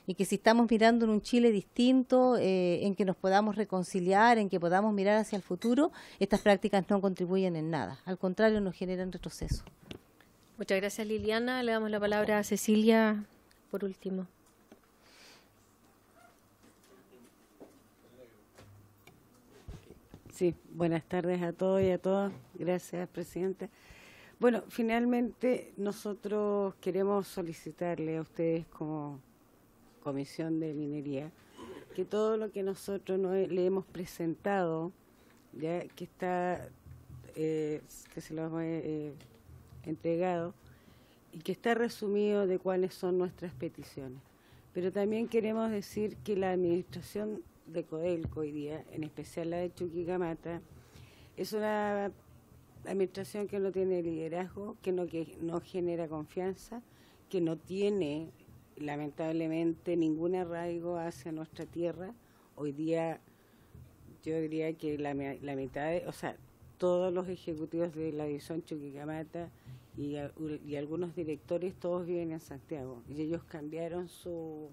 y que si estamos mirando en un Chile distinto, eh, en que nos podamos reconciliar, en que podamos mirar hacia el futuro, estas prácticas no contribuyen en nada, al contrario, nos generan retroceso. Muchas gracias Liliana, le damos la palabra a Cecilia por último. Sí, buenas tardes a todos y a todas. Gracias, Presidenta. Bueno, finalmente nosotros queremos solicitarle a ustedes como Comisión de Minería, que todo lo que nosotros le hemos presentado, que está, eh, que se lo hemos eh, eh, entregado, y que está resumido de cuáles son nuestras peticiones. Pero también queremos decir que la administración de Codelco hoy día, en especial la de Chuquicamata, es una administración que no tiene liderazgo, que no, que no genera confianza, que no tiene lamentablemente ningún arraigo hacia nuestra tierra. Hoy día yo diría que la, mitad, o sea, todos los ejecutivos de la división Chuquicamata y, y algunos directores, todos viven en Santiago. Y ellos cambiaron su,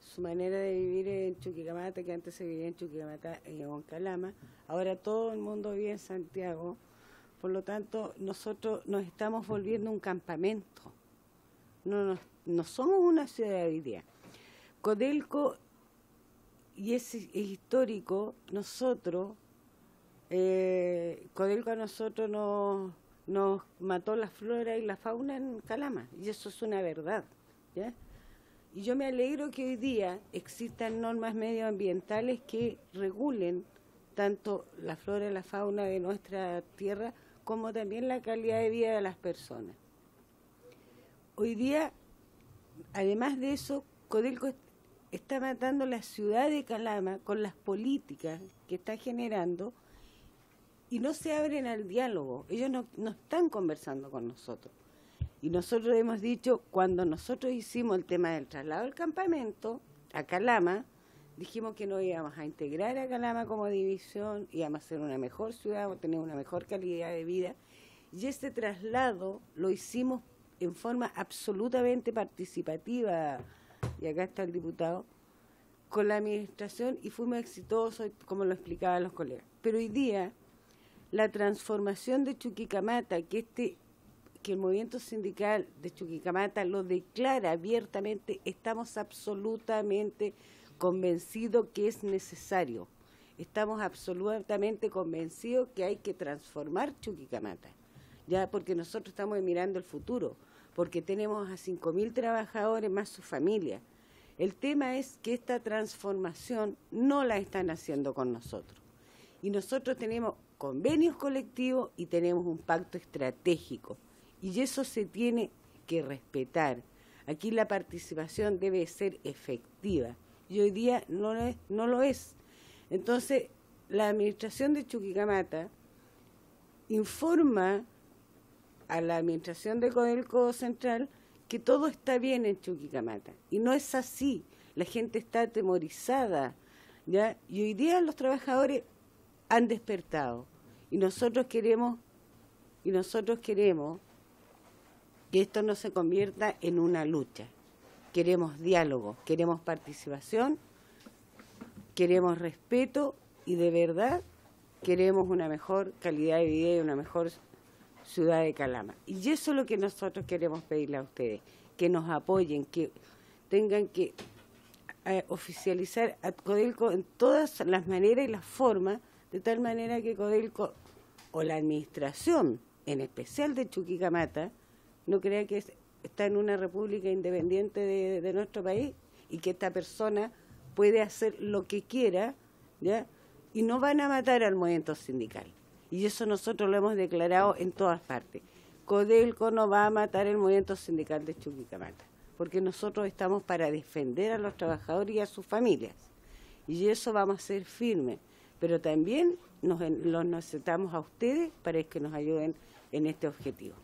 su manera de vivir en Chuquicamata, que antes se vivía en Chuquicamata y en Calama. Ahora todo el mundo vive en Santiago. Por lo tanto, nosotros nos estamos volviendo un campamento. No, no, no somos una ciudad hoy día. Codelco, y es, histórico, nosotros, eh, Codelco a nosotros nos, nos mató la flora y la fauna en Calama, y eso es una verdad. Y yo me alegro que hoy día existan normas medioambientales que regulen tanto la flora y la fauna de nuestra tierra como también la calidad de vida de las personas hoy día, además de eso, Codelco está matando la ciudad de Calama con las políticas que está generando y no se abren al diálogo. Ellos no, están conversando con nosotros. Y nosotros hemos dicho, cuando nosotros hicimos el tema del traslado del campamento a Calama, dijimos que no íbamos a integrar a Calama como división, íbamos a ser una mejor ciudad, a tener una mejor calidad de vida. Y ese traslado lo hicimos en forma absolutamente participativa, y acá está el diputado, con la administración y fuimos exitosos, como lo explicaban los colegas. Pero hoy día, la transformación de Chuquicamata, que este que el movimiento sindical de Chuquicamata lo declara abiertamente, estamos absolutamente convencidos que es necesario. Estamos absolutamente convencidos que hay que transformar Chuquicamata, ya porque nosotros estamos mirando el futuro porque tenemos a 5.000 trabajadores más su familia. El tema es que esta transformación no la están haciendo con nosotros. Y nosotros tenemos convenios colectivos y tenemos un pacto estratégico. Y eso se tiene que respetar. Aquí la participación debe ser efectiva. Y hoy día no lo es. No lo es. Entonces, la administración de Chuquicamata informa a la administración de Codelco Central que todo está bien en Chuquicamata. Y no es así. La gente está atemorizada. Y hoy día los trabajadores han despertado. Y nosotros queremos, y nosotros queremos que esto no se convierta en una lucha. Queremos diálogo, queremos participación, queremos respeto y de verdad queremos una mejor calidad de vida y una mejor ciudad de Calama. Y eso es lo que nosotros queremos pedirle a ustedes, que nos apoyen, que tengan que eh, oficializar a Codelco en todas las maneras y las formas, de tal manera que Codelco o la administración, en especial de Chuquicamata, no crea que está en una república independiente de, nuestro país y que esta persona puede hacer lo que quiera, Y no van a matar al movimiento sindical. Y eso nosotros lo hemos declarado en todas partes. Codelco no va a matar el movimiento sindical de Chuquicamata, porque nosotros estamos para defender a los trabajadores y a sus familias. Y eso vamos a ser firmes. Pero también nos, los necesitamos a ustedes para que nos ayuden en este objetivo.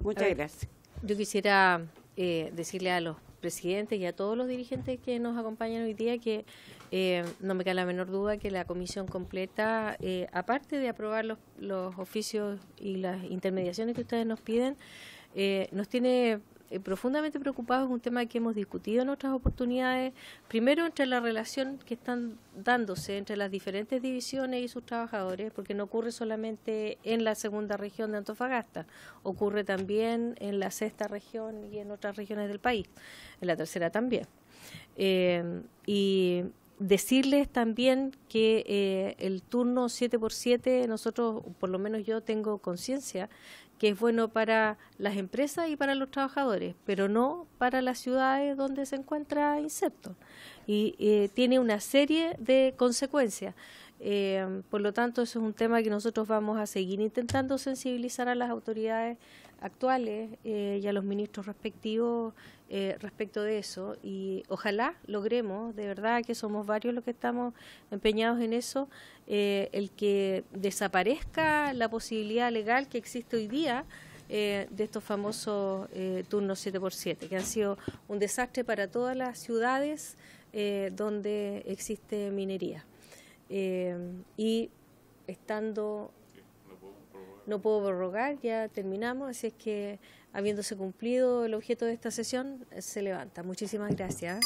Muchas gracias. Yo quisiera eh, decirle a los presidentes y a todos los dirigentes que nos acompañan hoy día que eh, no me cae la menor duda que la comisión completa, eh, aparte de aprobar los, oficios y las intermediaciones que ustedes nos piden, eh, nos tiene profundamente preocupados. Es un tema que hemos discutido en otras oportunidades. Primero, entre la relación que están dándose entre las diferentes divisiones y sus trabajadores, porque no ocurre solamente en la segunda región de Antofagasta, ocurre también en la sexta región y en otras regiones del país, en la tercera también. y Decirles también que eh, el turno 7x7, nosotros, por lo menos yo tengo conciencia, que es bueno para las empresas y para los trabajadores, pero no para las ciudades donde se encuentra insectos. Y eh, tiene una serie de consecuencias. Eh, por lo tanto, eso es un tema que nosotros vamos a seguir intentando sensibilizar a las autoridades actuales eh, y a los ministros respectivos eh, respecto de eso y ojalá logremos, de verdad que somos varios los que estamos empeñados en eso, eh, el que desaparezca la posibilidad legal que existe hoy día eh, de estos famosos turnos 7x7, que han sido un desastre para todas las ciudades donde existe minería. y estando... no puedo prorrogar, ya terminamos, así es que habiéndose cumplido el objeto de esta sesión, eh, se levanta. Muchísimas gracias.